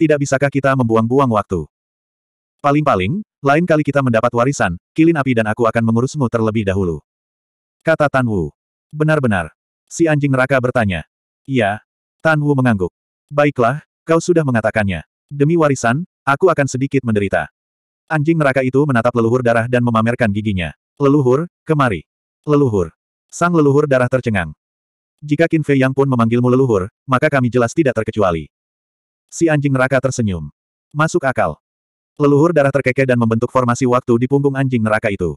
Tidak bisakah kita membuang-buang waktu? Paling-paling, lain kali kita mendapat warisan, kilin api dan aku akan mengurusmu terlebih dahulu. Kata Tan Wu. Benar-benar. Si anjing neraka bertanya. Iya. Tan Wu mengangguk. Baiklah, kau sudah mengatakannya. Demi warisan, aku akan sedikit menderita. Anjing neraka itu menatap leluhur darah dan memamerkan giginya. Leluhur, kemari. Leluhur. Sang leluhur darah tercengang. Jika Qin Fei Yang pun memanggilmu leluhur, maka kami jelas tidak terkecuali. Si anjing neraka tersenyum. Masuk akal. Leluhur darah terkekeh dan membentuk formasi waktu di punggung anjing neraka itu.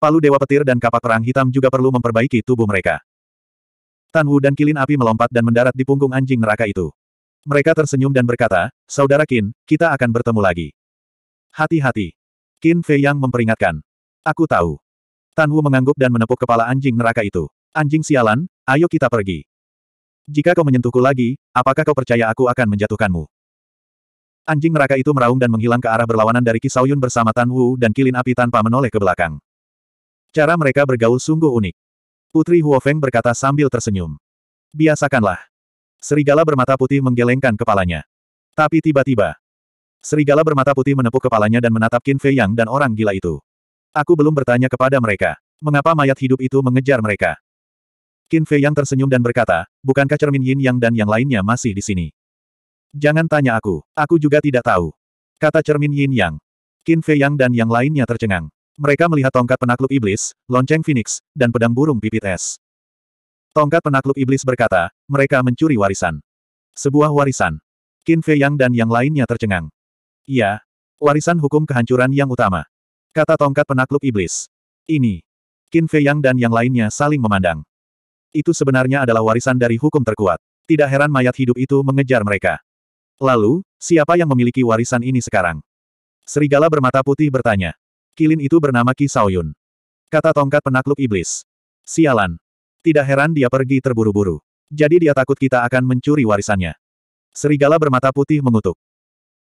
Palu Dewa Petir dan kapak perang hitam juga perlu memperbaiki tubuh mereka. Tan Wu dan kilin api melompat dan mendarat di punggung anjing neraka itu. Mereka tersenyum dan berkata, Saudara Qin, kita akan bertemu lagi. Hati-hati. Qin Fei yang memperingatkan. Aku tahu. Tan Wu mengangguk dan menepuk kepala anjing neraka itu. Anjing sialan, ayo kita pergi. Jika kau menyentuhku lagi, apakah kau percaya aku akan menjatuhkanmu? Anjing neraka itu meraung dan menghilang ke arah berlawanan dari Kisau Yun bersama Tan Wu dan kilin api tanpa menoleh ke belakang. Cara mereka bergaul sungguh unik. Putri Huofeng berkata sambil tersenyum. Biasakanlah. Serigala bermata putih menggelengkan kepalanya. Tapi tiba-tiba, serigala bermata putih menepuk kepalanya dan menatap Qin Fei Yang dan orang gila itu. Aku belum bertanya kepada mereka, mengapa mayat hidup itu mengejar mereka. Qin Fei Yang tersenyum dan berkata, bukankah cermin Yin Yang dan yang lainnya masih di sini? Jangan tanya aku, aku juga tidak tahu. Kata cermin Yin Yang. Qin Fei Yang dan yang lainnya tercengang. Mereka melihat tongkat penakluk iblis, lonceng phoenix, dan pedang burung pipit es. Tongkat penakluk iblis berkata, mereka mencuri warisan. Sebuah warisan. Qin Fei Yang dan yang lainnya tercengang. Iya. Warisan hukum kehancuran yang utama. Kata tongkat penakluk iblis. Ini. Qin Fei Yang dan yang lainnya saling memandang. Itu sebenarnya adalah warisan dari hukum terkuat. Tidak heran mayat hidup itu mengejar mereka. Lalu, siapa yang memiliki warisan ini sekarang? Serigala bermata putih bertanya. Kilin itu bernama Ki Saoyun. Kata tongkat penakluk iblis. Sialan. Tidak heran dia pergi terburu-buru. Jadi dia takut kita akan mencuri warisannya. Serigala bermata putih mengutuk.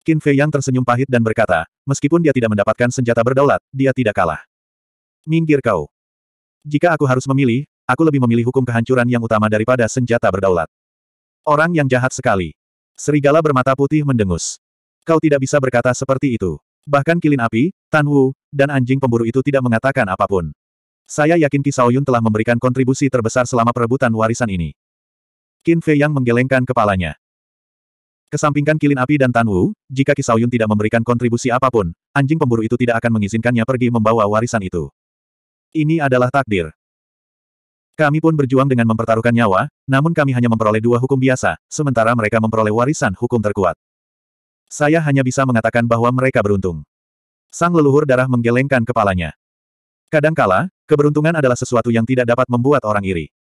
Qin Fei yang tersenyum pahit dan berkata, meskipun dia tidak mendapatkan senjata berdaulat, dia tidak kalah. Minggir kau. Jika aku harus memilih, aku lebih memilih hukum kehancuran yang utama daripada senjata berdaulat. Orang yang jahat sekali. Serigala bermata putih mendengus. Kau tidak bisa berkata seperti itu. Bahkan kilin api, Tan Wu, dan anjing pemburu itu tidak mengatakan apapun. Saya yakin Kisao Yun telah memberikan kontribusi terbesar selama perebutan warisan ini. Qin Fei yang menggelengkan kepalanya. Kesampingkan kilin api dan Tan Wu, jika Kisao Yun tidak memberikan kontribusi apapun, anjing pemburu itu tidak akan mengizinkannya pergi membawa warisan itu. Ini adalah takdir. Kami pun berjuang dengan mempertaruhkan nyawa, namun kami hanya memperoleh dua hukum biasa, sementara mereka memperoleh warisan hukum terkuat. Saya hanya bisa mengatakan bahwa mereka beruntung. Sang leluhur darah menggelengkan kepalanya. Kadangkala, keberuntungan adalah sesuatu yang tidak dapat membuat orang iri.